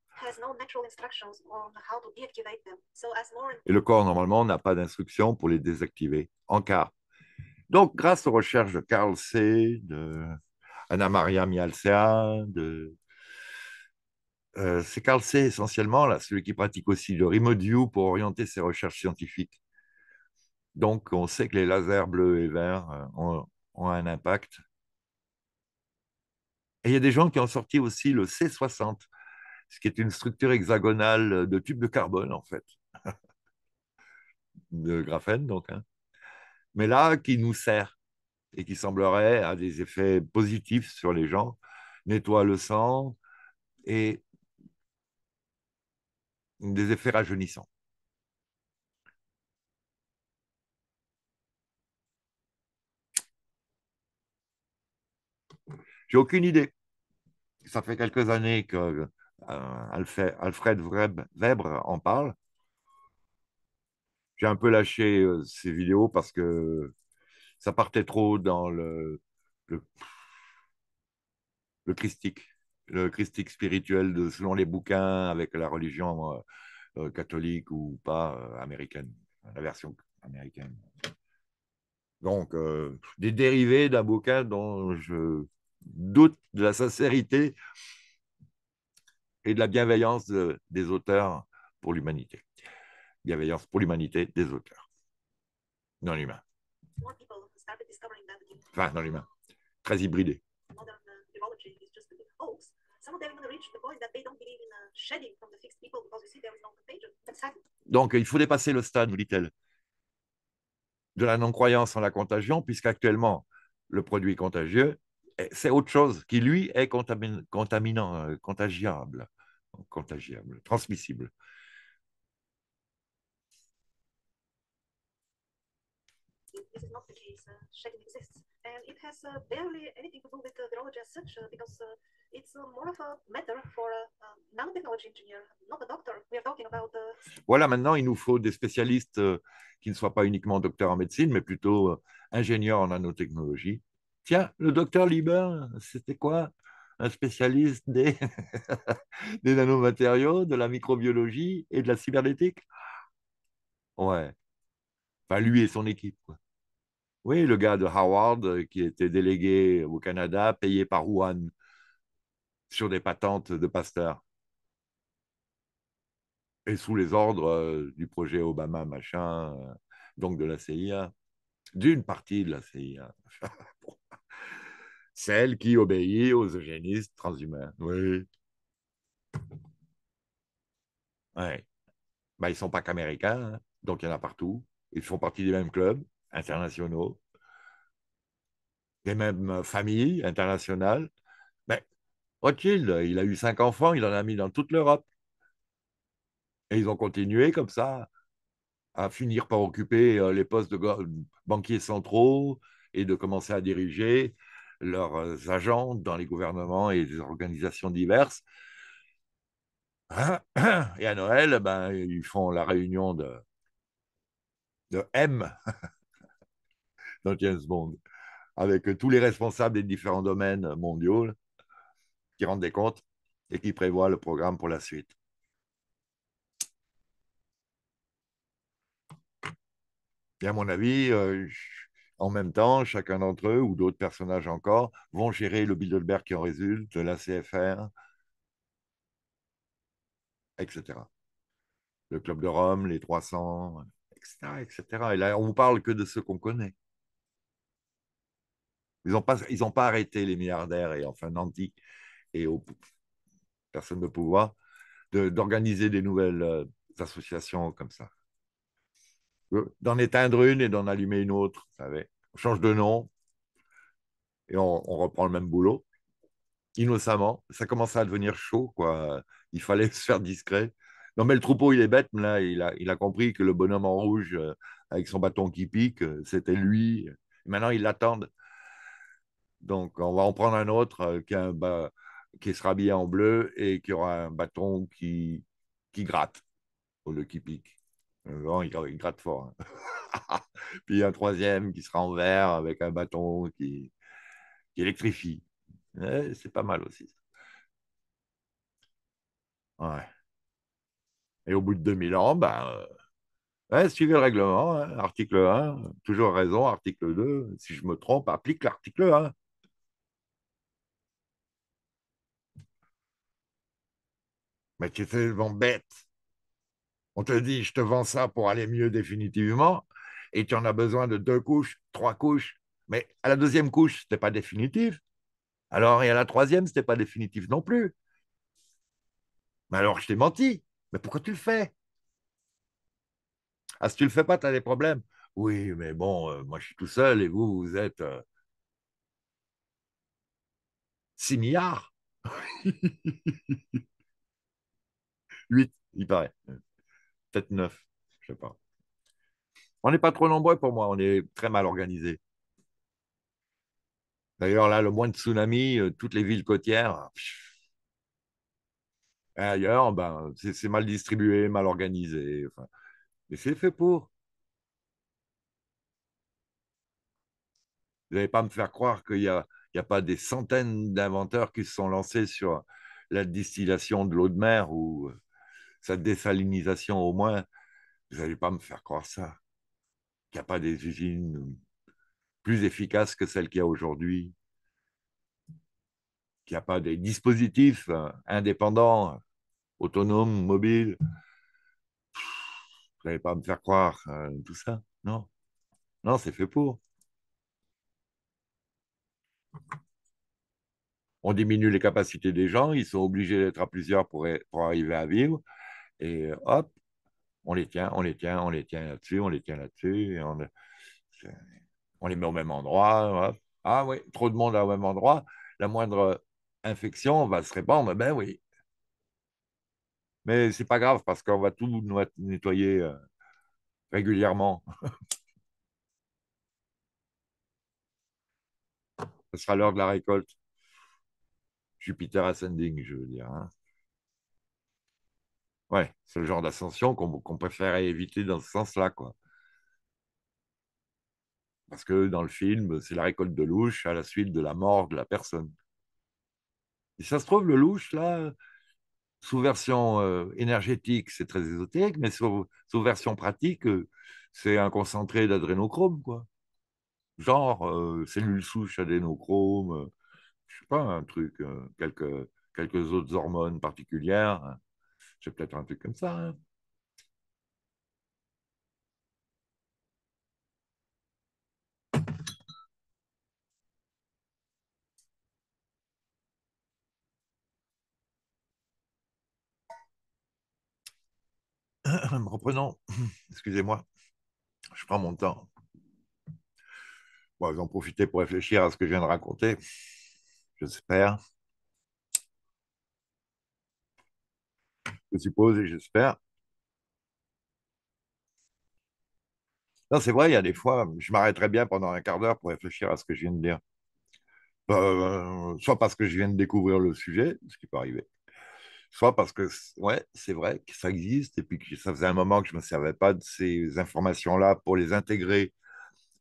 Et le corps, normalement, n'a pas d'instructions pour les désactiver, en cas. Donc, grâce aux recherches de Carl C., de Anna Maria Mialcea, de euh, c'est Carl C. essentiellement, là, celui qui pratique aussi le view pour orienter ses recherches scientifiques. Donc, on sait que les lasers bleus et verts euh, ont, un impact. Et il y a des gens qui ont sorti aussi le C60, ce qui est une structure hexagonale de tubes de carbone, en fait, [LAUGHS] de graphène, donc. Hein. Mais là, qui nous sert et qui semblerait avoir des effets positifs sur les gens, nettoie le sang et des effets rajeunissants. J'ai aucune idée. Ça fait quelques années que euh, Alfred Weber en parle. J'ai un peu lâché euh, ces vidéos parce que ça partait trop dans le, le, le christique le christique spirituel de, selon les bouquins avec la religion euh, euh, catholique ou pas euh, américaine, la version américaine. Donc, des dérivés d'un bouquin dont je doute de la sincérité et de la bienveillance des auteurs pour l'humanité. Bienveillance pour l'humanité des auteurs. Non l'humain Enfin, non humains. Très hybridé. Uh, donc, il faut dépasser le stade, nous dit-elle, de la non-croyance en la contagion, puisqu'actuellement, le produit contagieux, c'est autre chose qui, lui, est contaminant, euh, contagiable, contagiable, transmissible. Uh, voilà, maintenant il nous faut des spécialistes euh, qui ne soient pas uniquement docteurs en médecine, mais plutôt euh, ingénieurs en nanotechnologie. Tiens, le docteur Lieber, c'était quoi un spécialiste des, [LAUGHS] des nanomatériaux, de la microbiologie et de la cybernétique. Ouais. Enfin, lui et son équipe. Quoi. Oui, le gars de Howard euh, qui était délégué au Canada, payé par Wuhan sur des patentes de Pasteur. Et sous les ordres euh, du projet Obama, machin, euh, donc de la CIA, d'une partie de la CIA. [LAUGHS] Celle qui obéit aux eugénistes transhumains. Oui. Oui. Ben, ils ne sont pas qu'américains, hein. donc il y en a partout. Ils font partie du même club internationaux, des mêmes euh, familles internationales. Mais ben, Rothschild, il a eu cinq enfants, il en a mis dans toute l'Europe. Et ils ont continué comme ça à finir par occuper euh, les postes de banquiers centraux et de commencer à diriger leurs euh, agents dans les gouvernements et des organisations diverses. [COUGHS] Et à Noël, ben, ils font la réunion de, de M [LAUGHS] dans avec tous les responsables des différents domaines mondiaux qui rendent des comptes et qui prévoient le programme pour la suite. Et à mon avis, euh, en même temps, chacun d'entre eux ou d'autres personnages encore vont gérer le Bilderberg qui en résulte, la CFR, etc. Le Club de Rome, les 300, etc. etc. Et là, on ne parle que de ceux qu'on connaît. Ils n'ont pas, ils pas arrêté les milliardaires et enfin Nanti et aux personnes de pouvoir d'organiser des nouvelles euh, associations comme ça. Euh, d'en éteindre une et d'en allumer une autre, vous savez. On change de nom et on, reprend le même boulot. Innocemment, ça commençait à devenir chaud, quoi. Il fallait [LAUGHS] se faire discret. Non, mais le troupeau, il est bête, là, il a, il a compris que le bonhomme en rouge, euh, avec son bâton qui pique, c'était lui. maintenant, ils l'attendent. Donc, on va en prendre un autre euh, qui, qui sera habillé en bleu et qui aura un bâton qui, gratte au le qui pique. Euh, il, gratte fort. Hein. [LAUGHS] Puis un troisième qui sera en vert avec un bâton qui, électrifie. C'est pas mal aussi. Ouais. Et au bout de 2000 ans, ben, euh, suivez le règlement, hein. article 1, toujours raison, article 2, si je me trompe, applique l'article 1. mais tu es tellement bête. On te dit, je te vends ça pour aller mieux définitivement, et tu en as besoin de deux couches, trois couches, mais à la deuxième couche, ce n'était pas définitif. Alors, et à la troisième, ce n'était pas définitif non plus. Mais alors, je t'ai menti. Mais pourquoi tu le fais Ah, si tu ne le fais pas, tu as des problèmes. Oui, mais bon, euh, moi, je suis tout seul et vous, vous êtes 6 euh, milliards. [LAUGHS] 8, il paraît. Peut-être 9, je ne sais pas. On n'est pas trop nombreux pour moi, on est très mal organisé. D'ailleurs, là, le moins de tsunami, euh, toutes les villes côtières. Ailleurs, ben, c'est mal distribué, mal organisé. Mais c'est fait pour. Vous n'allez pas me faire croire qu'il n'y a, a pas des centaines d'inventeurs qui se sont lancés sur la distillation de l'eau de mer ou euh, cette désalinisation au moins, vous n'allez pas me faire croire ça. Qu'il n'y a pas des usines plus efficaces que celles qu'il y a aujourd'hui, qu'il n'y a pas des dispositifs euh, indépendants, autonomes, mobiles. Vous n'allez pas me faire croire euh, tout ça, non Non, c'est fait pour. On diminue les capacités des gens, ils sont obligés d'être à plusieurs pour, pour arriver à vivre et euh, hop, on les tient, on les tient, on les tient là-dessus, on les tient là-dessus, on, on, les met au même endroit. Ah oui, trop de monde au même endroit, la moindre infection va se répandre, ben oui. Mais c'est pas grave parce qu'on va tout nettoyer euh, régulièrement. Ce [LAUGHS] sera l'heure de la récolte. Jupiter ascending, je veux dire. Hein ouais, c'est le genre d'ascension qu'on préférait éviter dans ce sens-là, quoi. Parce que dans le film, c'est la récolte de louche à la suite de la mort de la personne. Et ça se trouve, le louche, là, sous version euh, énergétique, c'est très ésotérique, mais sous, version pratique, euh, c'est un concentré d'adrénochrome, quoi. Genre euh, cellules cellule souche adénochrome, je ne sais pas, un truc, quelques, quelques autres hormones particulières. Hein. C'est peut-être un truc comme ça. Hein. Ah, reprenons, [CLEARS THROAT] excusez-moi, je prends mon temps. Bon, en profiter pour réfléchir à ce que je viens de raconter, j'espère. je suppose et j'espère. Non, c'est vrai, il y a des fois, je m'arrêterai bien pendant un quart d'heure pour réfléchir à ce que je viens de dire. Euh, soit parce que je viens de découvrir le sujet, ce qui peut arriver, soit parce que, ouais, c'est vrai que ça existe et puis que ça faisait un moment que je ne me servais pas de ces informations-là pour les intégrer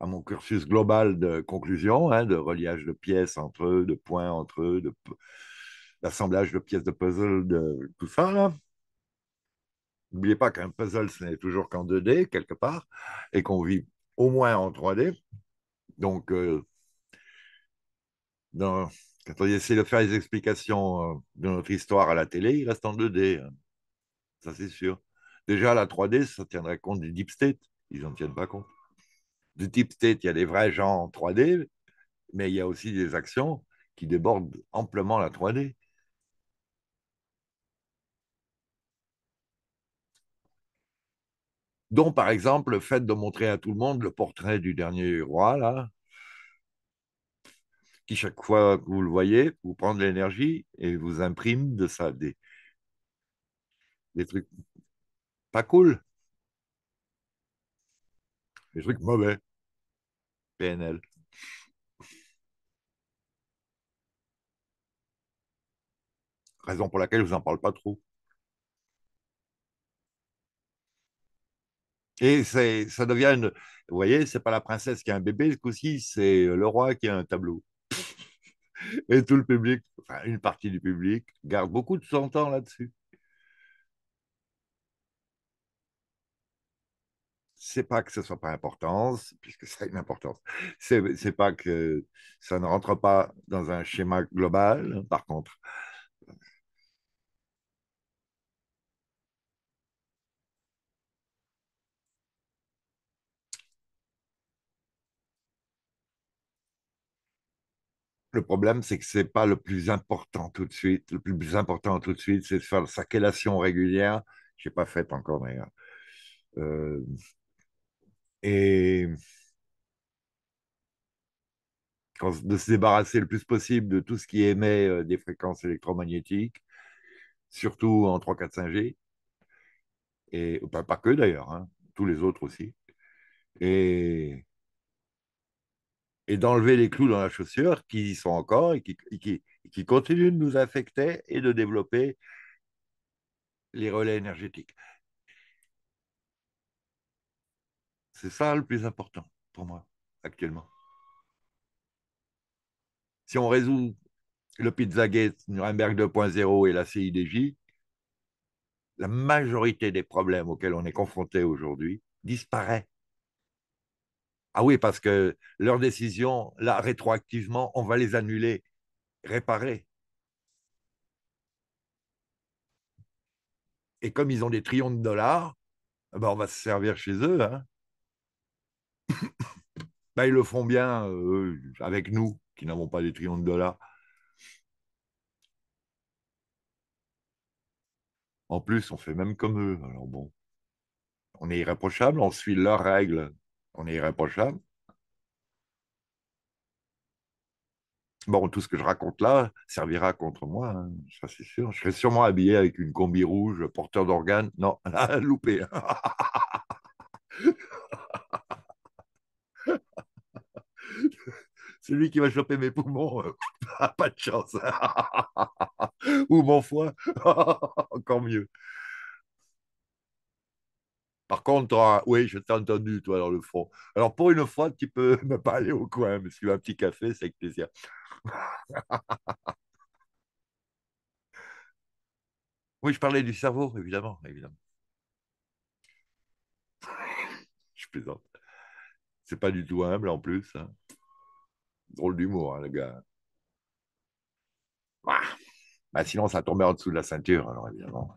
à mon cursus global de conclusion, hein, de reliage de pièces entre eux, de points entre eux, d'assemblage de, l'assemblage de pièces de puzzle, de tout ça, N'oubliez pas qu'un puzzle, ce n'est toujours qu'en 2D, quelque part, et qu'on vit au moins en 3D. Donc, euh, dans, quand on essaie de faire les explications euh, de notre histoire à la télé, il reste en 2D. Hein. Ça, c'est sûr. Déjà, la 3D, ça tiendrait compte du deep state. Ils n'en tiennent pas compte. Du deep state, il y a des vrais gens en 3D, mais il y a aussi des actions qui débordent amplement la 3D. dont par exemple le fait de montrer à tout le monde le portrait du dernier roi, là, qui chaque fois que vous le voyez, vous prend de l'énergie et vous imprime de ça des, trucs pas cool, des trucs mauvais. PNL. Raison pour laquelle je vous en parle pas trop. Et ça devient, une... vous voyez, c'est pas la princesse qui a un bébé, ce coup-ci, c'est le roi qui a un tableau. [LAUGHS] Et tout le public, enfin une partie du public, garde beaucoup de son temps là-dessus. C'est pas que ce soit pas important, puisque ça a une importance. C'est pas que ça ne rentre pas dans un schéma global, par contre. le problème, c'est que ce n'est pas le plus important tout de suite. Le plus important tout de suite, c'est de faire sa chélation régulière. Je n'ai pas fait encore d'ailleurs. Euh, et de se débarrasser le plus possible de tout ce qui émet euh, des fréquences électromagnétiques, surtout en 3, 4, 5G. Et, pas, pas que d'ailleurs, hein, tous les autres aussi. Et et d'enlever les clous dans la chaussure qui y sont encore et qui, qui, qui continuent de nous affecter et de développer les relais énergétiques. C'est ça le plus important pour moi actuellement. Si on résout le Pizzagate, Nuremberg 2.0 et la CIDJ, la majorité des problèmes auxquels on est confronté aujourd'hui disparaît. Ah oui, parce que leur décision, là, rétroactivement, on va les annuler, réparer. Et comme ils ont des trillions de dollars, eh ben, on va se servir chez eux. Hein. [COUGHS] Bah, ils le font bien euh, avec nous, qui n'avons pas des trillions de dollars. En plus, on fait même comme eux. Alors bon, on est irréprochable, on suit leurs règles. On est irréprochable. Bon, tout ce que je raconte là servira contre moi, hein, ça c'est sûr. Je serai sûrement habillé avec une combi rouge, porteur d'organes. Non, [LAUGHS] loupé. [LAUGHS] Celui qui va choper mes poumons, euh, [LAUGHS] pas de chance. Ou mon foie, encore mieux. Ah, oui, je t'ai entendu, toi, dans le fond. Alors, pour une fois, tu peux [LAUGHS] me parler au coin, mais si un petit café, c'est avec plaisir. [LAUGHS] oui, je parlais du cerveau, évidemment, évidemment. je plaisante. C'est pas du tout humble en plus. Hein. Drôle d'humour, hein, le gars. Bah, sinon, ça tombait en dessous de la ceinture, alors évidemment.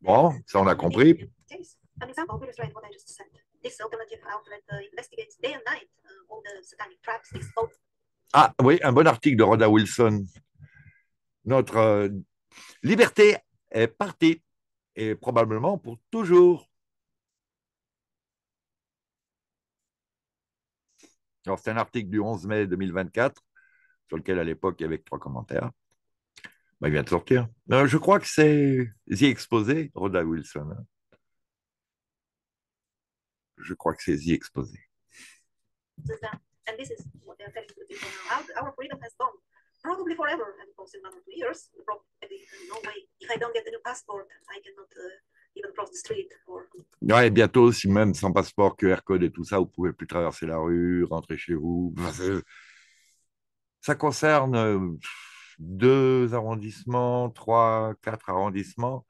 Bon, ça on a compris. Ah oui, un bon article de Rhoda Wilson. Notre euh, liberté est partie, et probablement pour toujours. c'est un article du 11 mai 2024, sur lequel à l'époque il y avait trois commentaires. Bah, il vient de sortir. Non, euh, je crois que c'est The Exposé, Rhoda Wilson. Hein. Je crois que c'est The Exposé. ça. And this is what they are telling the people Our freedom has gone, probably forever, and for another two years. Probably, no way. If I don't get a new passport, I cannot uh, even cross the street. Or... Ouais, bientôt, si même sans passeport, QR code et tout ça, vous pouvez plus traverser la rue, rentrer chez vous. ça concerne. Euh, deux arrondissements, trois, quatre arrondissements,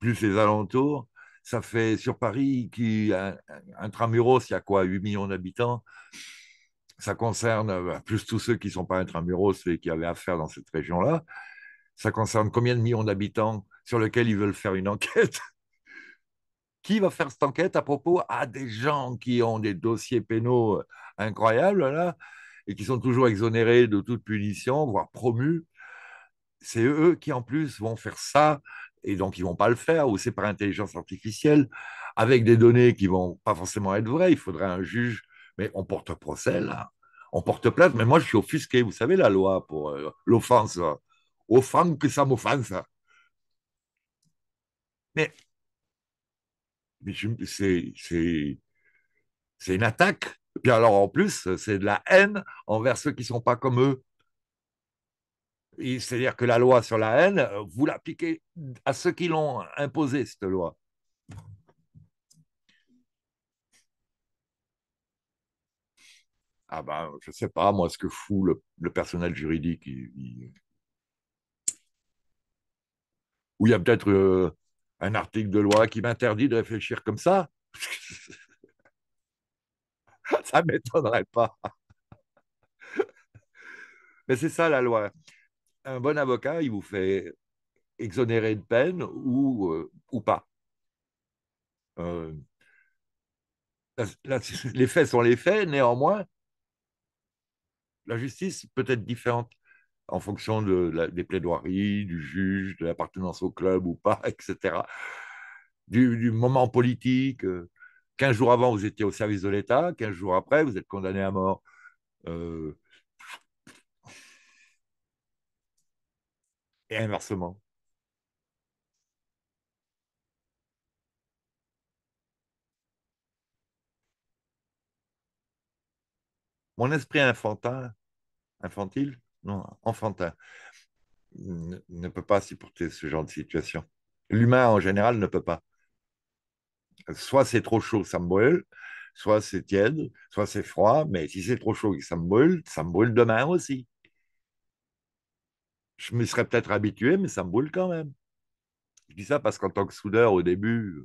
plus les alentours. Ça fait sur Paris, qui, un, un il y a quoi, 8 millions d'habitants Ça concerne, euh, plus tous ceux qui ne sont pas intramuros et qui avaient affaire dans cette région-là, ça concerne combien de millions d'habitants sur lesquels ils veulent faire une enquête [LAUGHS] qui va faire cette enquête à propos à ah, des gens qui ont des dossiers pénaux euh, incroyables là et qui sont toujours exonérés de toute punition, voire promus, c'est eux qui en plus vont faire ça et donc ils vont pas le faire ou c'est par intelligence artificielle avec des données qui ne vont pas forcément être vraies. Il faudrait un juge, mais on porte procès là, on porte plainte. Mais moi je suis offusqué, vous savez la loi pour euh, l'offense, offense que ça m'offense. Mais, mais c'est une attaque puis alors, en plus, c'est de la haine envers ceux qui ne sont pas comme eux. C'est-à-dire que la loi sur la haine, vous l'appliquez à ceux qui l'ont imposée, cette loi. Ah ben, je ne sais pas, moi, ce que fout le, personnel juridique. Ou il y a peut-être euh, un article de loi qui m'interdit de réfléchir comme ça. [LAUGHS] ça m'étonnerait pas. Mais c'est ça la loi. Un bon avocat, il vous fait exonérer de peine ou, euh, ou pas. Euh, [LAUGHS] les faits sont les faits, néanmoins, la justice peut être différente en fonction de la, des plaidoiries, du juge, de l'appartenance au club ou pas, etc. Du, moment politique. Euh, Quinze jours avant, vous étiez au service de l'État, Quinze jours après, vous êtes condamné à mort. Euh, et inversement. Mon esprit enfantin, infantile, non, enfantin, ne peut pas supporter ce genre de situation. L'humain en général ne peut pas soit c'est trop chaud, ça me brûle, soit c'est tiède, soit c'est froid, mais si c'est trop chaud et que ça me brûle, ça me brûle demain aussi. Je m'y serais peut-être habitué, mais ça me brûle quand même. Je dis ça parce qu'en tant que soudeur, au début,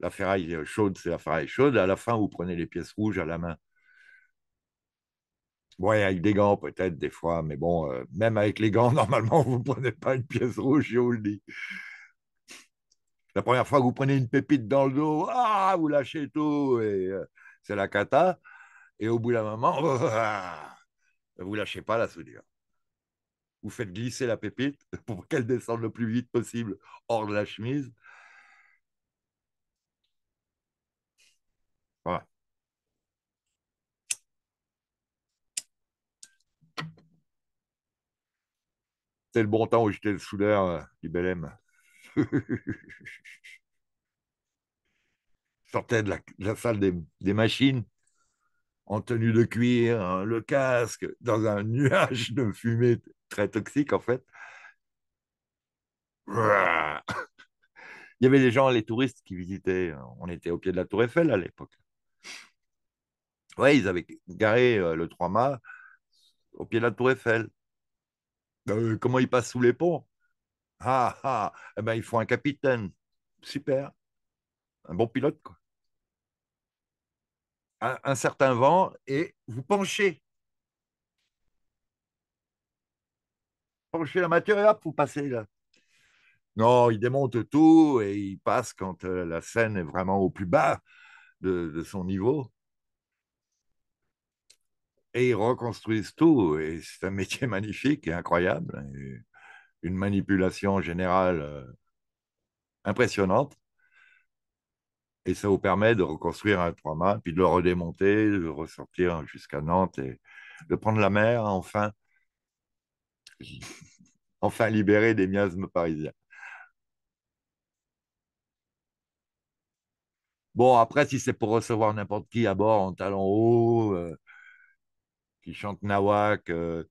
la ferraille chaude, c'est la ferraille chaude. À la fin, vous prenez les pièces rouges à la main. Oui, avec des gants peut-être des fois, mais bon, euh, même avec les gants, [LAUGHS] normalement, vous ne prenez pas une pièce rouge, je vous le dis. La première fois que vous prenez une pépite dans le dos, ah, vous lâchez tout, et euh, c'est la cata. Et au bout d'un moment, [LAUGHS] ah, vous ne lâchez pas la soudure. Vous faites glisser la pépite [LAUGHS] pour qu'elle descende le plus vite possible hors de la chemise. Voilà. C'est le bon temps où j'étais le soudeur du Belém sortait de la, salle des, machines en tenue de cuir, hein, le casque, dans un [LAUGHS] nuage de fumée très toxique en fait. [LAUGHS] Il y avait des gens, les touristes qui visitaient. On était au pied de la Tour Eiffel à l'époque. Ouais, ils avaient garé euh, le 3 mâts au pied de la Tour Eiffel. Euh, comment ils passent sous les ponts ah ah, eh ben, il faut un capitaine. Super. Un bon pilote, quoi. Un, certain vent et vous penchez. Penchez la matière et hop, vous passez là. Non, il démonte tout et il passe quand euh, la scène est vraiment au plus bas de, son niveau. Et ils reconstruisent tout et c'est un [LAUGHS] métier magnifique et incroyable une manipulation générale euh, impressionnante. Et ça vous permet de reconstruire un trauma, puis de le redémonter, de ressortir jusqu'à Nantes et de prendre la mer, enfin, [LAUGHS] enfin libéré des miasmes parisiens. Bon, après, si c'est pour recevoir n'importe qui à bord en talons haut euh, qui chante nawak, euh,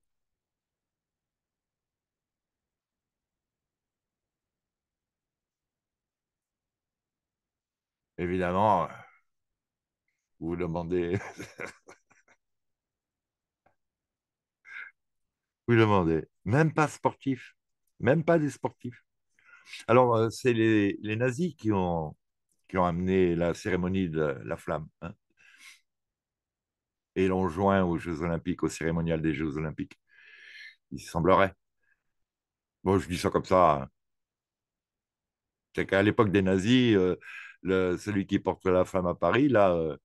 évidemment, euh, vous, demandez. [LAUGHS] vous demandez. Même pas sportif. Même pas des sportifs. Alors, euh, c'est les, nazis qui ont, qui ont amené la cérémonie de la flamme. Hein. et l'ont joint aux Jeux Olympiques, au cérémonial des Jeux Olympiques. Il semblerait. Bon, je dis ça comme ça. Hein. C'est qu'à l'époque des nazis, euh, le, celui qui porte la flamme à Paris, là, euh,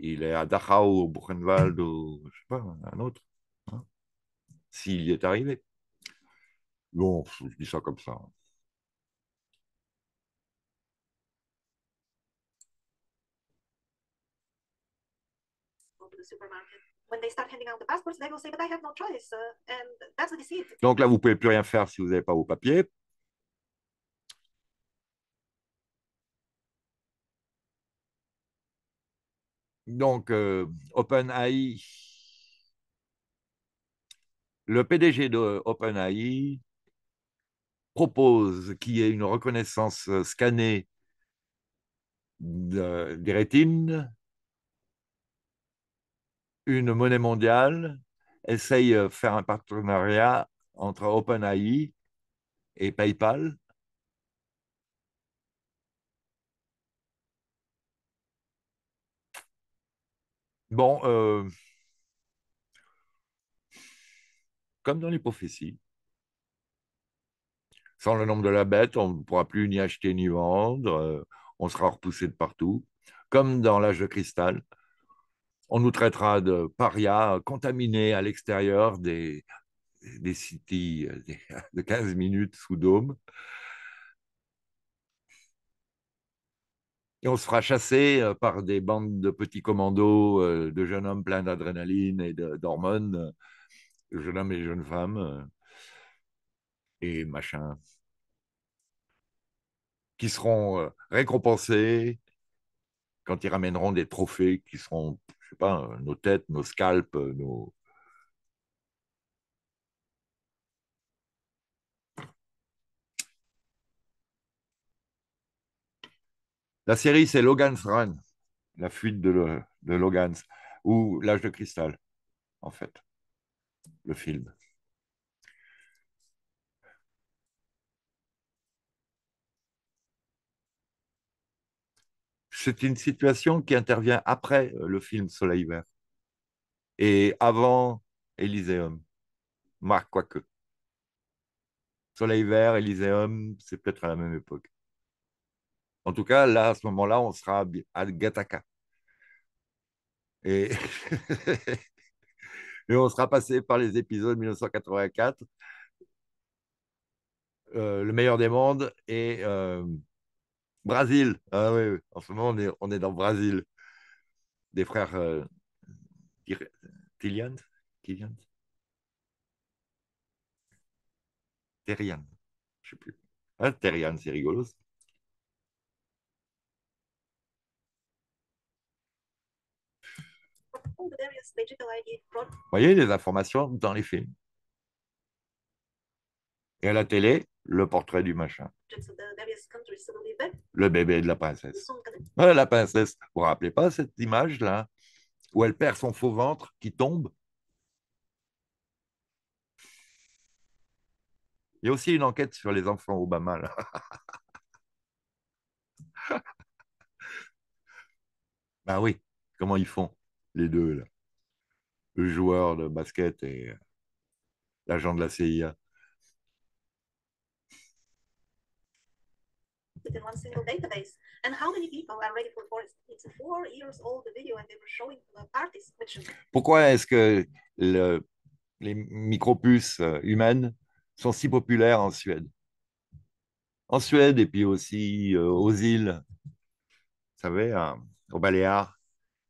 il est à Dachau, au Buchenwald, ou je sais pas, un autre, hein, s'il y est arrivé. Bon, je dis ça comme ça. Donc là, vous ne pouvez plus rien faire si vous n'avez pas vos papiers. donc euh, OpenAI, le PDG de OpenAI propose qu'il y ait une reconnaissance euh, scannée des rétines, une monnaie mondiale, essaye de euh, faire un partenariat entre OpenAI et PayPal Bon, euh, comme dans les prophéties, sans le nombre de la bête, on ne pourra plus ni acheter ni vendre, euh, on sera repoussé de partout. Comme dans l'âge de cristal, on nous traitera de parias contaminés à l'extérieur des, des cités euh, [LAUGHS] de 15 minutes sous dôme. Et on se fera chasser euh, par des bandes de petits commandos, euh, de jeunes hommes pleins d'adrénaline et d'hormones, euh, jeunes hommes et jeunes femmes, et machin, qui seront récompensés quand ils ramèneront des trophées qui seront, je sais pas, nos têtes, nos scalps, nos, La série, c'est Logan's Run, la fuite de, Logan's, ou L'âge de cristal, en fait, le film. C'est une situation qui intervient après euh, le film Soleil vert et avant Élyséeum, Marc Quoique. Soleil vert, Elyséum, c'est peut-être à la même époque. En tout cas, là, à ce moment-là, on sera à Gataka. Et, [LAUGHS] et on sera passé par les épisodes 1984, euh, Le meilleur des mondes et euh, Brésil. Ah en ce moment, on est, dans Brésil. Des frères Tilian? Tillian Tillian Je Je sais plus. Ah, c'est rigolo. voyez les informations dans les films. Et à la télé, le portrait du machin. Le bébé de la princesse. La princesse, vous vous rappelez pas cette image-là où elle perd son faux ventre qui tombe Il y a aussi une enquête sur les enfants Obama. Là. [LAUGHS] ben oui, comment ils font les deux, le joueur de basket et euh, l'agent de la CIA. Pourquoi est-ce que le, les micropuces euh, humaines sont si populaires en Suède En Suède et puis aussi euh, aux îles, vous savez, aux Baléares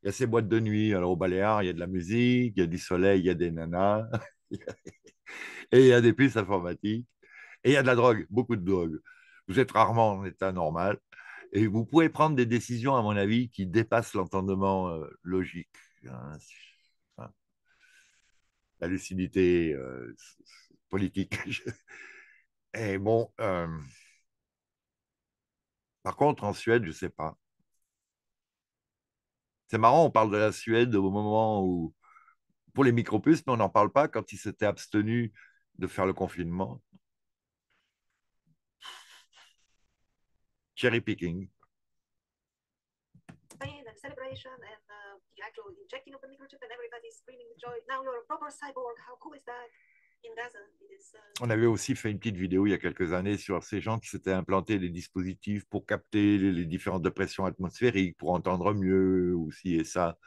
il y a ces boîtes de nuit. Alors, au Baléares, il y a de la musique, il y a du soleil, il y a des nanas, [LAUGHS] et il y a des puces informatiques, et il y a de la drogue, beaucoup de drogue. Vous êtes rarement en état normal, et vous pouvez prendre des décisions, à mon avis, qui dépassent l'entendement euh, logique. Hein. la lucidité euh, politique. [LAUGHS] et bon, euh, par contre, en Suède, je ne sais pas. C'est marrant, on parle de la Suède au moment où, pour les micropuces, mais on n'en parle pas quand ils s'étaient abstenus de faire le confinement. Cherry picking. celebration and uh, the actual injecting of the microchip and everybody's screaming with joy. Now you're a proper cyborg. How cool is that? On avait aussi fait une petite vidéo il y a quelques années sur ces gens qui s'étaient implantés des dispositifs pour capter les différentes pressions atmosphériques, pour entendre mieux aussi et ça,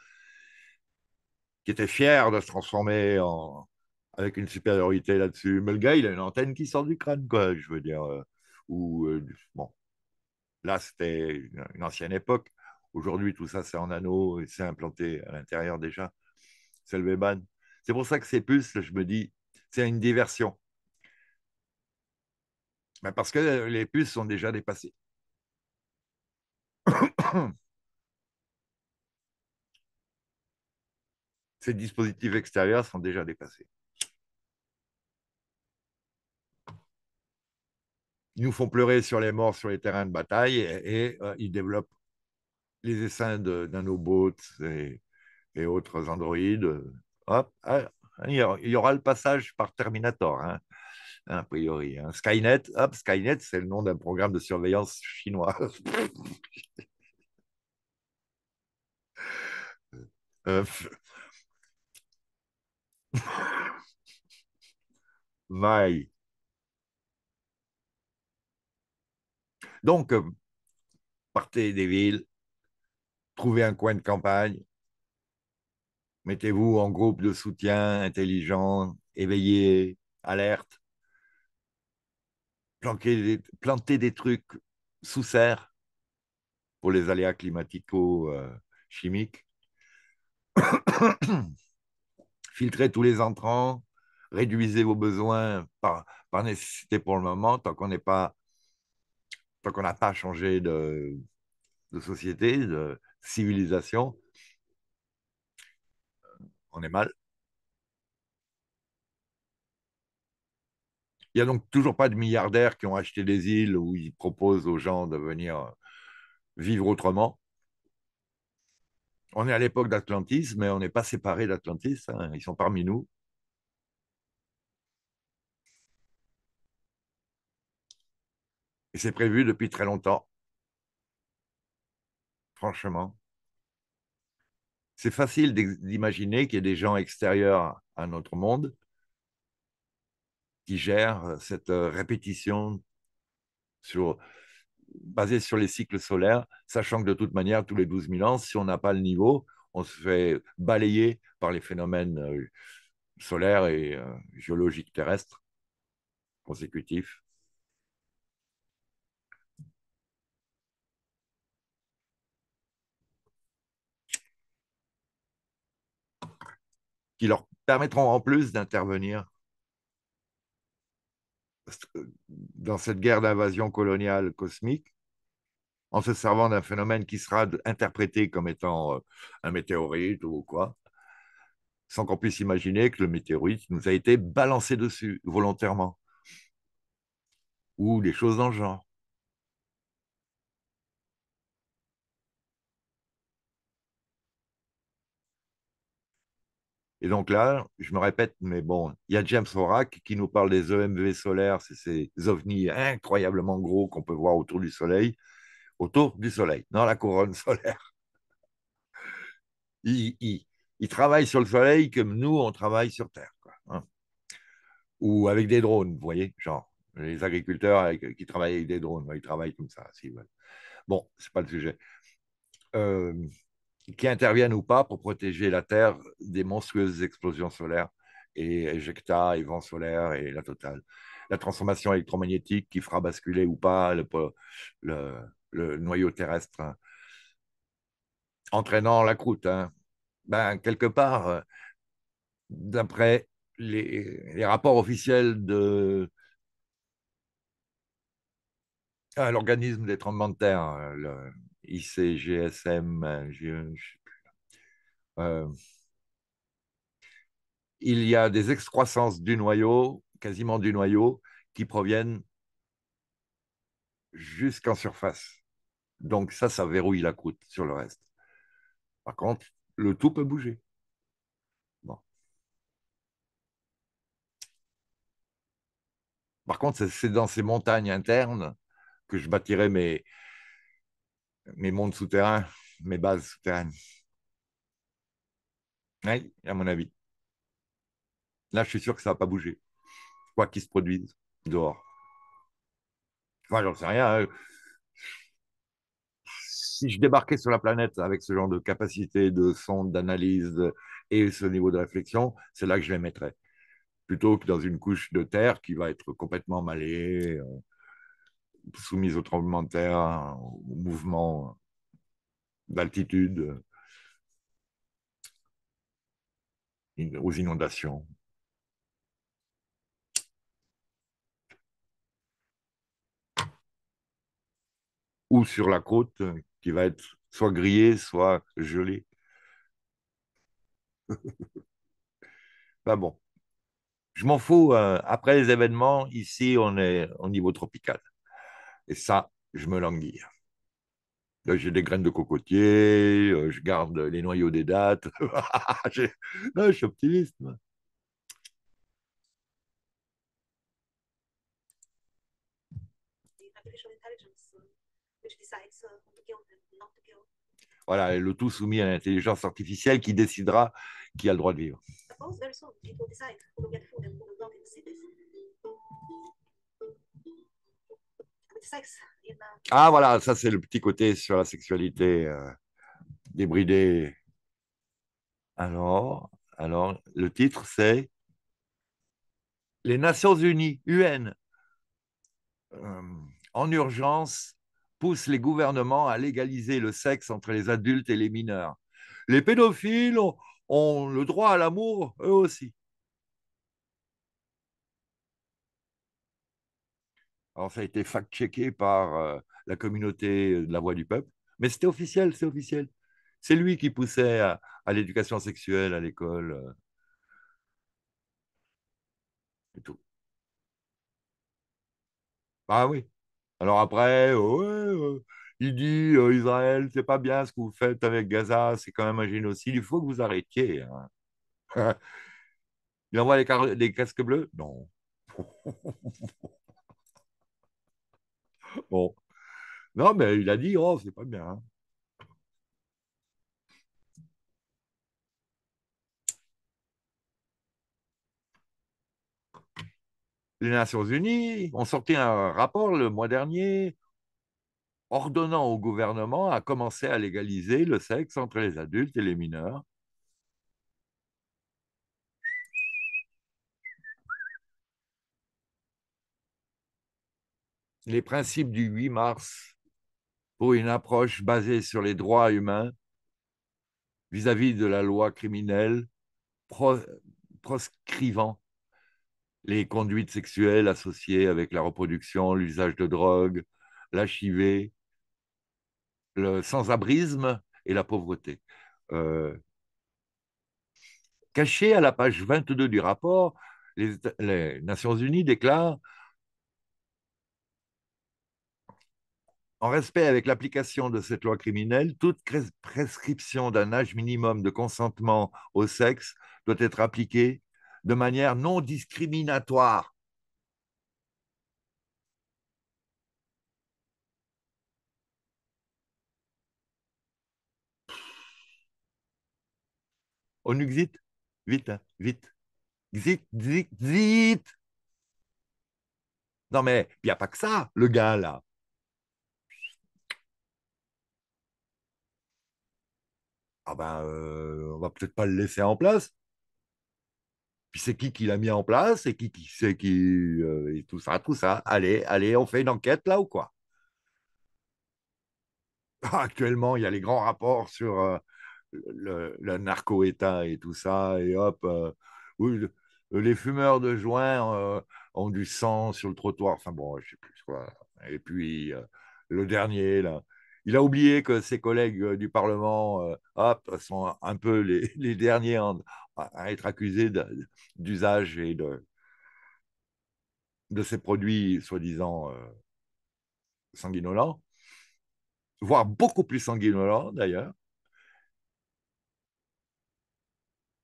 qui étaient fiers de se transformer en... avec une supériorité là-dessus. Mais le gars, il a une antenne qui sort du crâne, quoi, je veux dire. Euh, ou, euh, bon, là, c'était une ancienne époque. Aujourd'hui, tout ça, c'est en anneau et c'est implanté à l'intérieur déjà. C'est le C'est pour ça que ces puces, je me dis, c'est une diversion. Ben, parce que les puces sont déjà dépassées. [COUGHS] Ces dispositifs extérieurs sont déjà dépassés. Ils nous font pleurer sur les morts sur les terrains de bataille et, euh, ils développent les essaims de nanobots et, et autres androïdes. Hop, ah, Hein. Il y aura le passage par Terminator, hein, a priori. Hein. Skynet, hop, Skynet, c'est le nom d'un programme de surveillance chinois. [LAUGHS] Euh, euh, Donc, euh, partez des villes, trouvez un coin de campagne, mettez-vous en groupe de soutien intelligent, éveillé, alerte. Planquez, plantez des trucs sous serre pour les aléas climatico-chimiques. [COUGHS] Filtrez tous les entrants, réduisez vos besoins par, nécessité pour le moment, tant qu'on n'est qu'on n'a pas changé de société, de civilisation, on est mal. Il n'y a donc toujours pas de milliardaires qui ont acheté des îles où ils proposent aux gens de venir euh, vivre autrement. On est à l'époque d'Atlantis, mais on n'est pas séparés d'Atlantis. Hein. Ils sont parmi nous. Et c'est prévu depuis très longtemps. Franchement c'est facile d'imaginer qu'il y ait des gens extérieurs à notre monde qui gèrent euh, cette euh, répétition sur, basée sur les cycles solaires, sachant que de toute manière, tous les 12 000 ans, si on n'a pas le niveau, on se fait balayer par les phénomènes euh, solaires et géologiques terrestres consécutifs. leur permettront en plus d'intervenir dans cette guerre d'invasion coloniale cosmique en se servant d'un phénomène qui sera interprété comme étant euh, un météorite ou quoi, sans qu'on puisse imaginer que le météorite nous a été balancé dessus volontairement, ou des choses dans le genre. Et donc là, je me répète, mais bon, il y a James Horak qui nous parle des EMV solaires, c'est ces ovnis incroyablement gros qu'on peut voir autour du Soleil, autour du Soleil, dans la couronne [LAUGHS] solaire. Ils travaillent sur le Soleil comme nous, on travaille sur Terre. Quoi, hein. Ou avec des drones, vous voyez, genre, les agriculteurs qui travaillent avec des drones, ils travaillent comme ça, Bon, ce n'est pas le sujet. Euh, qui interviennent ou pas pour protéger la Terre des monstrueuses explosions solaires et éjecta et vents solaires et la totale. La transformation électromagnétique qui fera basculer ou pas le, noyau terrestre, hein, entraînant la croûte. Hein. Ben, quelque part, euh, d'après les, rapports officiels de l'organisme des tremblements de terre, hein, le, ICGSM, e, je, ne sais plus. Euh, il y a des excroissances du noyau, quasiment du noyau, qui proviennent jusqu'en surface. Donc ça, ça verrouille la croûte sur le reste. Par contre, le tout peut bouger. Bon. Par contre, c'est dans ces montagnes internes que je bâtirai mes, mes mondes souterrains, mes bases souterraines. Oui, à mon avis. Là, je suis sûr que ça va pas bouger. Quoi qu'il se produise dehors. Enfin, j'en sais rien. Hein. Si je débarquais sur la planète avec ce genre de capacité de sonde, d'analyse et ce niveau de réflexion, c'est là que je les mettrais. Plutôt que dans une couche de terre qui va être complètement malée. Euh, Soumise au tremblement de terre, au mouvement d'altitude, aux inondations. Ou sur la côte qui va être soit grillée, soit gelée. [LAUGHS] ben bon. Je m'en fous. Euh, après les événements, ici, on est au niveau tropical. Et ça, je me languis. J'ai des graines de cocotier, euh, je garde les noyaux des dates. [LAUGHS] je suis optimiste. Voilà, le tout soumis à l'intelligence artificielle qui décidera qui a le droit de vivre. Ah voilà, ça c'est le petit côté sur la sexualité euh, débridée. Alors, alors, le titre c'est Les Nations Unies, UN, euh, en urgence, poussent les gouvernements à légaliser le sexe entre les adultes et les mineurs. Les pédophiles ont le droit à l'amour, eux aussi. Alors, ça a été fact-checké par euh, la communauté euh, de la voix du peuple, mais c'était officiel, c'est officiel. C'est lui qui poussait à, l'éducation sexuelle à l'école. et euh. tout. Ah oui. Alors après, il dit Israël, c'est pas bien ce que vous faites avec Gaza, c'est quand même un génocide, il faut que vous arrêtiez. Hein. [LAUGHS] il envoie les, les casques bleus Non. [LAUGHS] [LAUGHS] Bon. Non, mais il a dit, oh, c'est pas bien. Hein. Les Nations Unies ont sorti un rapport le mois dernier ordonnant au gouvernement à commencer à légaliser le sexe entre les adultes et les mineurs les principes du 8 mars pour une approche basée sur les droits humains vis-à-vis de la loi criminelle proscrivant les conduites sexuelles associées avec la reproduction, l'usage de drogue, l'HIV, le sans-abrisme et la pauvreté. Euh, caché à la page 22 du rapport, les Nations Unies déclarent En respect avec l'application de cette loi criminelle, toute prescription d'un âge minimum de consentement au sexe doit être appliquée de manière non discriminatoire. On oh, exit Vite, hein, vite. Xit, Non mais, il n'y a pas que ça, le gars là. ah ben, euh, on va peut-être pas le laisser en place. Puis c'est qui qui l'a mis en place, Et qui qui c'est qui euh, et tout ça, tout ça. Allez, allez, on fait une enquête là ou quoi [LAUGHS] Actuellement, il y a les grands rapports sur euh, le, narco-État et tout ça, et hop, les fumeurs de juin ont du sang sur le trottoir. Enfin bon, je sais plus quoi. Et puis le dernier là il a oublié que ses collègues euh, du Parlement euh, sont un peu les, [LAUGHS] derniers à être accusés d'usage et de, de ces produits soi-disant euh, sanguinolents, voire beaucoup plus sanguinolents d'ailleurs.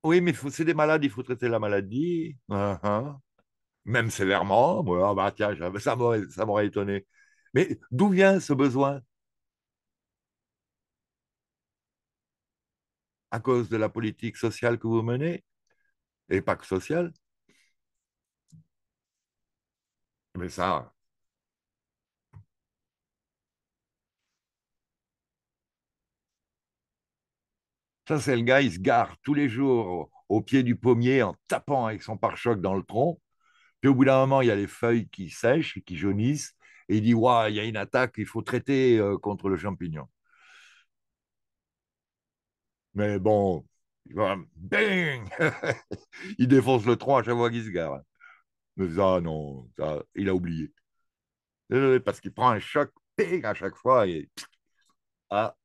Oui, mais c'est des malades, il faut traiter la maladie, hein, hein. même sévèrement. Ah, bah, tiens, ça m'aurait étonné. Mais d'où vient ce besoin à cause de la politique sociale que vous menez, et pas que sociale. Mais ça, Ça, c'est le gars, il se gare tous les jours au, pied du pommier en tapant avec son pare-choc dans le tronc. Puis au bout d'un moment, il y a les feuilles qui sèchent, et qui jaunissent, et il dit Waouh, il y a une attaque, il faut traiter euh, contre le champignon. Mais bon, il va, bing [LAUGHS] Il défonce le 3 à chaque fois qu'il Mais ah ça, non, ça, il a oublié. Parce qu'il prend un choc, à chaque fois, et [TSK] ah,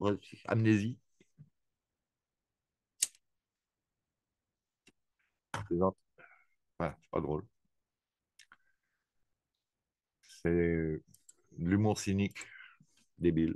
amnésie. C'est pas drôle. C'est euh, l'humour cynique, débile.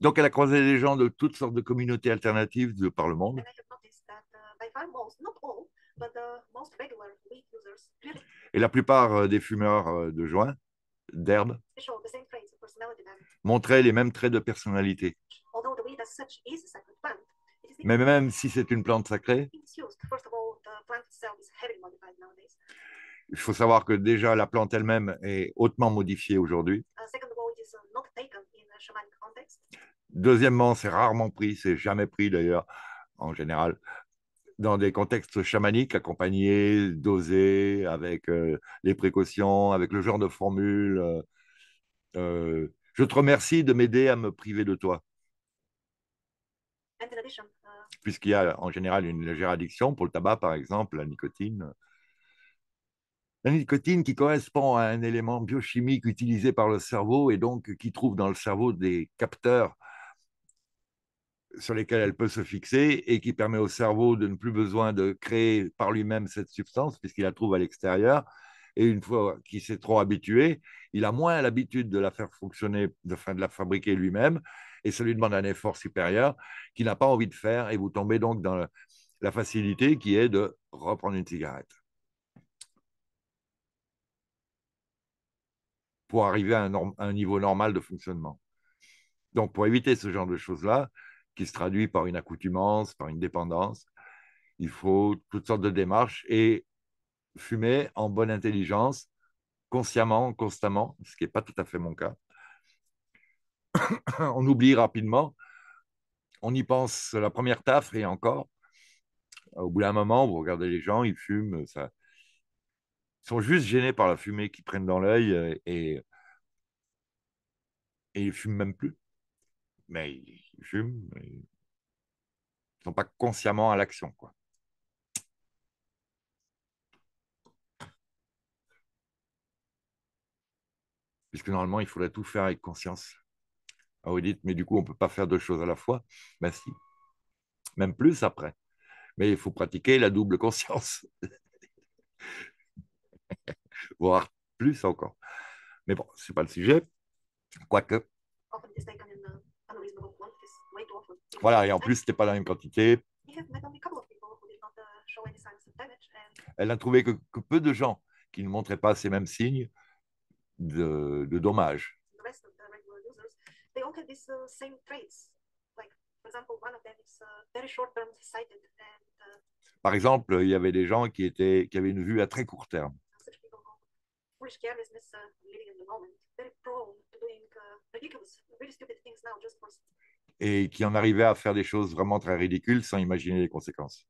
Donc elle a croisé des gens de toutes sortes de communautés alternatives de par le monde. Uh, uh, Et la plupart euh, des fumeurs euh, de joint, d'herbe, montraient les mêmes traits de personnalité. Mais même si c'est une plante sacrée, il faut savoir que déjà la plante elle-même est hautement modifiée aujourd'hui. Deuxièmement, c'est rarement pris, c'est jamais pris d'ailleurs en général, dans des contextes chamaniques, accompagnés, dosés, avec euh, les précautions, avec le genre de formule. Euh, euh, je te remercie de m'aider à me priver de toi. Puisqu'il y a en général une légère addiction pour le tabac, par exemple, la nicotine. La nicotine qui correspond à un élément biochimique utilisé par le cerveau et donc qui trouve dans le cerveau des capteurs sur lesquels elle peut se fixer et qui permet au cerveau de ne plus besoin de créer par lui-même cette substance puisqu'il la trouve à l'extérieur. Et une fois qu'il s'est trop habitué, il a moins l'habitude de la faire fonctionner, de, de la fabriquer lui-même, et ça lui demande un effort supérieur qu'il n'a pas envie de faire, et vous tombez donc dans la facilité qui est de reprendre une cigarette. pour arriver à un, niveau normal de fonctionnement. Donc, pour éviter ce genre de choses-là, qui se traduit par une accoutumance, par une dépendance, il faut toutes sortes de démarches et fumer en bonne intelligence, consciemment, constamment, ce qui n'est pas tout à fait mon cas. [COUGHS] on oublie rapidement, on y pense la première tafre et encore. Au bout d'un moment, vous regardez les gens, ils fument, ça, sont juste gênés par la fumée qu'ils prennent dans l'œil euh, et, et ils fument même plus. Mais ils fument, ils ne sont pas consciemment à l'action. quoi. Puisque normalement, il faudrait tout faire avec conscience. Alors ah vous dites, mais du coup, on ne peut pas faire deux choses à la fois. Ben si, même plus après. Mais il faut pratiquer la double conscience. [LAUGHS] [LAUGHS] voire plus encore. Mais bon, c'est pas le sujet. Quoique. Euh, voilà, et en plus, n'était pas la même quantité. Elle a trouvé que, peu de gens qui ne montraient pas ces mêmes signes de, de dommages. Uh, uh, uh, Par exemple, il y avait des gens qui, étaient, qui avaient une vue à très court terme et qui en arrivait à faire des choses vraiment très ridicules sans imaginer les conséquences.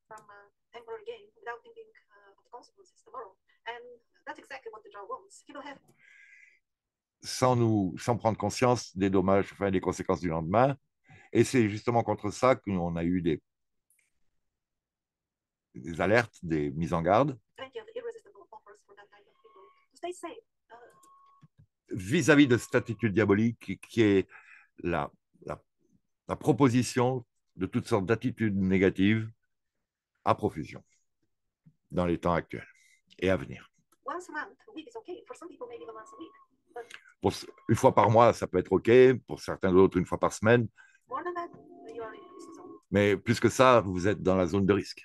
sans nous, sans prendre conscience des dommages, enfin des conséquences du lendemain. Et c'est justement contre ça qu'on a eu des, alertes, des mises en garde vis-à-vis de cette attitude diabolique qui est la, la, proposition de toutes sortes d'attitudes négatives à profusion dans les temps actuels et à venir. une fois par mois, ça peut être OK, pour certains d'autres, une fois par semaine. Mais plus que ça, vous êtes dans la zone de risque.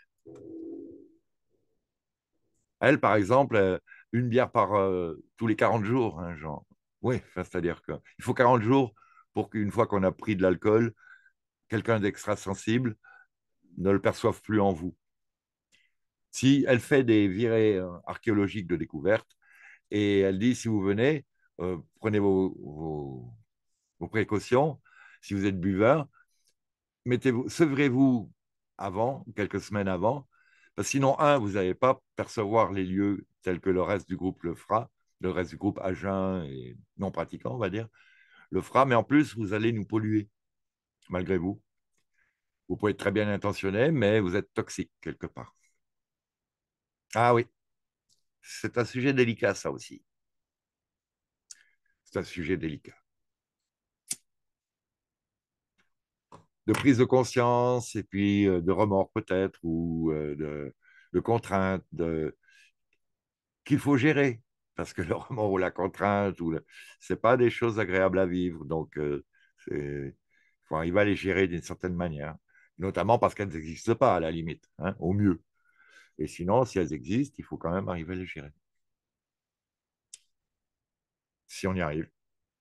Elle, par exemple, euh, une bière par euh, tous les 40 jours, hein, genre. Oui, c'est-à-dire qu'il faut 40 jours pour qu'une fois qu'on a pris de l'alcool, quelqu'un d'extra-sensible ne le perçoive plus en vous. Si elle fait des virées euh, archéologiques de découverte et elle dit si vous venez, euh, prenez vos, précautions, si vous êtes buveur, mettez-vous, sevrez-vous avant, quelques semaines avant, parce que sinon, un, vous n'allez pas percevoir les lieux tel que le reste du groupe le fera, le reste du groupe agent et non pratiquant, on va dire, le fera, mais en plus, vous allez nous polluer, malgré vous. Vous pouvez être très bien intentionné, mais vous êtes toxique quelque part. Ah oui, c'est un sujet délicat, ça aussi. C'est un sujet délicat. De prise de conscience et puis euh, de remords peut-être, ou euh, de, de contrainte, de, qu'il faut gérer, parce que [LAUGHS] le roman ou la contrainte, ou c'est pas des choses agréables à vivre. Donc, euh, il faut arriver à les gérer d'une certaine manière, notamment parce qu'elles n'existent pas, à la limite, hein, au mieux. Et sinon, si elles existent, il faut quand même arriver à les gérer. Si on y arrive.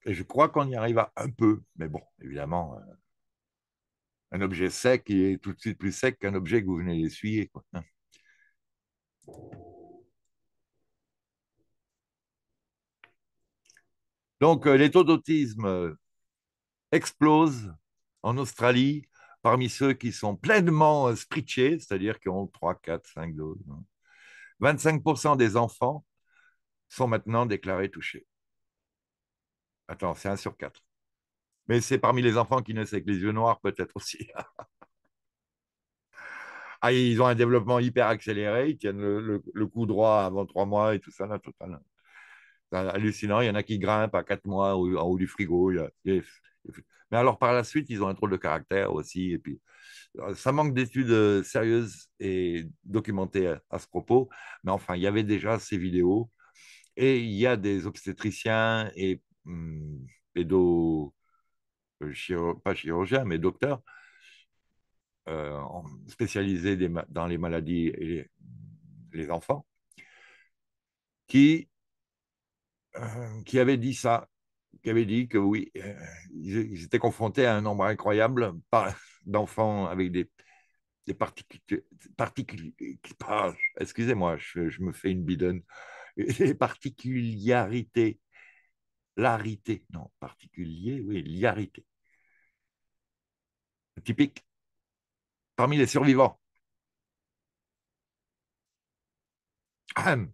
Et je crois qu'on y arrive à un peu, mais bon, évidemment, euh, un objet sec, est tout de suite plus sec qu'un objet que vous venez d'essuyer. Quoi. Hein. Donc, euh, les taux d'autisme euh, explosent en Australie parmi ceux qui sont pleinement euh, spritchés, c'est-à-dire qui ont 3, 4, 5 doses. 25% hein. des enfants sont maintenant déclarés touchés. Attends, c'est 1 sur 4. Mais c'est parmi les enfants qui naissent avec les yeux noirs, peut-être aussi. Ah, ils ont un développement hyper accéléré, ils tiennent le, coup droit avant trois mois et tout ça, là, total hallucinant. Il y en a qui grimpent à quatre mois en haut du frigo. mais alors, par la suite, ils ont un drôle de caractère aussi. Et puis, euh, ça manque d'études euh, sérieuses et documentées à ce propos. Mais enfin, il y avait déjà ces vidéos. Et il y a des obstétriciens et hmm, pédo, euh, pas chirurgiens, mais docteurs spécialisés dans les maladies et les enfants qui euh, qui avait dit ça, qui avait dit que oui, euh, ils étaient confrontés à un nombre incroyable [LAUGHS] d'enfants avec des, des excusez-moi, je, me fais une bidonne, [LAUGHS] des particularités, l'arité, non, particulier, oui, liarité, typique parmi les survivants. Ahem.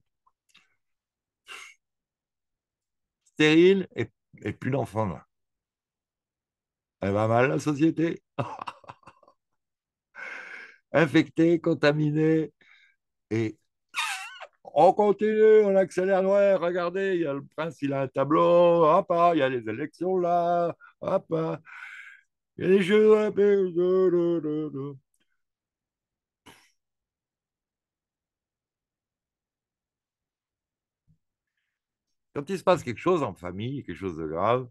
stérile et, plus d'enfants. Elle va mal, la société. [LAUGHS] Infectée, contaminée. Et on continue, on accélère. Ouais, regardez, il y a le prince, il a un tableau. Hop, ah, il y a les élections là. Hop, ah. il y a les jeux. Quand il se passe quelque chose en famille, quelque chose de grave,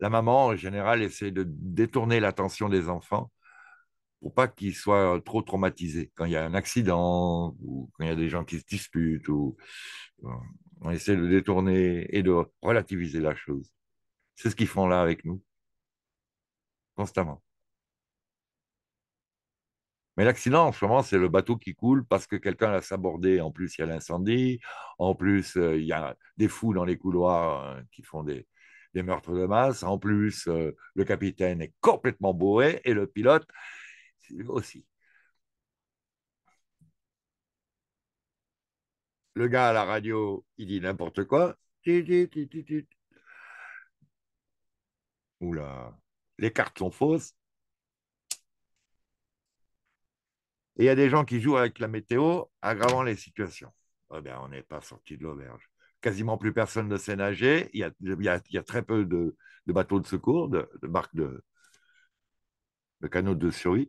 la maman, en général, essaie de détourner l'attention des enfants pour pas qu'ils soient trop traumatisés. Quand il y a un accident, ou quand il y a des gens qui se disputent, ou on essaie de détourner et de relativiser la chose. C'est ce qu'ils font là avec nous, constamment. Mais l'accident, en ce moment, c'est le bateau qui coule parce que quelqu'un l'a sabordé. En plus, il y a l'incendie. En plus, euh, il y a des fous dans les couloirs euh, qui font des, meurtres de masse. En plus, euh, le capitaine est complètement bourré et le pilote aussi. Le gars à la radio, il dit n'importe quoi. Oula, les cartes sont fausses. Et il y a des gens qui jouent avec la météo, aggravant les situations. Eh bien, on n'est pas sorti de l'auberge. Quasiment plus personne ne sait nager. Il y a, très peu de, bateaux de secours, de, de barques de, canaux de survie.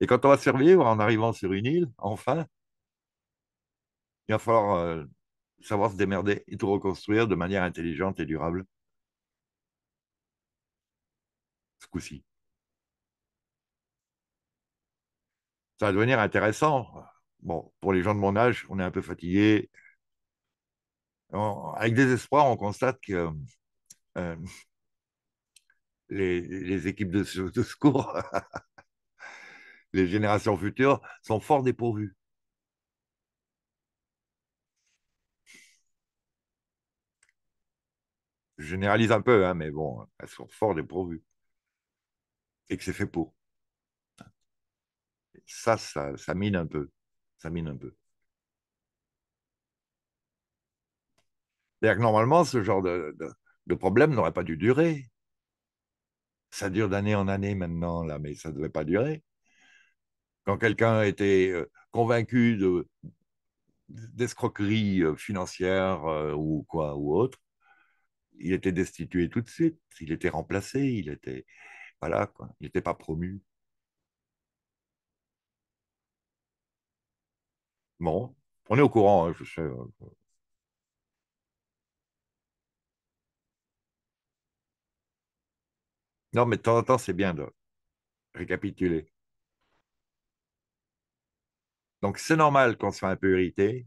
Et quand on va survivre en arrivant sur une île, enfin, il va falloir euh, savoir se démerder et tout reconstruire de manière intelligente et durable ce coup-ci. Ça va devenir intéressant. Bon, pour les gens de mon âge, on est un peu fatigué. Avec désespoir, on constate que euh, les, équipes de, secours, [LAUGHS] les générations futures, sont fort dépourvues. Je généralise un peu, hein, mais bon, elles sont fort dépourvues et que c'est fait pour. Ça, ça, mine un peu. Ça mine un peu. C'est-à-dire que normalement, ce genre de, problème n'aurait pas dû durer. Ça dure d'année en année maintenant, là, mais ça ne devait pas durer. Quand quelqu'un était euh, convaincu de, d'escroquerie euh, financière euh, ou quoi ou autre, il était destitué tout de suite, il était remplacé, il était pas là, quoi. Il n'était pas promu. Bon, on est au courant, hein, euh, euh. Non, mais de temps en temps, c'est bien de récapituler. Donc, c'est normal qu'on soit un peu irrité.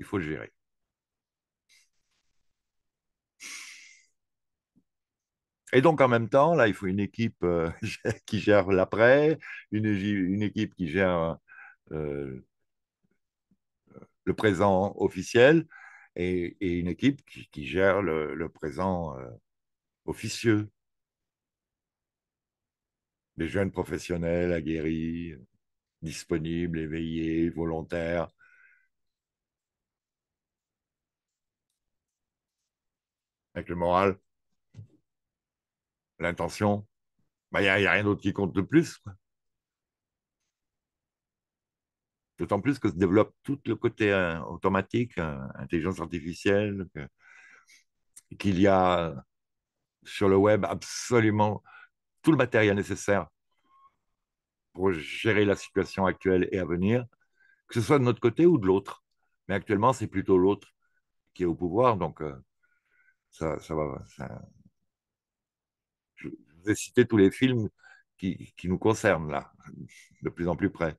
Il faut le gérer. Et donc, en même temps, là, il faut une équipe euh, [LAUGHS] qui gère l'après, une, équipe qui gère euh, le présent officiel et, une équipe qui, gère le, présent euh, officieux. Des jeunes professionnels aguerris, disponibles, éveillés, volontaires, avec le moral l'intention, ben, il n'y a, rien d'autre qui compte de plus. D'autant plus que se développe tout le côté euh, automatique, euh, intelligence artificielle, qu'il y a sur le web absolument tout le matériel nécessaire pour gérer la situation actuelle et à venir, que ce soit de notre côté ou de l'autre. Mais actuellement, c'est plutôt l'autre qui est au pouvoir, donc euh, ça, ça va vous cité tous les films qui, nous concernent là, de plus en plus près.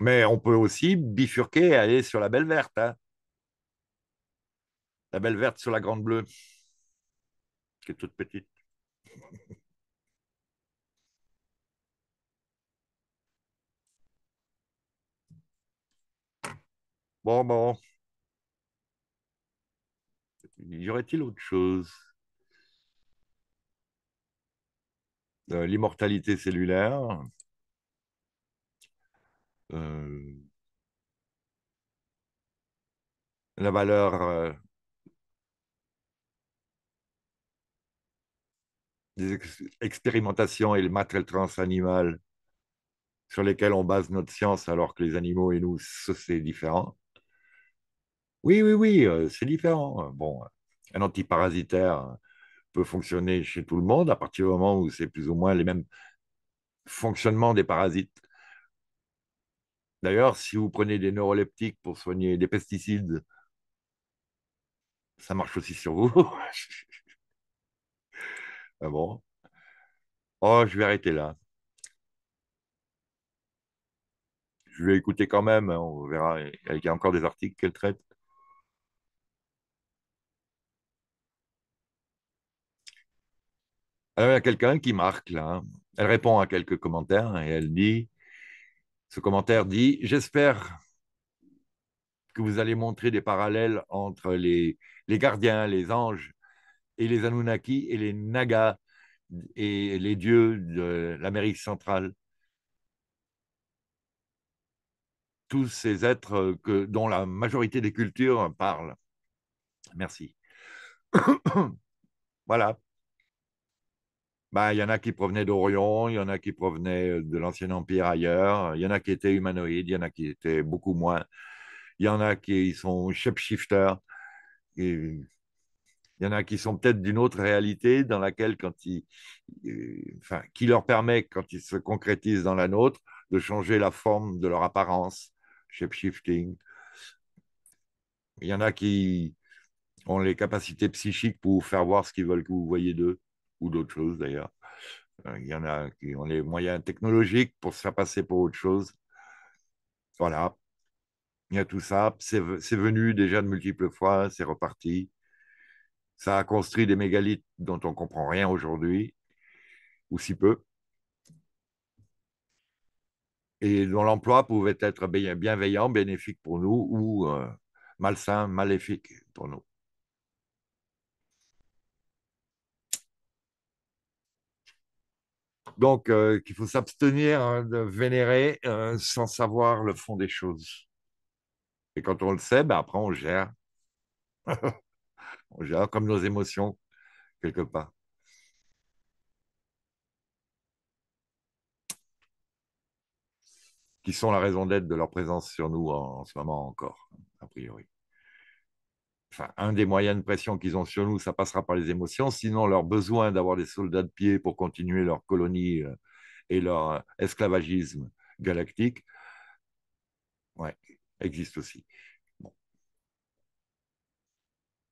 Mais on peut aussi bifurquer et aller sur la belle verte. Hein. La belle verte sur la grande bleue, qui est toute petite. Bon, bon. Y aurait-il autre chose Euh, l'immortalité cellulaire, euh, la valeur euh, des expérimentations et le matériel transanimal sur lesquels on base notre science alors que les animaux et nous, c'est différent. Oui, oui, oui, c'est différent. Bon, un antiparasitaire peut fonctionner chez tout le monde à partir du moment où c'est plus ou moins les mêmes fonctionnements des parasites. D'ailleurs, si vous prenez des neuroleptiques pour soigner des pesticides, ça marche aussi sur vous. [LAUGHS] ah bon Oh, je vais arrêter là. Je vais écouter quand même, hein, on verra. Il y a encore des articles qu'elle traite. il euh, y a quelqu'un qui marque là. Hein. Elle répond à quelques commentaires et elle dit ce commentaire dit J'espère que vous allez montrer des parallèles entre les, les gardiens, les anges et les Anunnaki et les Nagas et les dieux de l'Amérique centrale. Tous ces êtres que, dont la majorité des cultures parlent. Merci. [COUGHS] voilà. Bah, il y en a qui provenaient d'Orion, il y en a qui provenaient euh, de l'ancien empire ailleurs, il y en a qui étaient humanoïdes, il y en a qui étaient beaucoup moins, il y en a qui sont shapeshifters, il y en a qui sont peut-être d'une autre réalité dans laquelle, quand ils, euh, qui leur permet, quand ils se concrétisent dans la nôtre, de changer la forme de leur apparence, shapeshifting. Il y en a qui ont les capacités psychiques pour faire voir ce qu'ils veulent que vous voyez d'eux ou d'autres choses d'ailleurs. Euh, il y en a qui ont les moyens technologiques pour se faire passer pour autre chose. Voilà. Il y a tout ça. C'est venu déjà de multiples fois, c'est reparti. Ça a construit des mégalithes dont on ne comprend rien aujourd'hui, ou si peu, et dont l'emploi pouvait être bienveillant, bénéfique pour nous, ou euh, malsain, maléfique pour nous. Donc, euh, qu'il faut s'abstenir hein, de vénérer euh, sans savoir le fond des choses. Et quand on le sait, ben, après, on gère. [LAUGHS] on gère comme nos émotions, quelque part. Qui sont la raison d'être de leur présence sur nous en ce moment encore, a priori un des moyens de pression qu'ils ont sur nous, ça passera par les émotions. Sinon, leur besoin d'avoir des soldats de pied pour continuer leur colonie euh, et leur euh, esclavagisme galactique existe aussi. Bon.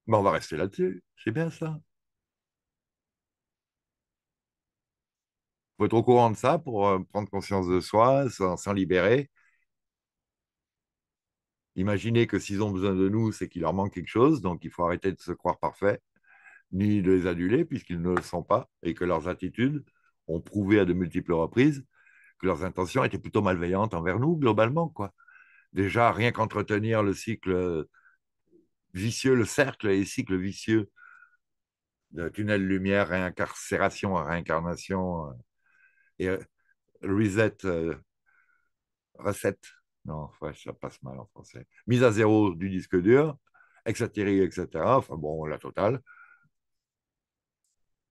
Ben, on va rester là-dessus. C'est bien ça. Il faut être au courant de ça pour euh, prendre conscience de soi, s'en libérer Imaginez que s'ils ont besoin de nous, c'est qu'il leur manque quelque chose, donc il faut arrêter de se croire parfait, ni de les aduler, puisqu'ils ne le sont pas, et que leurs attitudes ont prouvé à de multiples reprises que leurs intentions étaient plutôt malveillantes envers nous, globalement. quoi. Déjà, rien qu'entretenir le cycle vicieux, le cercle et cycle vicieux de tunnel lumière, réincarcération, réincarnation euh, et euh, reset, euh, recette non, ça passe mal en français. Mise à zéro du disque dur, etc., etc. Enfin bon, la totale.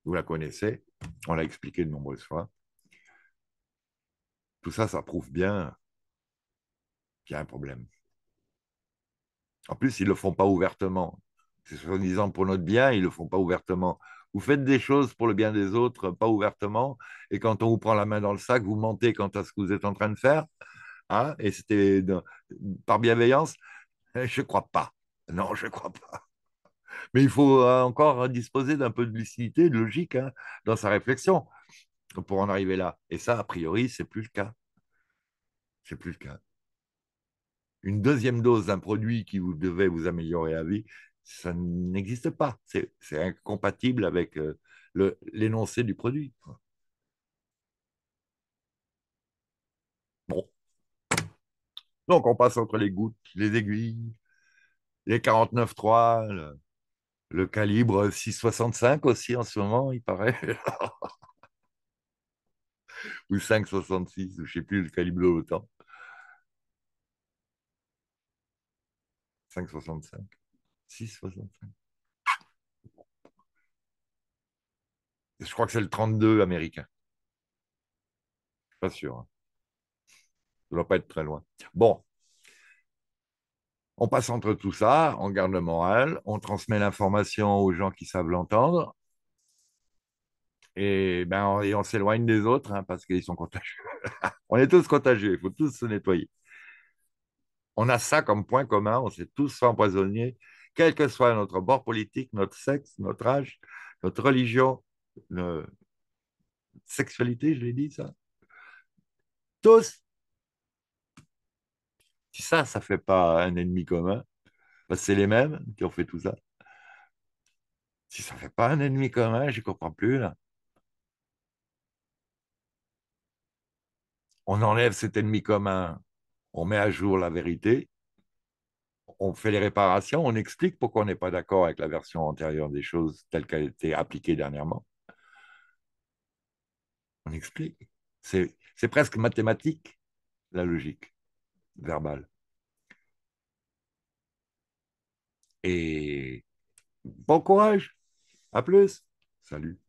Vous la connaissez, on l'a expliqué de nombreuses fois. Tout ça, ça prouve bien qu'il y a un problème. En plus, ils ne le font pas ouvertement. C'est soi-disant pour notre bien, ils ne le font pas ouvertement. Vous faites des choses pour le bien des autres, pas ouvertement, et quand on vous prend la main dans le sac, vous mentez quant à ce que vous êtes en train de faire. Hein? et c'était par bienveillance, euh, je ne crois pas. Non, je ne crois pas. Mais il faut euh, encore disposer d'un peu de lucidité, de logique hein, dans sa réflexion pour en arriver là. Et ça, a priori, c'est plus le cas. C'est plus le cas. Une deuxième dose d'un produit qui vous devait vous améliorer à vie, ça n'existe pas. C'est incompatible avec euh, l'énoncé du produit. Donc, on passe entre les gouttes, les aiguilles, les 49.3, le, calibre 6.65 aussi en ce moment, il paraît. [LAUGHS] ou 5.66, je ne sais plus le calibre de l'OTAN. 5.65, 6.65. Je crois que c'est le 32 américain. Je suis pas sûr. Hein. Ça ne doit pas être très loin. Bon. On passe entre tout ça, on garde le moral, on transmet l'information aux gens qui savent l'entendre. Et, ben, on, s'éloigne des autres hein, parce qu'ils sont contagieux. [LAUGHS] on est tous contagieux, il faut tous se nettoyer. On a ça comme point commun, on s'est tous empoisonnés, quel que soit notre bord politique, notre sexe, notre âge, notre religion, notre sexualité, je l'ai dit ça. Tous si ça, ça fait pas un ennemi commun, bah, c'est les mêmes qui ont fait tout ça. Si ça fait pas un ennemi commun, je comprends plus On enlève cet ennemi commun, on met à jour la vérité, on fait les réparations, on explique pourquoi on n'est pas d'accord avec la version antérieure des choses telle qu'elle a été appliquée dernièrement. On explique. C'est presque mathématique, la logique. Verbal. Et bon courage. À plus. Salut.